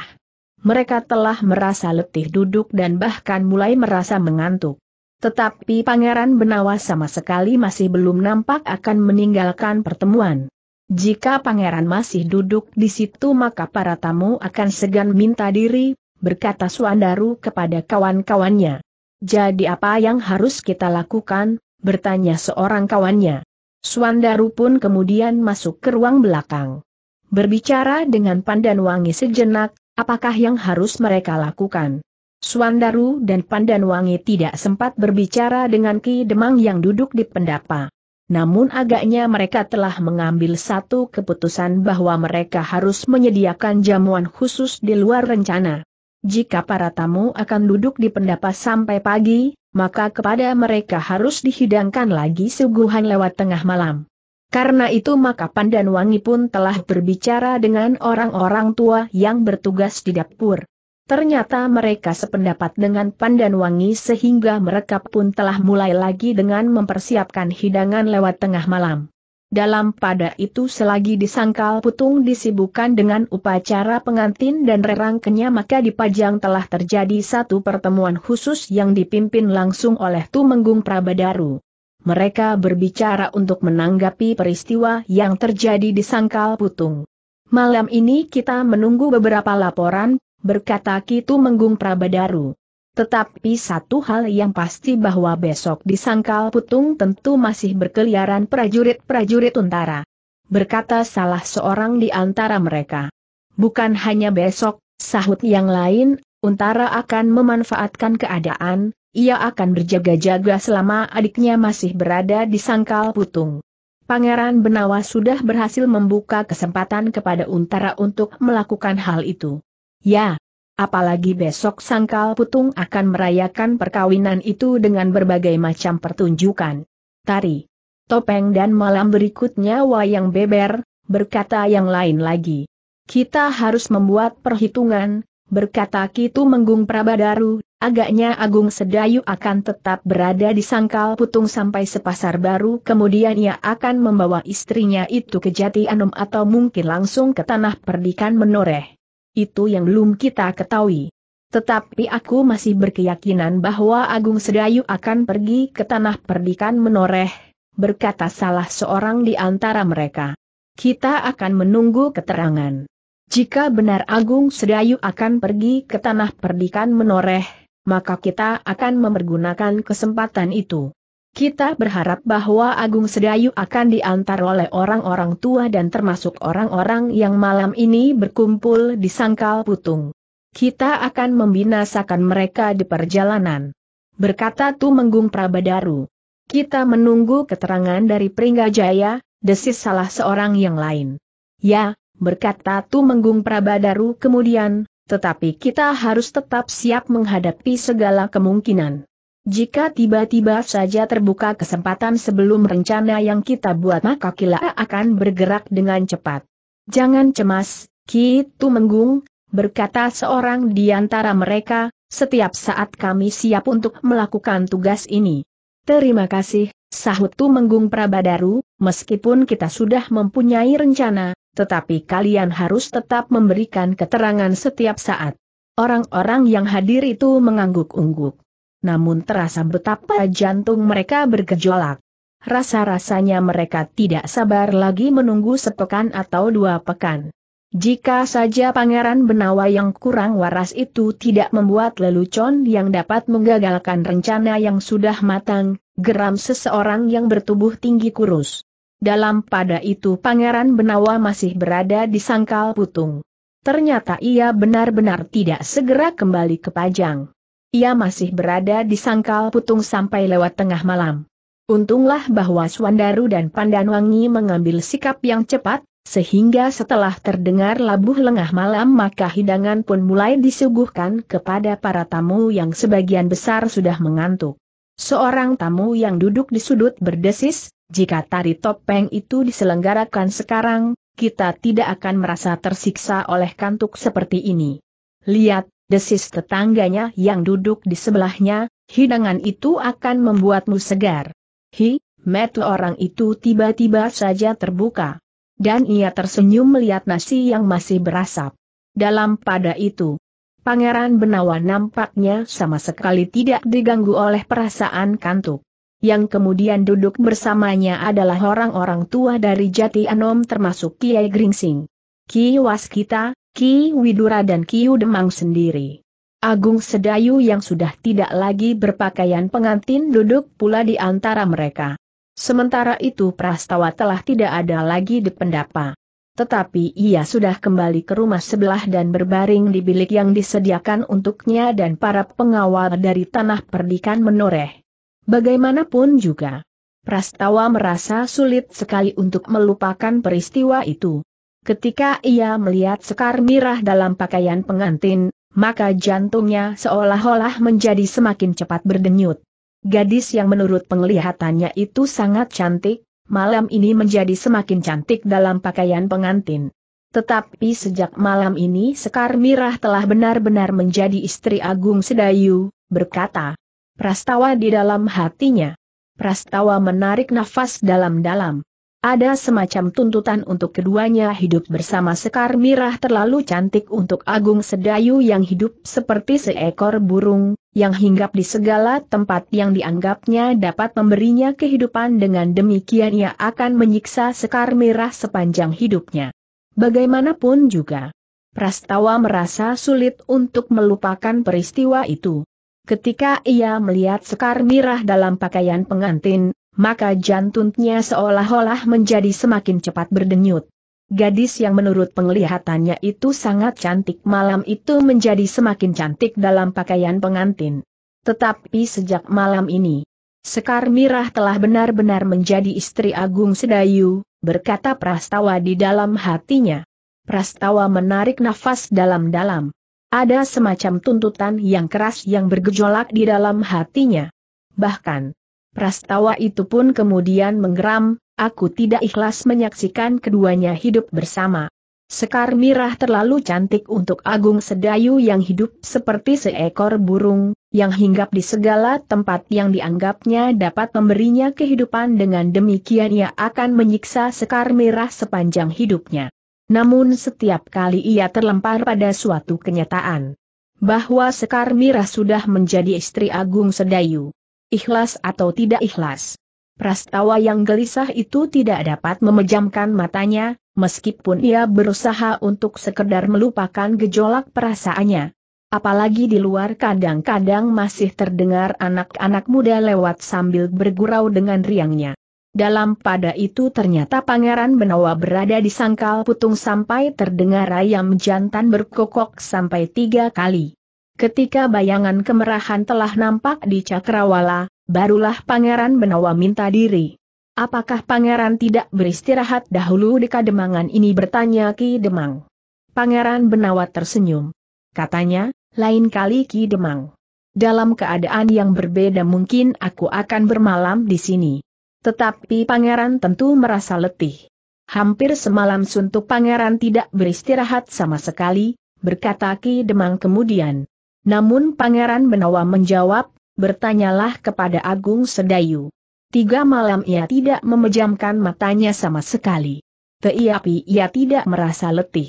Mereka telah merasa letih duduk dan bahkan mulai merasa mengantuk. Tetapi Pangeran Benawa sama sekali masih belum nampak akan meninggalkan pertemuan. Jika pangeran masih duduk di situ maka para tamu akan segan minta diri, berkata Suandaru kepada kawan-kawannya. Jadi apa yang harus kita lakukan, bertanya seorang kawannya. Suandaru pun kemudian masuk ke ruang belakang. Berbicara dengan Pandan Wangi sejenak, apakah yang harus mereka lakukan? Suandaru dan Pandan Wangi tidak sempat berbicara dengan Ki Demang yang duduk di pendapa. Namun agaknya mereka telah mengambil satu keputusan bahwa mereka harus menyediakan jamuan khusus di luar rencana. Jika para tamu akan duduk di pendapa sampai pagi, maka kepada mereka harus dihidangkan lagi suguhan lewat tengah malam. Karena itu maka Pandan Wangi pun telah berbicara dengan orang-orang tua yang bertugas di dapur. Ternyata mereka sependapat dengan Pandan Wangi sehingga mereka pun telah mulai lagi dengan mempersiapkan hidangan lewat tengah malam. Dalam pada itu selagi disangkal putung disibukkan dengan upacara pengantin dan rerangkenya maka di Pajang telah terjadi satu pertemuan khusus yang dipimpin langsung oleh Tumenggung Prabadaru. Mereka berbicara untuk menanggapi peristiwa yang terjadi di Sangkal Putung. Malam ini kita menunggu beberapa laporan, berkata Kitu Menggung Prabadaru. Tetapi satu hal yang pasti bahwa besok di Sangkal Putung tentu masih berkeliaran prajurit-prajurit Untara. Berkata salah seorang di antara mereka. Bukan hanya besok, sahut yang lain, Untara akan memanfaatkan keadaan, ia akan berjaga-jaga selama adiknya masih berada di Sangkal Putung. Pangeran Benawa sudah berhasil membuka kesempatan kepada Untara untuk melakukan hal itu. Ya, Apalagi besok Sangkal Putung akan merayakan perkawinan itu dengan berbagai macam pertunjukan. Tari, topeng dan malam berikutnya wayang beber, berkata yang lain lagi. Kita harus membuat perhitungan, berkata Kitu Menggung Prabadaru, agaknya Agung Sedayu akan tetap berada di Sangkal Putung sampai sepasar baru kemudian ia akan membawa istrinya itu ke Jati Anum atau mungkin langsung ke Tanah Perdikan Menoreh. Itu yang belum kita ketahui. Tetapi aku masih berkeyakinan bahwa Agung Sedayu akan pergi ke tanah perdikan menoreh, berkata salah seorang di antara mereka. Kita akan menunggu keterangan. Jika benar Agung Sedayu akan pergi ke tanah perdikan menoreh, maka kita akan mempergunakan kesempatan itu. Kita berharap bahwa Agung Sedayu akan diantar oleh orang-orang tua dan termasuk orang-orang yang malam ini berkumpul di sangkal putung. Kita akan membinasakan mereka di perjalanan. Berkata Tumenggung Prabadaru. Kita menunggu keterangan dari Pringgajaya, desis salah seorang yang lain. Ya, berkata Tu Tumenggung Prabadaru kemudian, tetapi kita harus tetap siap menghadapi segala kemungkinan. Jika tiba-tiba saja terbuka kesempatan sebelum rencana yang kita buat maka Kila akan bergerak dengan cepat. Jangan cemas, Kitu Menggung, berkata seorang di antara mereka, setiap saat kami siap untuk melakukan tugas ini. Terima kasih, sahut Tumenggung Menggung Prabadaru, meskipun kita sudah mempunyai rencana, tetapi kalian harus tetap memberikan keterangan setiap saat. Orang-orang yang hadir itu mengangguk-ungguk namun terasa betapa jantung mereka bergejolak. Rasa-rasanya mereka tidak sabar lagi menunggu sepekan atau dua pekan. Jika saja Pangeran Benawa yang kurang waras itu tidak membuat lelucon yang dapat menggagalkan rencana yang sudah matang, geram seseorang yang bertubuh tinggi kurus. Dalam pada itu Pangeran Benawa masih berada di sangkal putung. Ternyata ia benar-benar tidak segera kembali ke Pajang. Ia masih berada di sangkal putung sampai lewat tengah malam. Untunglah bahwa Swandaru dan Pandanwangi mengambil sikap yang cepat, sehingga setelah terdengar labuh lengah malam maka hidangan pun mulai disuguhkan kepada para tamu yang sebagian besar sudah mengantuk. Seorang tamu yang duduk di sudut berdesis, jika tari topeng itu diselenggarakan sekarang, kita tidak akan merasa tersiksa oleh kantuk seperti ini. Lihat, desis tetangganya yang duduk di sebelahnya, hidangan itu akan membuatmu segar. Hi, metu orang itu tiba-tiba saja terbuka. Dan ia tersenyum melihat nasi yang masih berasap. Dalam pada itu, Pangeran Benawa nampaknya sama sekali tidak diganggu oleh perasaan kantuk. Yang kemudian duduk bersamanya adalah orang-orang tua dari Jati Anom termasuk Kiai Gringsing. Ki Waskita, Ki Widura dan Ki Demang sendiri. Agung Sedayu yang sudah tidak lagi berpakaian pengantin duduk pula di antara mereka. Sementara itu Prastawa telah tidak ada lagi di pendapa. Tetapi ia sudah kembali ke rumah sebelah dan berbaring di bilik yang disediakan untuknya dan para pengawal dari tanah perdikan menoreh. Bagaimanapun juga, Prastawa merasa sulit sekali untuk melupakan peristiwa itu. Ketika ia melihat Sekar Mirah dalam pakaian pengantin, maka jantungnya seolah-olah menjadi semakin cepat berdenyut. Gadis yang menurut penglihatannya itu sangat cantik, malam ini menjadi semakin cantik dalam pakaian pengantin. Tetapi sejak malam ini Sekar Mirah telah benar-benar menjadi istri Agung Sedayu, berkata Prastawa di dalam hatinya. Prastawa menarik nafas dalam-dalam. Ada semacam tuntutan untuk keduanya hidup bersama Sekar Mirah terlalu cantik untuk Agung Sedayu yang hidup seperti seekor burung, yang hinggap di segala tempat yang dianggapnya dapat memberinya kehidupan dengan demikian ia akan menyiksa Sekar Mirah sepanjang hidupnya. Bagaimanapun juga, Prastawa merasa sulit untuk melupakan peristiwa itu. Ketika ia melihat Sekar Mirah dalam pakaian pengantin, maka jantungnya seolah-olah menjadi semakin cepat berdenyut. Gadis yang menurut penglihatannya itu sangat cantik malam itu menjadi semakin cantik dalam pakaian pengantin. Tetapi sejak malam ini, Sekar Mirah telah benar-benar menjadi istri Agung Sedayu, berkata Prastawa di dalam hatinya. Prastawa menarik nafas dalam-dalam. Ada semacam tuntutan yang keras yang bergejolak di dalam hatinya. Bahkan, Prastawa itu pun kemudian menggeram, aku tidak ikhlas menyaksikan keduanya hidup bersama. Sekar Mirah terlalu cantik untuk Agung Sedayu yang hidup seperti seekor burung, yang hinggap di segala tempat yang dianggapnya dapat memberinya kehidupan dengan demikian ia akan menyiksa Sekar Mirah sepanjang hidupnya. Namun setiap kali ia terlempar pada suatu kenyataan bahwa Sekar Mirah sudah menjadi istri Agung Sedayu ikhlas atau tidak ikhlas. Prastawa yang gelisah itu tidak dapat memejamkan matanya, meskipun ia berusaha untuk sekedar melupakan gejolak perasaannya. Apalagi di luar kadang-kadang masih terdengar anak-anak muda lewat sambil bergurau dengan riangnya. Dalam pada itu ternyata Pangeran Benawa berada di sangkal putung sampai terdengar ayam jantan berkokok sampai tiga kali. Ketika bayangan kemerahan telah nampak di cakrawala, barulah Pangeran Benawa minta diri. Apakah Pangeran tidak beristirahat dahulu di kademangan ini bertanya Ki Demang. Pangeran Benawa tersenyum. Katanya, lain kali Ki Demang. Dalam keadaan yang berbeda mungkin aku akan bermalam di sini. Tetapi Pangeran tentu merasa letih. Hampir semalam suntuk Pangeran tidak beristirahat sama sekali, berkata Ki Demang kemudian. Namun Pangeran Benawa menjawab, bertanyalah kepada Agung Sedayu. Tiga malam ia tidak memejamkan matanya sama sekali. Tetapi ia tidak merasa letih.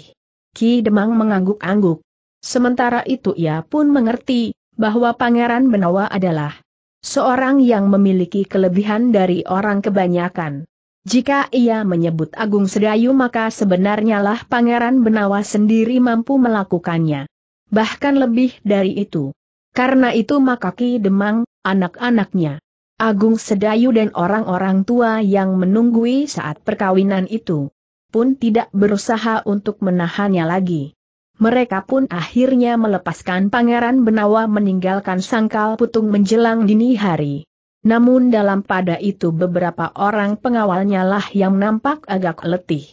Ki Demang mengangguk-angguk. Sementara itu ia pun mengerti, bahwa Pangeran Benawa adalah seorang yang memiliki kelebihan dari orang kebanyakan. Jika ia menyebut Agung Sedayu maka sebenarnya lah Pangeran Benawa sendiri mampu melakukannya bahkan lebih dari itu. Karena itu maka Ki Demang, anak-anaknya, Agung Sedayu dan orang-orang tua yang menunggui saat perkawinan itu, pun tidak berusaha untuk menahannya lagi. Mereka pun akhirnya melepaskan Pangeran Benawa meninggalkan sangkal putung menjelang dini hari. Namun dalam pada itu beberapa orang pengawalnya lah yang nampak agak letih.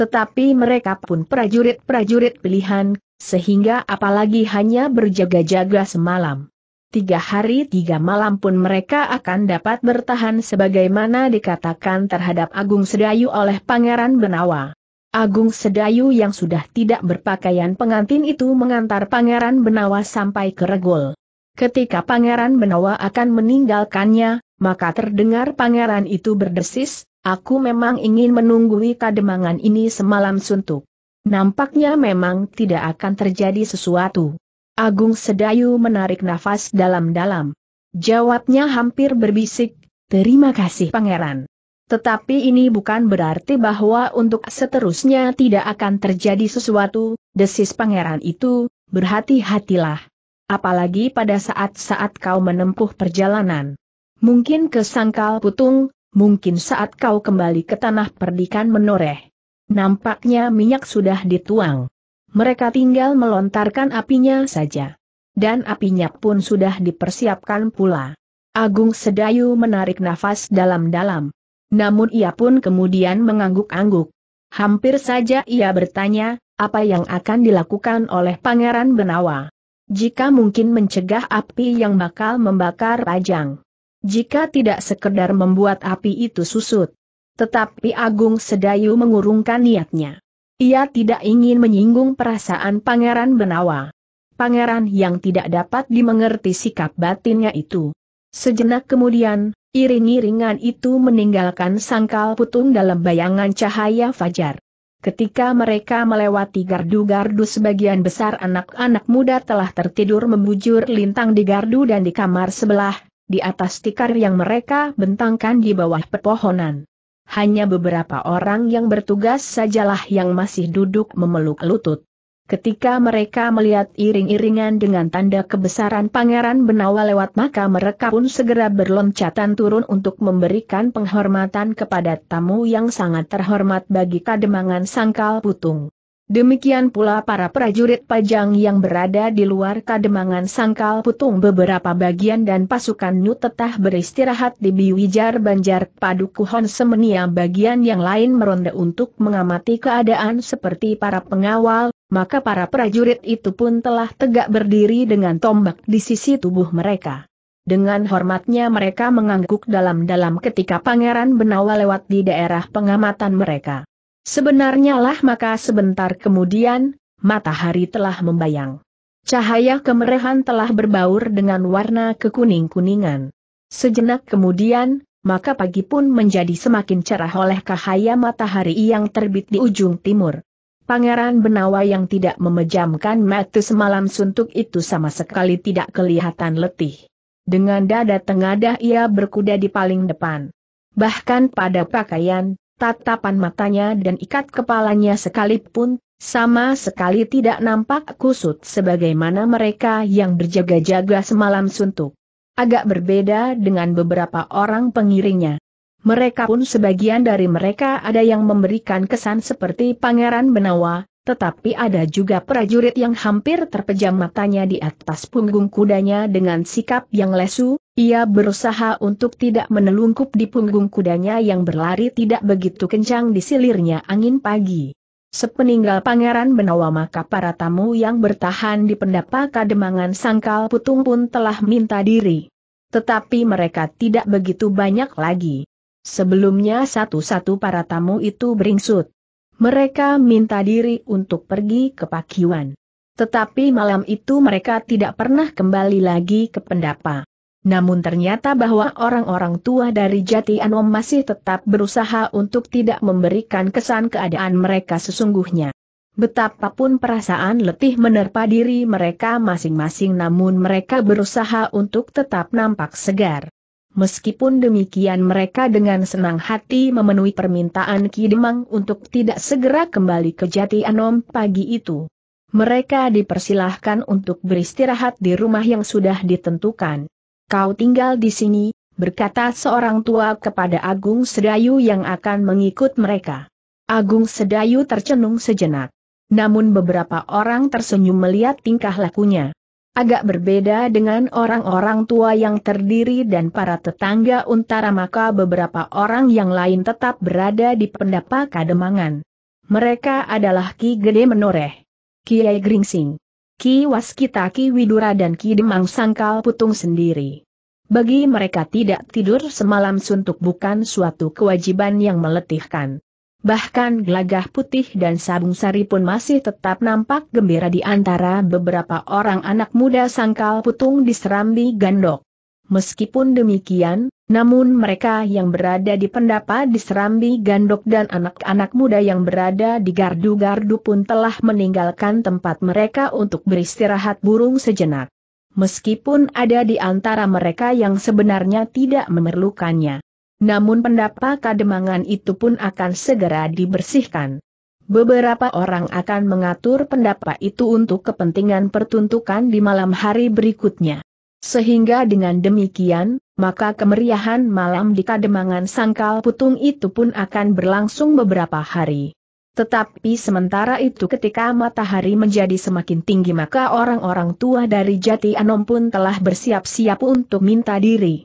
Tetapi mereka pun prajurit-prajurit pilihan, sehingga apalagi hanya berjaga-jaga semalam. Tiga hari tiga malam pun mereka akan dapat bertahan sebagaimana dikatakan terhadap Agung Sedayu oleh Pangeran Benawa. Agung Sedayu yang sudah tidak berpakaian pengantin itu mengantar Pangeran Benawa sampai ke Regol. Ketika Pangeran Benawa akan meninggalkannya, maka terdengar pangeran itu berdesis, aku memang ingin menunggui kademangan ini semalam suntuk. Nampaknya memang tidak akan terjadi sesuatu. Agung Sedayu menarik nafas dalam-dalam. Jawabnya hampir berbisik, terima kasih pangeran. Tetapi ini bukan berarti bahwa untuk seterusnya tidak akan terjadi sesuatu, desis pangeran itu, berhati-hatilah. Apalagi pada saat-saat kau menempuh perjalanan. Mungkin ke Sangkal Putung, mungkin saat kau kembali ke tanah perdikan menoreh. Nampaknya minyak sudah dituang. Mereka tinggal melontarkan apinya saja. Dan apinya pun sudah dipersiapkan pula. Agung Sedayu menarik nafas dalam-dalam. Namun ia pun kemudian mengangguk-angguk. Hampir saja ia bertanya, apa yang akan dilakukan oleh Pangeran Benawa. Jika mungkin mencegah api yang bakal membakar Pajang. Jika tidak sekedar membuat api itu susut. Tetapi Agung Sedayu mengurungkan niatnya. Ia tidak ingin menyinggung perasaan Pangeran Benawa. Pangeran yang tidak dapat dimengerti sikap batinnya itu. Sejenak kemudian, iring-iringan itu meninggalkan sangkal putung dalam bayangan cahaya fajar. Ketika mereka melewati gardu-gardu sebagian besar anak-anak muda telah tertidur membujur lintang di gardu dan di kamar sebelah, di atas tikar yang mereka bentangkan di bawah pepohonan hanya beberapa orang yang bertugas sajalah yang masih duduk memeluk lutut. Ketika mereka melihat iring-iringan dengan tanda kebesaran Pangeran Benawa lewat maka mereka pun segera berloncatan turun untuk memberikan penghormatan kepada tamu yang sangat terhormat bagi kademangan sangkal putung. Demikian pula para prajurit pajang yang berada di luar kademangan sangkal putung beberapa bagian dan pasukan tetah beristirahat di Biwijar Banjar Padukuhon Semenia bagian yang lain meronda untuk mengamati keadaan seperti para pengawal, maka para prajurit itu pun telah tegak berdiri dengan tombak di sisi tubuh mereka. Dengan hormatnya mereka mengangguk dalam-dalam ketika Pangeran Benawa lewat di daerah pengamatan mereka. Sebenarnya lah maka sebentar kemudian, matahari telah membayang. Cahaya kemerahan telah berbaur dengan warna kekuning-kuningan. Sejenak kemudian, maka pagi pun menjadi semakin cerah oleh cahaya matahari yang terbit di ujung timur. Pangeran Benawa yang tidak memejamkan mata semalam suntuk itu sama sekali tidak kelihatan letih. Dengan dada tengadah ia berkuda di paling depan. Bahkan pada pakaian, tatapan matanya dan ikat kepalanya sekalipun, sama sekali tidak nampak kusut sebagaimana mereka yang berjaga-jaga semalam suntuk. Agak berbeda dengan beberapa orang pengiringnya. Mereka pun sebagian dari mereka ada yang memberikan kesan seperti Pangeran Benawa, tetapi ada juga prajurit yang hampir terpejam matanya di atas punggung kudanya dengan sikap yang lesu, ia berusaha untuk tidak menelungkup di punggung kudanya yang berlari tidak begitu kencang di silirnya angin pagi. Sepeninggal Pangeran Benawa maka para tamu yang bertahan di pendapa kademangan sangkal putung pun telah minta diri. Tetapi mereka tidak begitu banyak lagi. Sebelumnya satu-satu para tamu itu beringsut. Mereka minta diri untuk pergi ke Pakiwan. Tetapi malam itu mereka tidak pernah kembali lagi ke pendapa. Namun ternyata bahwa orang-orang tua dari Jati Anom masih tetap berusaha untuk tidak memberikan kesan keadaan mereka sesungguhnya. Betapapun perasaan letih menerpa diri mereka masing-masing namun mereka berusaha untuk tetap nampak segar. Meskipun demikian mereka dengan senang hati memenuhi permintaan Ki Demang untuk tidak segera kembali ke Jati Anom pagi itu. Mereka dipersilahkan untuk beristirahat di rumah yang sudah ditentukan kau tinggal di sini, berkata seorang tua kepada Agung Sedayu yang akan mengikut mereka. Agung Sedayu tercenung sejenak. Namun beberapa orang tersenyum melihat tingkah lakunya. Agak berbeda dengan orang-orang tua yang terdiri dan para tetangga untara maka beberapa orang yang lain tetap berada di pendapa kademangan. Mereka adalah Ki Gede Menoreh, Kiai Gringsing, Ki Waskita Ki Widura dan Ki Demang Sangkal Putung sendiri. Bagi mereka tidak tidur semalam suntuk bukan suatu kewajiban yang meletihkan. Bahkan gelagah putih dan sabung sari pun masih tetap nampak gembira di antara beberapa orang anak muda sangkal putung di Serambi Gandok. Meskipun demikian, namun mereka yang berada di pendapa di Serambi Gandok dan anak-anak muda yang berada di gardu-gardu pun telah meninggalkan tempat mereka untuk beristirahat burung sejenak. Meskipun ada di antara mereka yang sebenarnya tidak memerlukannya. Namun pendapa kademangan itu pun akan segera dibersihkan. Beberapa orang akan mengatur pendapa itu untuk kepentingan pertuntukan di malam hari berikutnya. Sehingga dengan demikian, maka kemeriahan malam di Kademangan Sangkal Putung itu pun akan berlangsung beberapa hari. Tetapi sementara itu ketika matahari menjadi semakin tinggi maka orang-orang tua dari Jati Anom pun telah bersiap-siap untuk minta diri.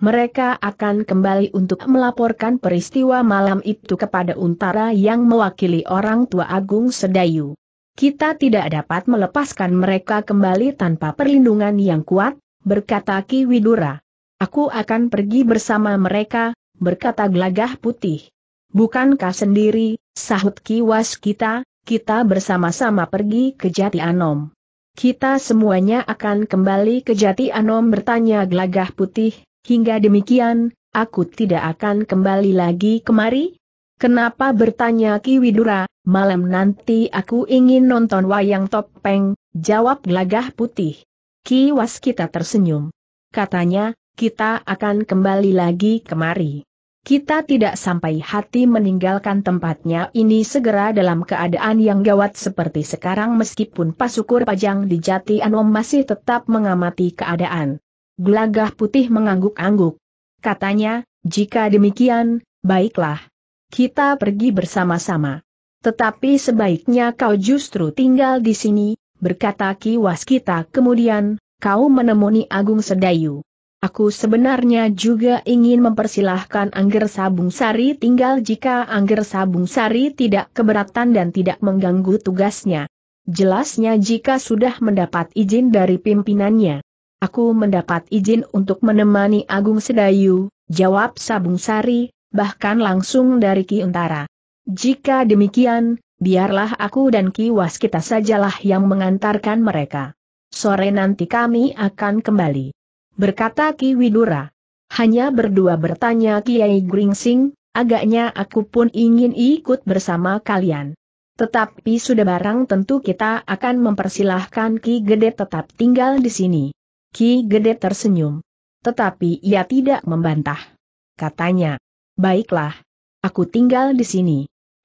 Mereka akan kembali untuk melaporkan peristiwa malam itu kepada Untara yang mewakili orang tua Agung Sedayu. Kita tidak dapat melepaskan mereka kembali tanpa perlindungan yang kuat, berkata Ki Widura. Aku akan pergi bersama mereka, berkata Glagah putih. Bukankah sendiri, sahut Was kita, kita bersama-sama pergi ke Jati Anom. Kita semuanya akan kembali ke Jati Anom bertanya Glagah putih, hingga demikian, aku tidak akan kembali lagi kemari? Kenapa bertanya Ki Widura, malam nanti aku ingin nonton wayang topeng, jawab Glagah putih. Ki kita tersenyum. Katanya, kita akan kembali lagi kemari. Kita tidak sampai hati meninggalkan tempatnya ini segera dalam keadaan yang gawat seperti sekarang meskipun pasukur pajang di Jati Anom masih tetap mengamati keadaan. Gelagah putih mengangguk-angguk. Katanya, jika demikian, baiklah. Kita pergi bersama-sama. Tetapi sebaiknya kau justru tinggal di sini, berkata Ki Waskita kemudian, kau menemui Agung Sedayu. Aku sebenarnya juga ingin mempersilahkan Angger Sabung Sari tinggal jika Angger Sabung Sari tidak keberatan dan tidak mengganggu tugasnya. Jelasnya jika sudah mendapat izin dari pimpinannya. Aku mendapat izin untuk menemani Agung Sedayu, jawab Sabung Sari, bahkan langsung dari Ki Untara. Jika demikian, biarlah aku dan Kiwas kita sajalah yang mengantarkan mereka. Sore nanti kami akan kembali. Berkata Ki Widura. Hanya berdua bertanya Kiai Gringsing, agaknya aku pun ingin ikut bersama kalian. Tetapi sudah barang tentu kita akan mempersilahkan Ki Gede tetap tinggal di sini. Ki Gede tersenyum. Tetapi ia tidak membantah. Katanya, baiklah, aku tinggal di sini.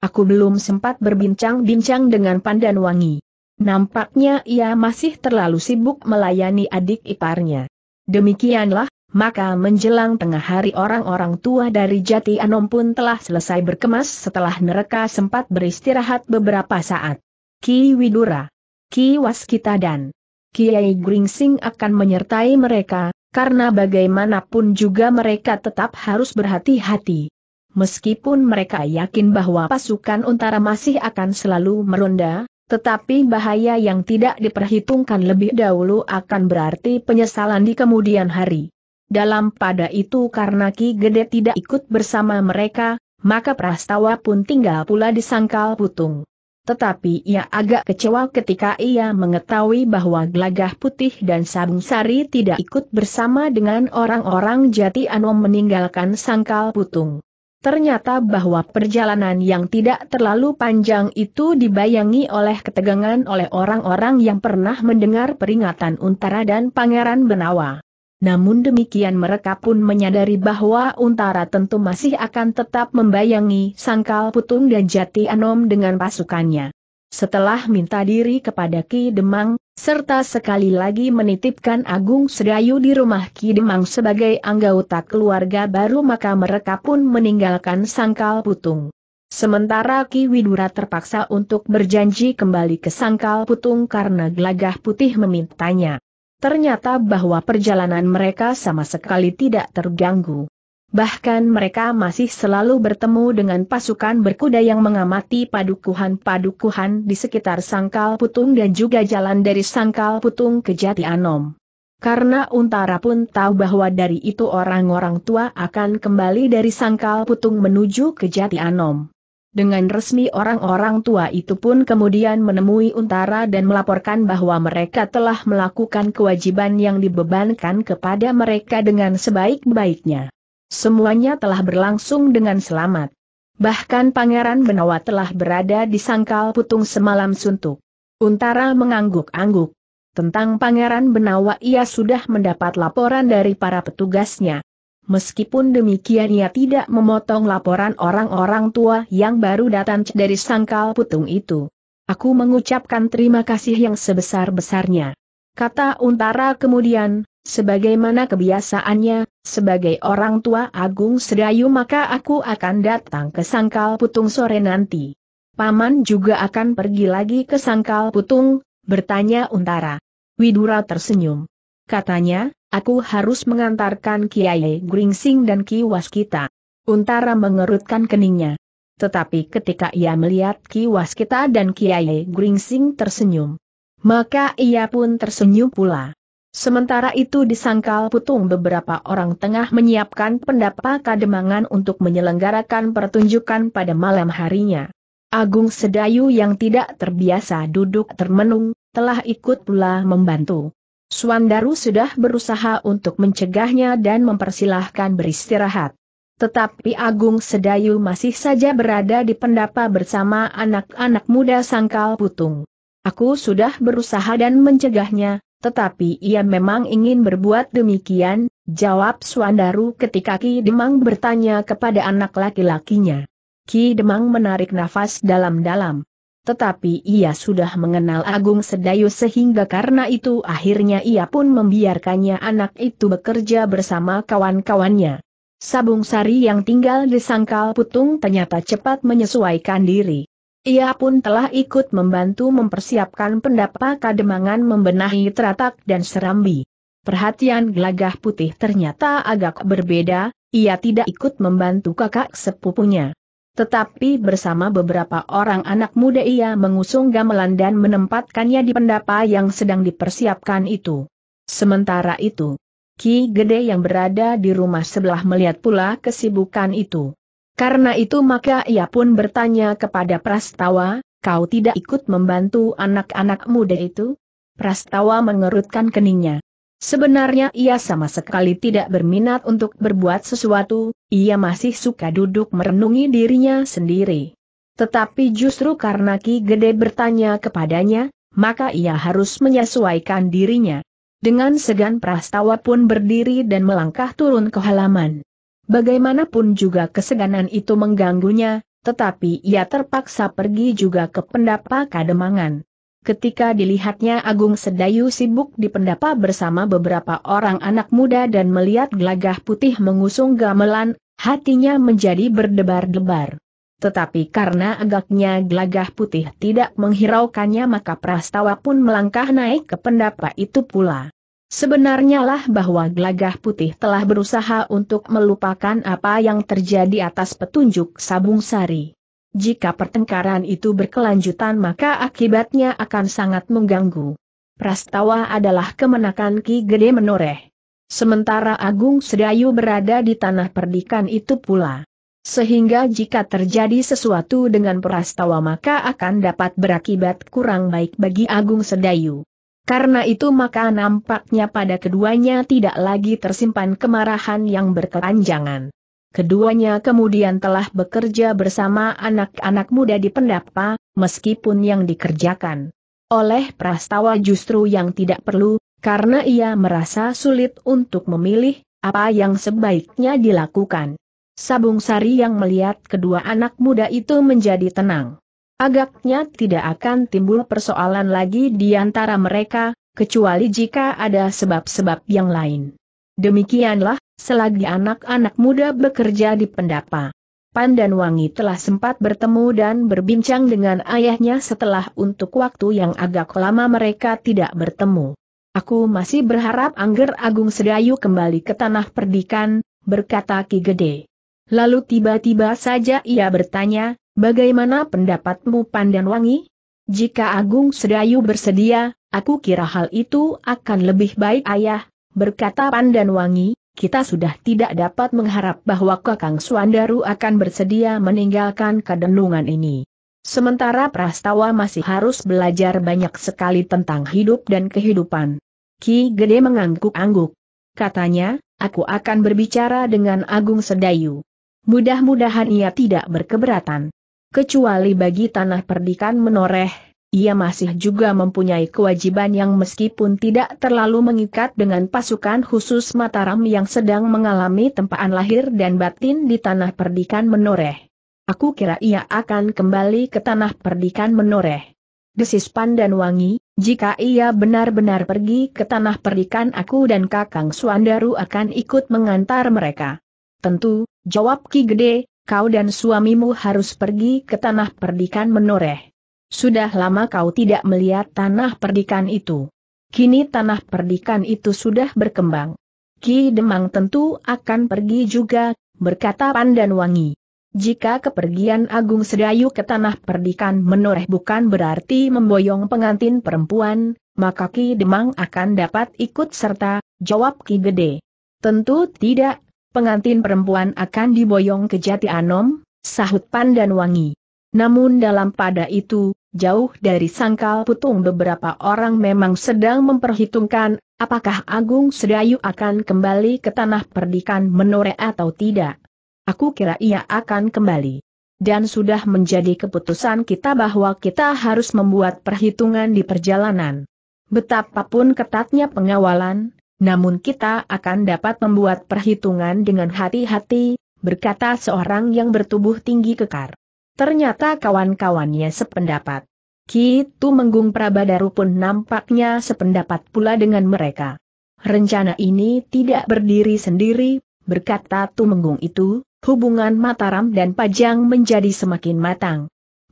Aku belum sempat berbincang-bincang dengan Pandan Wangi. Nampaknya ia masih terlalu sibuk melayani adik iparnya. Demikianlah, maka menjelang tengah hari orang-orang tua dari Jati Anom pun telah selesai berkemas setelah mereka sempat beristirahat beberapa saat. Ki Widura, Ki Waskita dan Kiai Gringsing akan menyertai mereka, karena bagaimanapun juga mereka tetap harus berhati-hati meskipun mereka yakin bahwa pasukan Untara masih akan selalu meronda, tetapi bahaya yang tidak diperhitungkan lebih dahulu akan berarti penyesalan di kemudian hari. Dalam pada itu karena Ki Gede tidak ikut bersama mereka, maka Prastawa pun tinggal pula di sangkal putung. Tetapi ia agak kecewa ketika ia mengetahui bahwa Glagah Putih dan Sabung Sari tidak ikut bersama dengan orang-orang Jati Anom meninggalkan sangkal putung. Ternyata bahwa perjalanan yang tidak terlalu panjang itu dibayangi oleh ketegangan oleh orang-orang yang pernah mendengar peringatan Untara dan Pangeran Benawa. Namun demikian mereka pun menyadari bahwa Untara tentu masih akan tetap membayangi Sangkal Putung dan Jati Anom dengan pasukannya. Setelah minta diri kepada Ki Demang, serta sekali lagi menitipkan Agung Sedayu di rumah Kidemang sebagai anggota keluarga baru maka mereka pun meninggalkan Sangkal Putung. Sementara Ki Widura terpaksa untuk berjanji kembali ke Sangkal Putung karena Gelagah Putih memintanya. Ternyata bahwa perjalanan mereka sama sekali tidak terganggu bahkan mereka masih selalu bertemu dengan pasukan berkuda yang mengamati padukuhan-padukuhan di sekitar Sangkal Putung dan juga jalan dari Sangkal Putung ke Jati Anom. Karena Untara pun tahu bahwa dari itu orang-orang tua akan kembali dari Sangkal Putung menuju ke Jati Anom. Dengan resmi orang-orang tua itu pun kemudian menemui Untara dan melaporkan bahwa mereka telah melakukan kewajiban yang dibebankan kepada mereka dengan sebaik-baiknya. Semuanya telah berlangsung dengan selamat. Bahkan Pangeran Benawa telah berada di sangkal putung semalam suntuk. Untara mengangguk-angguk. Tentang Pangeran Benawa ia sudah mendapat laporan dari para petugasnya. Meskipun demikian ia tidak memotong laporan orang-orang tua yang baru datang dari sangkal putung itu. Aku mengucapkan terima kasih yang sebesar-besarnya. Kata Untara kemudian, Sebagaimana kebiasaannya, sebagai orang tua Agung Sedayu maka aku akan datang ke Sangkal Putung sore nanti. Paman juga akan pergi lagi ke Sangkal Putung, bertanya Untara. Widura tersenyum. Katanya, aku harus mengantarkan Kiai Gringsing dan Ki Waskita. Untara mengerutkan keningnya. Tetapi ketika ia melihat Ki Waskita dan Kiai Gringsing tersenyum, maka ia pun tersenyum pula. Sementara itu di Sangkal Putung beberapa orang tengah menyiapkan pendapa kademangan untuk menyelenggarakan pertunjukan pada malam harinya. Agung Sedayu yang tidak terbiasa duduk termenung, telah ikut pula membantu. Suandaru sudah berusaha untuk mencegahnya dan mempersilahkan beristirahat. Tetapi Agung Sedayu masih saja berada di pendapa bersama anak-anak muda Sangkal Putung. Aku sudah berusaha dan mencegahnya, tetapi ia memang ingin berbuat demikian, jawab Suandaru ketika Ki Demang bertanya kepada anak laki-lakinya. Ki Demang menarik nafas dalam-dalam. Tetapi ia sudah mengenal Agung Sedayu sehingga karena itu akhirnya ia pun membiarkannya anak itu bekerja bersama kawan-kawannya. Sabung Sari yang tinggal di Sangkal Putung ternyata cepat menyesuaikan diri. Ia pun telah ikut membantu mempersiapkan pendapa kademangan membenahi teratak dan serambi. Perhatian gelagah putih ternyata agak berbeda, ia tidak ikut membantu kakak sepupunya. Tetapi bersama beberapa orang anak muda ia mengusung gamelan dan menempatkannya di pendapa yang sedang dipersiapkan itu. Sementara itu, Ki Gede yang berada di rumah sebelah melihat pula kesibukan itu. Karena itu maka ia pun bertanya kepada Prastawa, kau tidak ikut membantu anak-anak muda itu? Prastawa mengerutkan keningnya. Sebenarnya ia sama sekali tidak berminat untuk berbuat sesuatu, ia masih suka duduk merenungi dirinya sendiri. Tetapi justru karena Ki Gede bertanya kepadanya, maka ia harus menyesuaikan dirinya. Dengan segan Prastawa pun berdiri dan melangkah turun ke halaman. Bagaimanapun juga keseganan itu mengganggunya, tetapi ia terpaksa pergi juga ke pendapa kademangan. Ketika dilihatnya Agung Sedayu sibuk di pendapa bersama beberapa orang anak muda dan melihat gelagah putih mengusung gamelan, hatinya menjadi berdebar-debar. Tetapi karena agaknya gelagah putih tidak menghiraukannya maka Prastawa pun melangkah naik ke pendapa itu pula. Sebenarnya lah bahwa gelagah putih telah berusaha untuk melupakan apa yang terjadi atas petunjuk Sabung Sari. Jika pertengkaran itu berkelanjutan maka akibatnya akan sangat mengganggu. Prastawa adalah kemenakan Ki Gede Menoreh. Sementara Agung Sedayu berada di tanah perdikan itu pula. Sehingga jika terjadi sesuatu dengan Prastawa maka akan dapat berakibat kurang baik bagi Agung Sedayu. Karena itu maka nampaknya pada keduanya tidak lagi tersimpan kemarahan yang berkepanjangan. Keduanya kemudian telah bekerja bersama anak-anak muda di pendapa, meskipun yang dikerjakan oleh Prastawa justru yang tidak perlu, karena ia merasa sulit untuk memilih apa yang sebaiknya dilakukan. Sabung Sari yang melihat kedua anak muda itu menjadi tenang. Agaknya tidak akan timbul persoalan lagi di antara mereka, kecuali jika ada sebab-sebab yang lain. Demikianlah, selagi anak-anak muda bekerja di pendapa. Pan dan Wangi telah sempat bertemu dan berbincang dengan ayahnya setelah untuk waktu yang agak lama mereka tidak bertemu. Aku masih berharap Angger Agung Sedayu kembali ke tanah perdikan, berkata Ki Gede. Lalu tiba-tiba saja ia bertanya, Bagaimana pendapatmu Pandan Wangi? Jika Agung Sedayu bersedia, aku kira hal itu akan lebih baik ayah, berkata Pandan Wangi, kita sudah tidak dapat mengharap bahwa Kakang Suandaru akan bersedia meninggalkan kedenungan ini. Sementara Prastawa masih harus belajar banyak sekali tentang hidup dan kehidupan. Ki Gede mengangguk-angguk. Katanya, aku akan berbicara dengan Agung Sedayu. Mudah-mudahan ia tidak berkeberatan kecuali bagi tanah perdikan menoreh, ia masih juga mempunyai kewajiban yang meskipun tidak terlalu mengikat dengan pasukan khusus Mataram yang sedang mengalami tempaan lahir dan batin di tanah perdikan menoreh. Aku kira ia akan kembali ke tanah perdikan menoreh. Desis pandan wangi, jika ia benar-benar pergi ke tanah perdikan aku dan Kakang Suandaru akan ikut mengantar mereka. Tentu, jawab Ki Gede, kau dan suamimu harus pergi ke tanah perdikan menoreh. Sudah lama kau tidak melihat tanah perdikan itu. Kini tanah perdikan itu sudah berkembang. Ki Demang tentu akan pergi juga, berkata Pandan Wangi. Jika kepergian Agung Sedayu ke tanah perdikan menoreh bukan berarti memboyong pengantin perempuan, maka Ki Demang akan dapat ikut serta, jawab Ki Gede. Tentu tidak, pengantin perempuan akan diboyong ke Jati Anom, sahut Pandan Wangi. Namun dalam pada itu, jauh dari sangkal putung beberapa orang memang sedang memperhitungkan, apakah Agung Sedayu akan kembali ke tanah perdikan menore atau tidak. Aku kira ia akan kembali. Dan sudah menjadi keputusan kita bahwa kita harus membuat perhitungan di perjalanan. Betapapun ketatnya pengawalan, namun kita akan dapat membuat perhitungan dengan hati-hati, berkata seorang yang bertubuh tinggi kekar. Ternyata kawan-kawannya sependapat. Kitu Menggung Prabadaru pun nampaknya sependapat pula dengan mereka. Rencana ini tidak berdiri sendiri, berkata Tumenggung itu, hubungan Mataram dan Pajang menjadi semakin matang.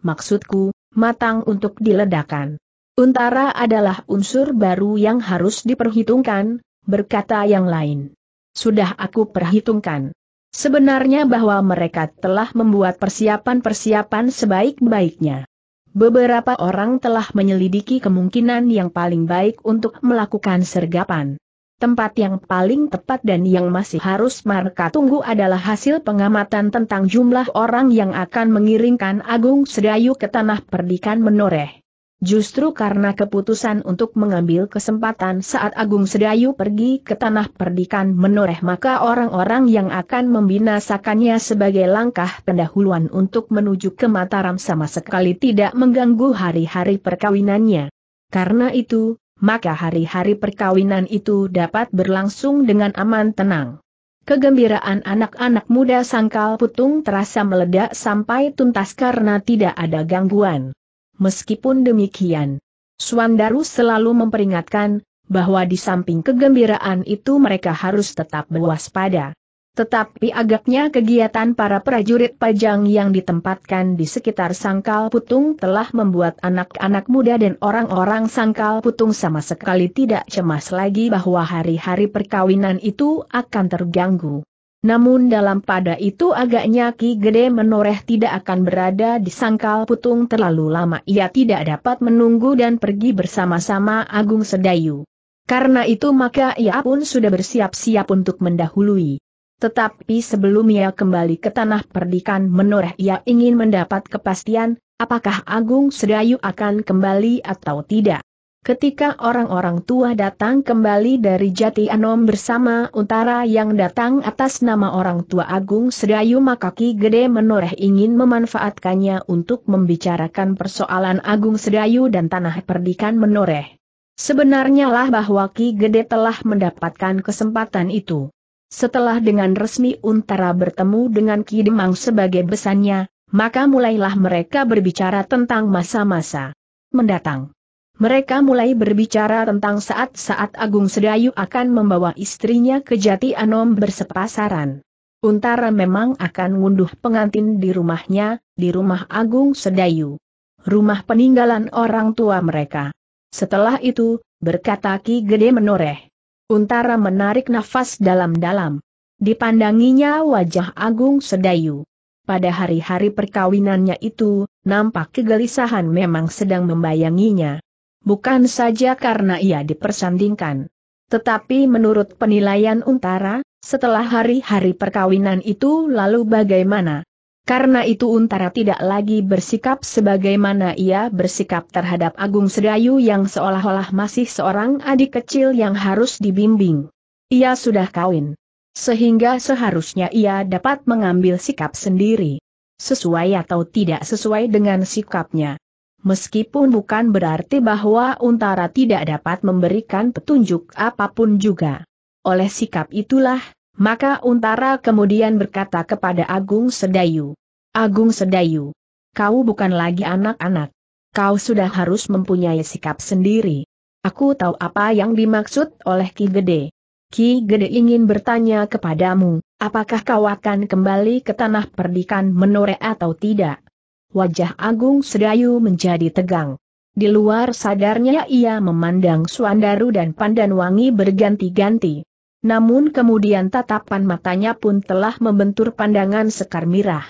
Maksudku, matang untuk diledakan. Untara adalah unsur baru yang harus diperhitungkan, berkata yang lain. Sudah aku perhitungkan. Sebenarnya bahwa mereka telah membuat persiapan-persiapan sebaik-baiknya. Beberapa orang telah menyelidiki kemungkinan yang paling baik untuk melakukan sergapan. Tempat yang paling tepat dan yang masih harus mereka tunggu adalah hasil pengamatan tentang jumlah orang yang akan mengiringkan Agung Sedayu ke tanah perdikan menoreh. Justru karena keputusan untuk mengambil kesempatan saat Agung Sedayu pergi ke tanah perdikan menoreh maka orang-orang yang akan membinasakannya sebagai langkah pendahuluan untuk menuju ke Mataram sama sekali tidak mengganggu hari-hari perkawinannya. Karena itu, maka hari-hari perkawinan itu dapat berlangsung dengan aman tenang. Kegembiraan anak-anak muda sangkal putung terasa meledak sampai tuntas karena tidak ada gangguan meskipun demikian. Suandaru selalu memperingatkan, bahwa di samping kegembiraan itu mereka harus tetap berwaspada. Tetapi agaknya kegiatan para prajurit pajang yang ditempatkan di sekitar Sangkal Putung telah membuat anak-anak muda dan orang-orang Sangkal Putung sama sekali tidak cemas lagi bahwa hari-hari perkawinan itu akan terganggu. Namun dalam pada itu agaknya Ki Gede menoreh tidak akan berada di sangkal putung terlalu lama. Ia tidak dapat menunggu dan pergi bersama-sama Agung Sedayu. Karena itu maka ia pun sudah bersiap-siap untuk mendahului. Tetapi sebelum ia kembali ke tanah perdikan menoreh ia ingin mendapat kepastian, apakah Agung Sedayu akan kembali atau tidak. Ketika orang-orang tua datang kembali dari Jati Anom bersama Untara yang datang atas nama orang tua Agung Sedayu maka Ki Gede Menoreh ingin memanfaatkannya untuk membicarakan persoalan Agung Sedayu dan tanah perdikan Menoreh. Sebenarnya lah bahwa Ki Gede telah mendapatkan kesempatan itu. Setelah dengan resmi Untara bertemu dengan Ki Demang sebagai besannya, maka mulailah mereka berbicara tentang masa-masa mendatang. Mereka mulai berbicara tentang saat-saat Agung Sedayu akan membawa istrinya ke Jati Anom bersepasaran. Untara memang akan ngunduh pengantin di rumahnya, di rumah Agung Sedayu. Rumah peninggalan orang tua mereka. Setelah itu, berkata Ki Gede menoreh. Untara menarik nafas dalam-dalam. Dipandanginya wajah Agung Sedayu. Pada hari-hari perkawinannya itu, nampak kegelisahan memang sedang membayanginya bukan saja karena ia dipersandingkan. Tetapi menurut penilaian Untara, setelah hari-hari perkawinan itu lalu bagaimana? Karena itu Untara tidak lagi bersikap sebagaimana ia bersikap terhadap Agung Sedayu yang seolah-olah masih seorang adik kecil yang harus dibimbing. Ia sudah kawin. Sehingga seharusnya ia dapat mengambil sikap sendiri. Sesuai atau tidak sesuai dengan sikapnya meskipun bukan berarti bahwa Untara tidak dapat memberikan petunjuk apapun juga. Oleh sikap itulah, maka Untara kemudian berkata kepada Agung Sedayu, Agung Sedayu, kau bukan lagi anak-anak. Kau sudah harus mempunyai sikap sendiri. Aku tahu apa yang dimaksud oleh Ki Gede. Ki Gede ingin bertanya kepadamu, apakah kau akan kembali ke tanah perdikan menore atau tidak? wajah Agung Sedayu menjadi tegang. Di luar sadarnya ia memandang Suandaru dan Pandanwangi berganti-ganti. Namun kemudian tatapan matanya pun telah membentur pandangan sekar mirah.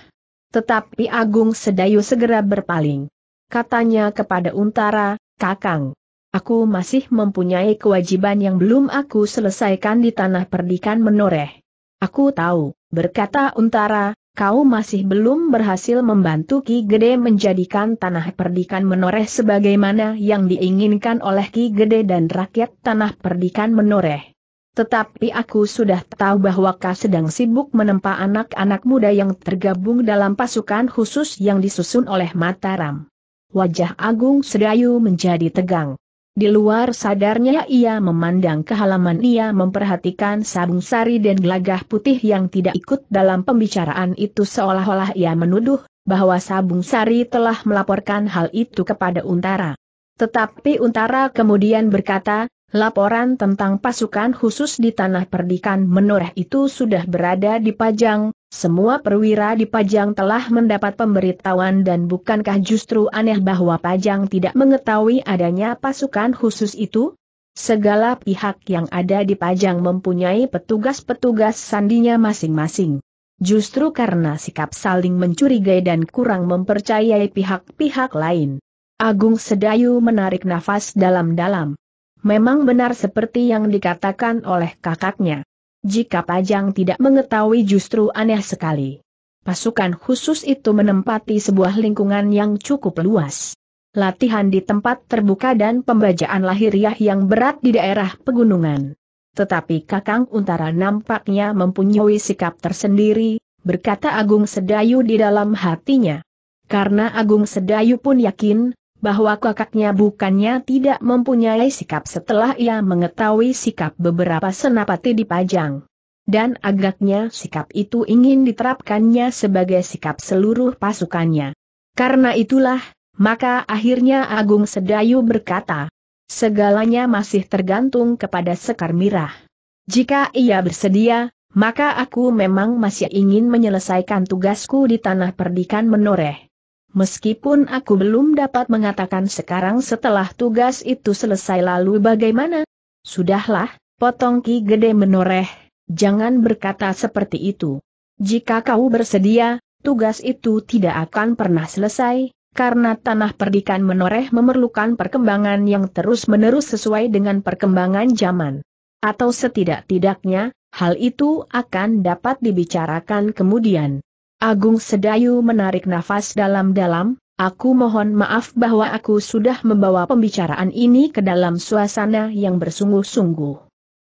Tetapi Agung Sedayu segera berpaling. Katanya kepada Untara, Kakang, aku masih mempunyai kewajiban yang belum aku selesaikan di tanah perdikan menoreh. Aku tahu, berkata Untara, kau masih belum berhasil membantu Ki Gede menjadikan tanah perdikan menoreh sebagaimana yang diinginkan oleh Ki Gede dan rakyat tanah perdikan menoreh. Tetapi aku sudah tahu bahwa kau sedang sibuk menempa anak-anak muda yang tergabung dalam pasukan khusus yang disusun oleh Mataram. Wajah Agung Sedayu menjadi tegang. Di luar sadarnya ia memandang ke halaman ia memperhatikan sabung sari dan gelagah putih yang tidak ikut dalam pembicaraan itu seolah-olah ia menuduh bahwa sabung sari telah melaporkan hal itu kepada Untara. Tetapi Untara kemudian berkata, laporan tentang pasukan khusus di tanah perdikan menoreh itu sudah berada di pajang, semua perwira di Pajang telah mendapat pemberitahuan dan bukankah justru aneh bahwa Pajang tidak mengetahui adanya pasukan khusus itu? Segala pihak yang ada di Pajang mempunyai petugas-petugas sandinya masing-masing. Justru karena sikap saling mencurigai dan kurang mempercayai pihak-pihak lain. Agung Sedayu menarik nafas dalam-dalam. Memang benar seperti yang dikatakan oleh kakaknya. Jika Pajang tidak mengetahui justru aneh sekali. Pasukan khusus itu menempati sebuah lingkungan yang cukup luas. Latihan di tempat terbuka dan pembajaan lahiriah yang berat di daerah pegunungan. Tetapi Kakang Untara nampaknya mempunyai sikap tersendiri, berkata Agung Sedayu di dalam hatinya. Karena Agung Sedayu pun yakin, bahwa kakaknya bukannya tidak mempunyai sikap setelah ia mengetahui sikap beberapa senapati di Pajang. Dan agaknya sikap itu ingin diterapkannya sebagai sikap seluruh pasukannya. Karena itulah, maka akhirnya Agung Sedayu berkata, segalanya masih tergantung kepada Sekar Mirah. Jika ia bersedia, maka aku memang masih ingin menyelesaikan tugasku di tanah perdikan menoreh. Meskipun aku belum dapat mengatakan sekarang setelah tugas itu selesai lalu bagaimana? Sudahlah, potong Ki Gede menoreh, jangan berkata seperti itu. Jika kau bersedia, tugas itu tidak akan pernah selesai, karena tanah perdikan menoreh memerlukan perkembangan yang terus-menerus sesuai dengan perkembangan zaman. Atau setidak-tidaknya, hal itu akan dapat dibicarakan kemudian. Agung Sedayu menarik nafas dalam-dalam, Aku mohon maaf bahwa aku sudah membawa pembicaraan ini ke dalam suasana yang bersungguh-sungguh.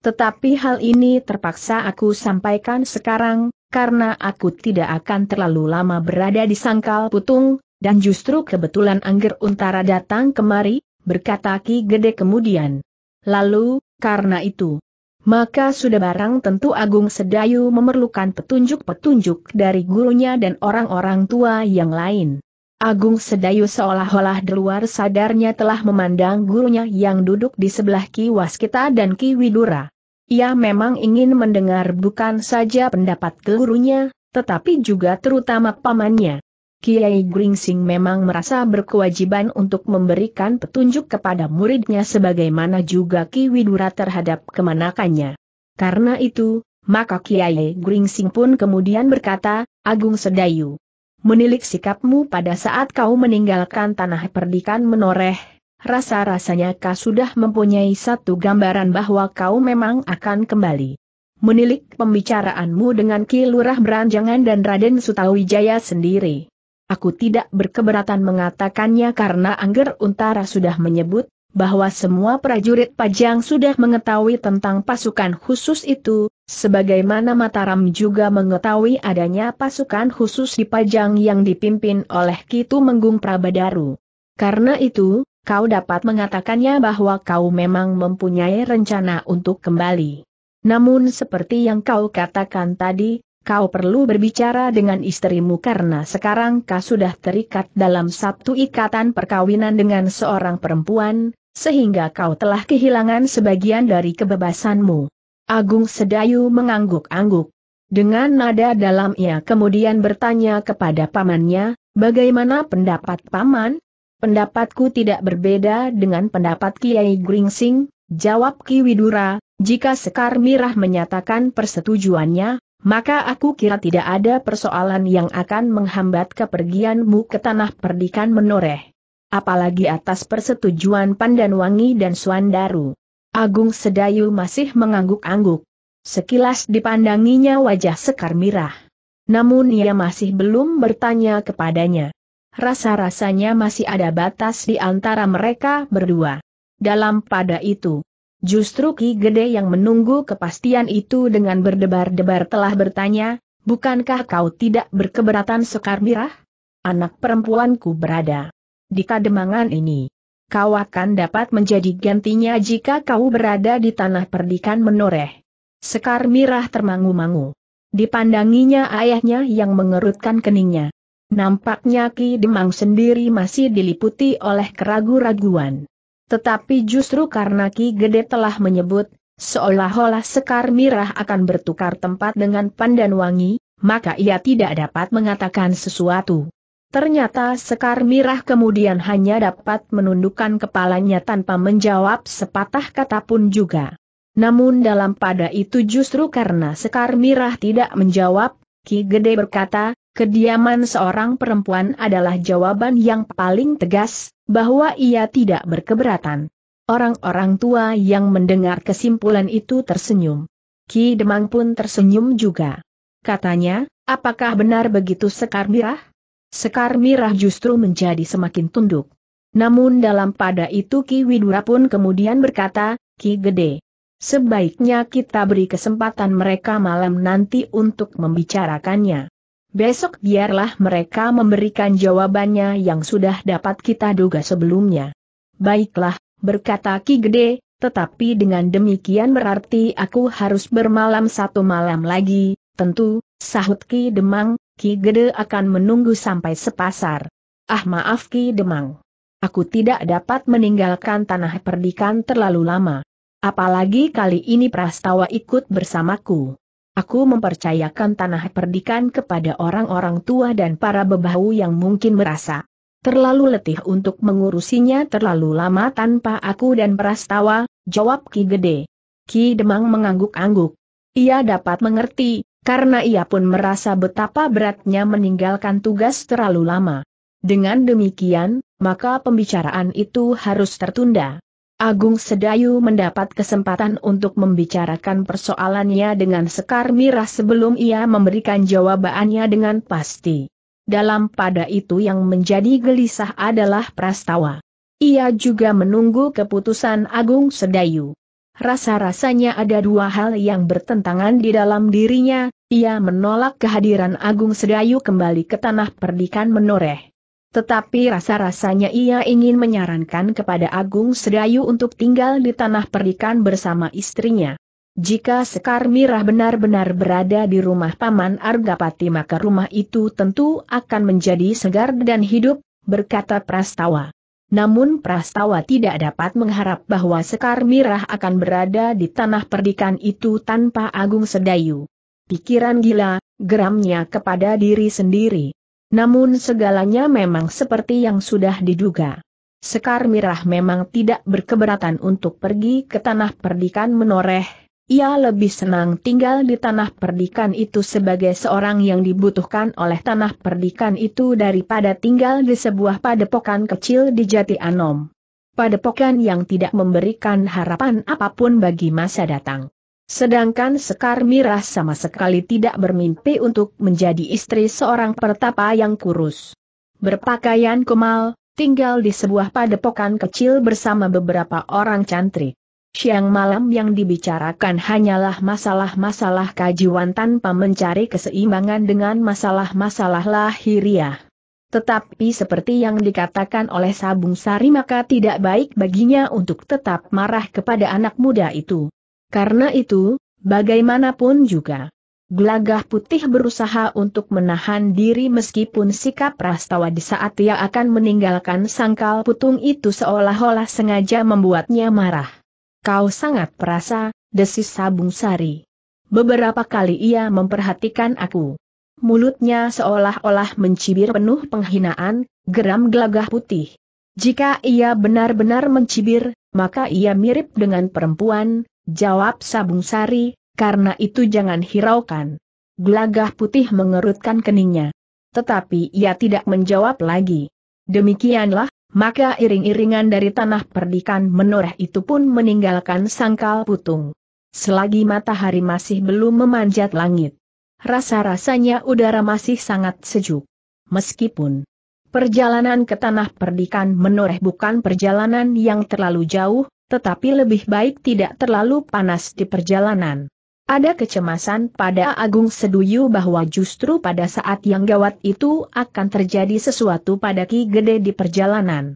Tetapi hal ini terpaksa aku sampaikan sekarang, karena aku tidak akan terlalu lama berada di sangkal putung, dan justru kebetulan Angger Untara datang kemari, berkata Ki Gede kemudian. Lalu, karena itu, maka sudah barang tentu Agung Sedayu memerlukan petunjuk-petunjuk dari gurunya dan orang-orang tua yang lain. Agung Sedayu seolah-olah di luar sadarnya telah memandang gurunya yang duduk di sebelah Ki Waskita dan Ki Widura. Ia memang ingin mendengar bukan saja pendapat gurunya, tetapi juga terutama pamannya. Kiai Gringsing memang merasa berkewajiban untuk memberikan petunjuk kepada muridnya sebagaimana juga Ki Widura terhadap kemanakannya. Karena itu, maka Kiai Gringsing pun kemudian berkata, Agung Sedayu, menilik sikapmu pada saat kau meninggalkan tanah perdikan menoreh, rasa-rasanya kau sudah mempunyai satu gambaran bahwa kau memang akan kembali. Menilik pembicaraanmu dengan Ki Lurah Beranjangan dan Raden Sutawijaya sendiri. Aku tidak berkeberatan mengatakannya karena Angger Untara sudah menyebut, bahwa semua prajurit Pajang sudah mengetahui tentang pasukan khusus itu, sebagaimana Mataram juga mengetahui adanya pasukan khusus di Pajang yang dipimpin oleh Kitu Menggung Prabadaru. Karena itu, kau dapat mengatakannya bahwa kau memang mempunyai rencana untuk kembali. Namun seperti yang kau katakan tadi, kau perlu berbicara dengan istrimu karena sekarang kau sudah terikat dalam satu ikatan perkawinan dengan seorang perempuan, sehingga kau telah kehilangan sebagian dari kebebasanmu. Agung Sedayu mengangguk-angguk. Dengan nada dalam ia kemudian bertanya kepada pamannya, bagaimana pendapat paman? Pendapatku tidak berbeda dengan pendapat Kiai Gringsing, jawab Ki Widura, jika Sekar Mirah menyatakan persetujuannya, maka aku kira tidak ada persoalan yang akan menghambat kepergianmu ke tanah perdikan menoreh. Apalagi atas persetujuan Pandanwangi dan Suandaru. Agung Sedayu masih mengangguk-angguk. Sekilas dipandanginya wajah Sekar Mirah. Namun ia masih belum bertanya kepadanya. Rasa-rasanya masih ada batas di antara mereka berdua. Dalam pada itu, Justru Ki Gede yang menunggu kepastian itu dengan berdebar-debar telah bertanya, bukankah kau tidak berkeberatan Sekar Mirah? Anak perempuanku berada di kademangan ini. Kau akan dapat menjadi gantinya jika kau berada di tanah perdikan menoreh. Sekar Mirah termangu-mangu. Dipandanginya ayahnya yang mengerutkan keningnya. Nampaknya Ki Demang sendiri masih diliputi oleh keraguan raguan tetapi justru karena Ki Gede telah menyebut, seolah-olah Sekar Mirah akan bertukar tempat dengan Pandan Wangi, maka ia tidak dapat mengatakan sesuatu. Ternyata Sekar Mirah kemudian hanya dapat menundukkan kepalanya tanpa menjawab sepatah kata pun juga. Namun dalam pada itu justru karena Sekar Mirah tidak menjawab, Ki Gede berkata, Kediaman seorang perempuan adalah jawaban yang paling tegas, bahwa ia tidak berkeberatan. Orang-orang tua yang mendengar kesimpulan itu tersenyum. Ki Demang pun tersenyum juga. Katanya, apakah benar begitu Sekar Mirah? Sekar Mirah justru menjadi semakin tunduk. Namun dalam pada itu Ki Widura pun kemudian berkata, Ki Gede. Sebaiknya kita beri kesempatan mereka malam nanti untuk membicarakannya. Besok biarlah mereka memberikan jawabannya yang sudah dapat kita duga sebelumnya. Baiklah, berkata Ki Gede, tetapi dengan demikian berarti aku harus bermalam satu malam lagi, tentu, sahut Ki Demang, Ki Gede akan menunggu sampai sepasar. Ah maaf Ki Demang. Aku tidak dapat meninggalkan tanah perdikan terlalu lama. Apalagi kali ini Prastawa ikut bersamaku. Aku mempercayakan tanah perdikan kepada orang-orang tua dan para bebahu yang mungkin merasa terlalu letih untuk mengurusinya terlalu lama tanpa aku dan Perastawa. jawab Ki Gede. Ki Demang mengangguk-angguk. Ia dapat mengerti, karena ia pun merasa betapa beratnya meninggalkan tugas terlalu lama. Dengan demikian, maka pembicaraan itu harus tertunda. Agung Sedayu mendapat kesempatan untuk membicarakan persoalannya dengan Sekar Mirah sebelum ia memberikan jawabannya dengan pasti. Dalam pada itu yang menjadi gelisah adalah Prastawa. Ia juga menunggu keputusan Agung Sedayu. Rasa-rasanya ada dua hal yang bertentangan di dalam dirinya, ia menolak kehadiran Agung Sedayu kembali ke tanah perdikan menoreh. Tetapi rasa-rasanya ia ingin menyarankan kepada Agung Sedayu untuk tinggal di tanah perikan bersama istrinya. Jika Sekar Mirah benar-benar berada di rumah Paman Argapati maka rumah itu tentu akan menjadi segar dan hidup, berkata Prastawa. Namun Prastawa tidak dapat mengharap bahwa Sekar Mirah akan berada di tanah perdikan itu tanpa Agung Sedayu. Pikiran gila, geramnya kepada diri sendiri. Namun segalanya memang seperti yang sudah diduga. Sekar Mirah memang tidak berkeberatan untuk pergi ke tanah perdikan menoreh, ia lebih senang tinggal di tanah perdikan itu sebagai seorang yang dibutuhkan oleh tanah perdikan itu daripada tinggal di sebuah padepokan kecil di Jati Anom. Padepokan yang tidak memberikan harapan apapun bagi masa datang. Sedangkan Sekar Mirah sama sekali tidak bermimpi untuk menjadi istri seorang pertapa yang kurus. Berpakaian kumal, tinggal di sebuah padepokan kecil bersama beberapa orang cantrik. Siang malam yang dibicarakan hanyalah masalah-masalah kajiwan tanpa mencari keseimbangan dengan masalah-masalah lahiriah. Tetapi seperti yang dikatakan oleh Sabung Sari maka tidak baik baginya untuk tetap marah kepada anak muda itu. Karena itu, bagaimanapun juga, Gelagah putih berusaha untuk menahan diri meskipun sikap Prastawa di saat ia akan meninggalkan sangkal putung itu seolah-olah sengaja membuatnya marah. Kau sangat perasa, desis Sabung Sari. Beberapa kali ia memperhatikan aku. Mulutnya seolah-olah mencibir penuh penghinaan, geram gelagah putih. Jika ia benar-benar mencibir, maka ia mirip dengan perempuan, Jawab Sabung Sari, karena itu jangan hiraukan. Gelagah putih mengerutkan keningnya. Tetapi ia tidak menjawab lagi. Demikianlah, maka iring-iringan dari tanah perdikan menoreh itu pun meninggalkan sangkal putung. Selagi matahari masih belum memanjat langit. Rasa-rasanya udara masih sangat sejuk. Meskipun perjalanan ke tanah perdikan menoreh bukan perjalanan yang terlalu jauh, tetapi lebih baik tidak terlalu panas di perjalanan. Ada kecemasan pada Agung Seduyu bahwa justru pada saat yang gawat itu akan terjadi sesuatu pada Ki Gede di perjalanan.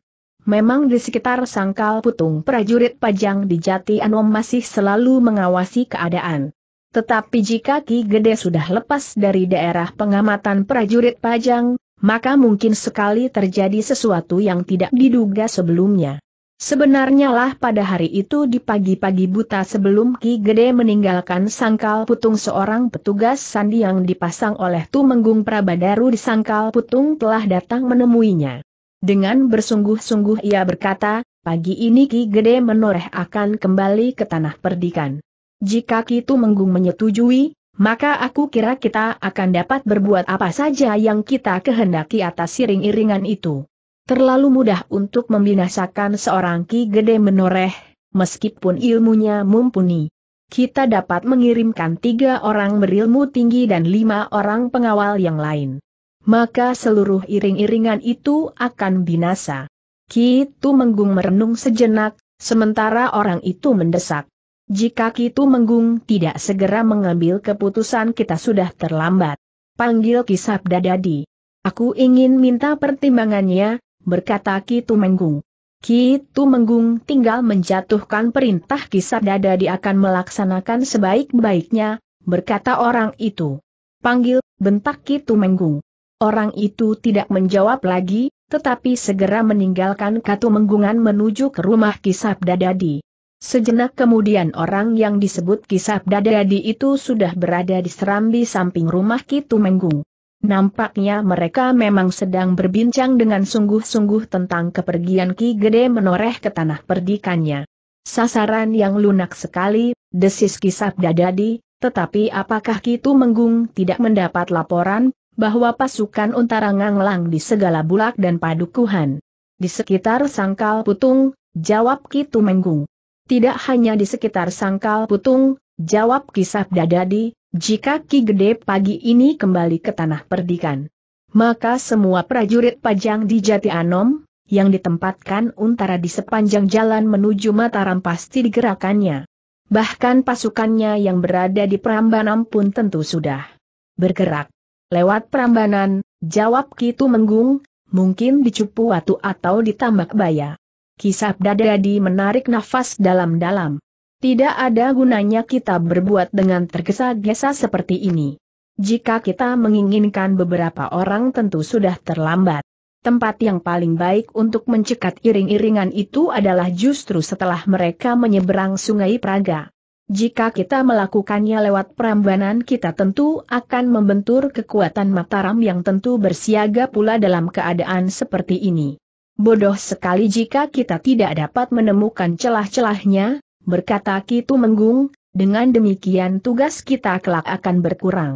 Memang di sekitar sangkal putung prajurit pajang di Jati Anom masih selalu mengawasi keadaan. Tetapi jika Ki Gede sudah lepas dari daerah pengamatan prajurit pajang, maka mungkin sekali terjadi sesuatu yang tidak diduga sebelumnya. Sebenarnya lah pada hari itu di pagi-pagi buta sebelum Ki Gede meninggalkan Sangkal Putung seorang petugas sandi yang dipasang oleh Tumenggung Prabadaru di Sangkal Putung telah datang menemuinya. Dengan bersungguh-sungguh ia berkata, pagi ini Ki Gede menoreh akan kembali ke tanah perdikan. Jika Ki Tumenggung menyetujui, maka aku kira kita akan dapat berbuat apa saja yang kita kehendaki atas siring iringan itu. Terlalu mudah untuk membinasakan seorang Ki Gede Menoreh, meskipun ilmunya mumpuni. Kita dapat mengirimkan tiga orang berilmu tinggi dan lima orang pengawal yang lain. Maka seluruh iring-iringan itu akan binasa. Ki Menggung merenung sejenak, sementara orang itu mendesak. Jika Ki Menggung tidak segera mengambil keputusan kita sudah terlambat. Panggil Ki Sabda Dadi. Aku ingin minta pertimbangannya, berkata Ki Tumenggung. Ki Tumenggung tinggal menjatuhkan perintah kisah dada dia akan melaksanakan sebaik-baiknya, berkata orang itu. Panggil, bentak Ki Tumenggung. Orang itu tidak menjawab lagi, tetapi segera meninggalkan Katu Menggungan menuju ke rumah kisah dadadi. Sejenak kemudian orang yang disebut kisah dadadi itu sudah berada di serambi samping rumah Ki Tumenggung. Nampaknya mereka memang sedang berbincang dengan sungguh-sungguh tentang kepergian Ki Gede menoreh ke tanah perdikannya. Sasaran yang lunak sekali, desis kisap dadadi, tetapi apakah Kitu Menggung tidak mendapat laporan, bahwa pasukan untara nganglang di segala bulak dan padukuhan. Di sekitar sangkal putung, jawab Kitu Menggung. Tidak hanya di sekitar sangkal putung, jawab kisap dadadi, jika Ki Gede pagi ini kembali ke tanah perdikan, maka semua prajurit pajang di Jati Anom, yang ditempatkan untara di sepanjang jalan menuju Mataram pasti digerakannya. Bahkan pasukannya yang berada di Prambanan pun tentu sudah bergerak. Lewat Prambanan, jawab Ki Tumenggung, mungkin dicupu watu atau ditambak baya. Kisah Dadadi menarik nafas dalam-dalam. Tidak ada gunanya kita berbuat dengan tergesa-gesa seperti ini. Jika kita menginginkan beberapa orang tentu sudah terlambat. Tempat yang paling baik untuk mencekat iring-iringan itu adalah justru setelah mereka menyeberang sungai Praga. Jika kita melakukannya lewat perambanan kita tentu akan membentur kekuatan Mataram yang tentu bersiaga pula dalam keadaan seperti ini. Bodoh sekali jika kita tidak dapat menemukan celah-celahnya, berkata Kitu Menggung, dengan demikian tugas kita kelak akan berkurang.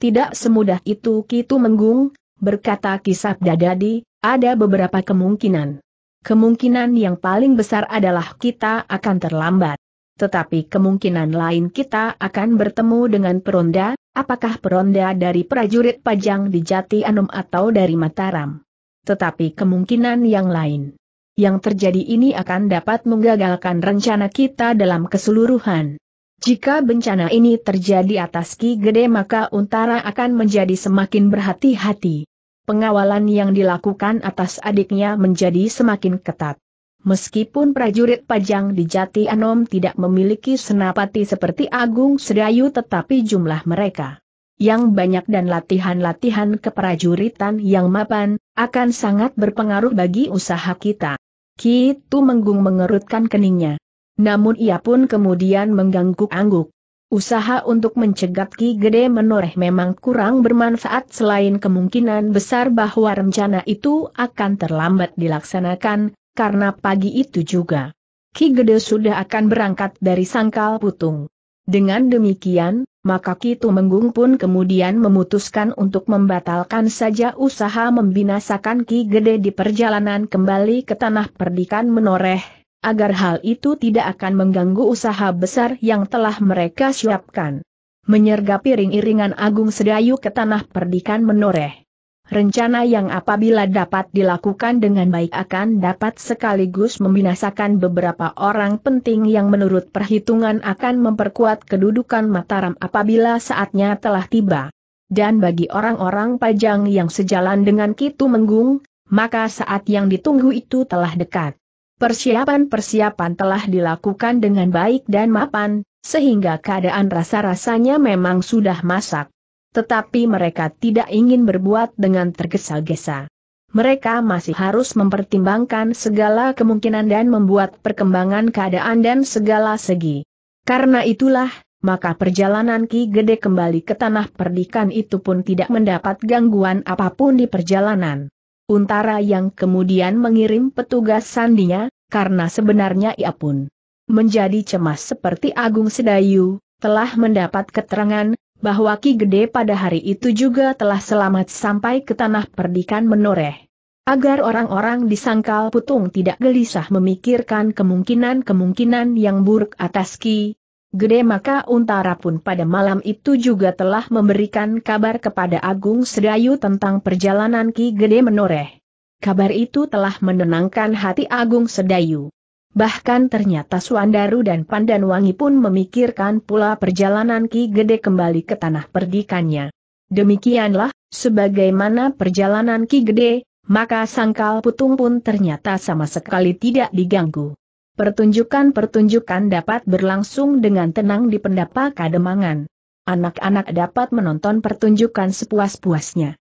Tidak semudah itu Kitu Menggung, berkata Kisab Dadadi, ada beberapa kemungkinan. Kemungkinan yang paling besar adalah kita akan terlambat. Tetapi kemungkinan lain kita akan bertemu dengan peronda, apakah peronda dari prajurit Pajang di Jati Anum atau dari Mataram. Tetapi kemungkinan yang lain yang terjadi ini akan dapat menggagalkan rencana kita dalam keseluruhan. Jika bencana ini terjadi atas Ki Gede maka Untara akan menjadi semakin berhati-hati. Pengawalan yang dilakukan atas adiknya menjadi semakin ketat. Meskipun prajurit pajang di Jati Anom tidak memiliki senapati seperti Agung Sedayu tetapi jumlah mereka yang banyak dan latihan-latihan keprajuritan yang mapan, akan sangat berpengaruh bagi usaha kita. Kitu Menggung mengerutkan keningnya. Namun ia pun kemudian mengangguk-angguk. Usaha untuk mencegat Ki Gede menoreh memang kurang bermanfaat selain kemungkinan besar bahwa rencana itu akan terlambat dilaksanakan, karena pagi itu juga. Ki Gede sudah akan berangkat dari Sangkal Putung. Dengan demikian, maka Kitu Menggung pun kemudian memutuskan untuk membatalkan saja usaha membinasakan Ki Gede di perjalanan kembali ke tanah perdikan menoreh, agar hal itu tidak akan mengganggu usaha besar yang telah mereka siapkan. Menyergapi ring iringan Agung Sedayu ke tanah perdikan menoreh rencana yang apabila dapat dilakukan dengan baik akan dapat sekaligus membinasakan beberapa orang penting yang menurut perhitungan akan memperkuat kedudukan Mataram apabila saatnya telah tiba. Dan bagi orang-orang pajang yang sejalan dengan Kitu Menggung, maka saat yang ditunggu itu telah dekat. Persiapan-persiapan telah dilakukan dengan baik dan mapan, sehingga keadaan rasa-rasanya memang sudah masak. Tetapi mereka tidak ingin berbuat dengan tergesa-gesa. Mereka masih harus mempertimbangkan segala kemungkinan dan membuat perkembangan keadaan dan segala segi. Karena itulah, maka perjalanan Ki Gede kembali ke tanah perdikan itu pun tidak mendapat gangguan apapun di perjalanan. Untara yang kemudian mengirim petugas sandinya, karena sebenarnya ia pun menjadi cemas seperti Agung Sedayu, telah mendapat keterangan bahwa Ki Gede pada hari itu juga telah selamat sampai ke tanah perdikan menoreh. Agar orang-orang di sangkal putung tidak gelisah memikirkan kemungkinan-kemungkinan yang buruk atas Ki Gede maka Untara pun pada malam itu juga telah memberikan kabar kepada Agung Sedayu tentang perjalanan Ki Gede menoreh. Kabar itu telah menenangkan hati Agung Sedayu. Bahkan ternyata Suandaru dan Pandanwangi pun memikirkan pula perjalanan Ki Gede kembali ke tanah perdikannya. Demikianlah, sebagaimana perjalanan Ki Gede, maka sangkal putung pun ternyata sama sekali tidak diganggu. Pertunjukan-pertunjukan dapat berlangsung dengan tenang di pendapa kademangan. Anak-anak dapat menonton pertunjukan sepuas-puasnya.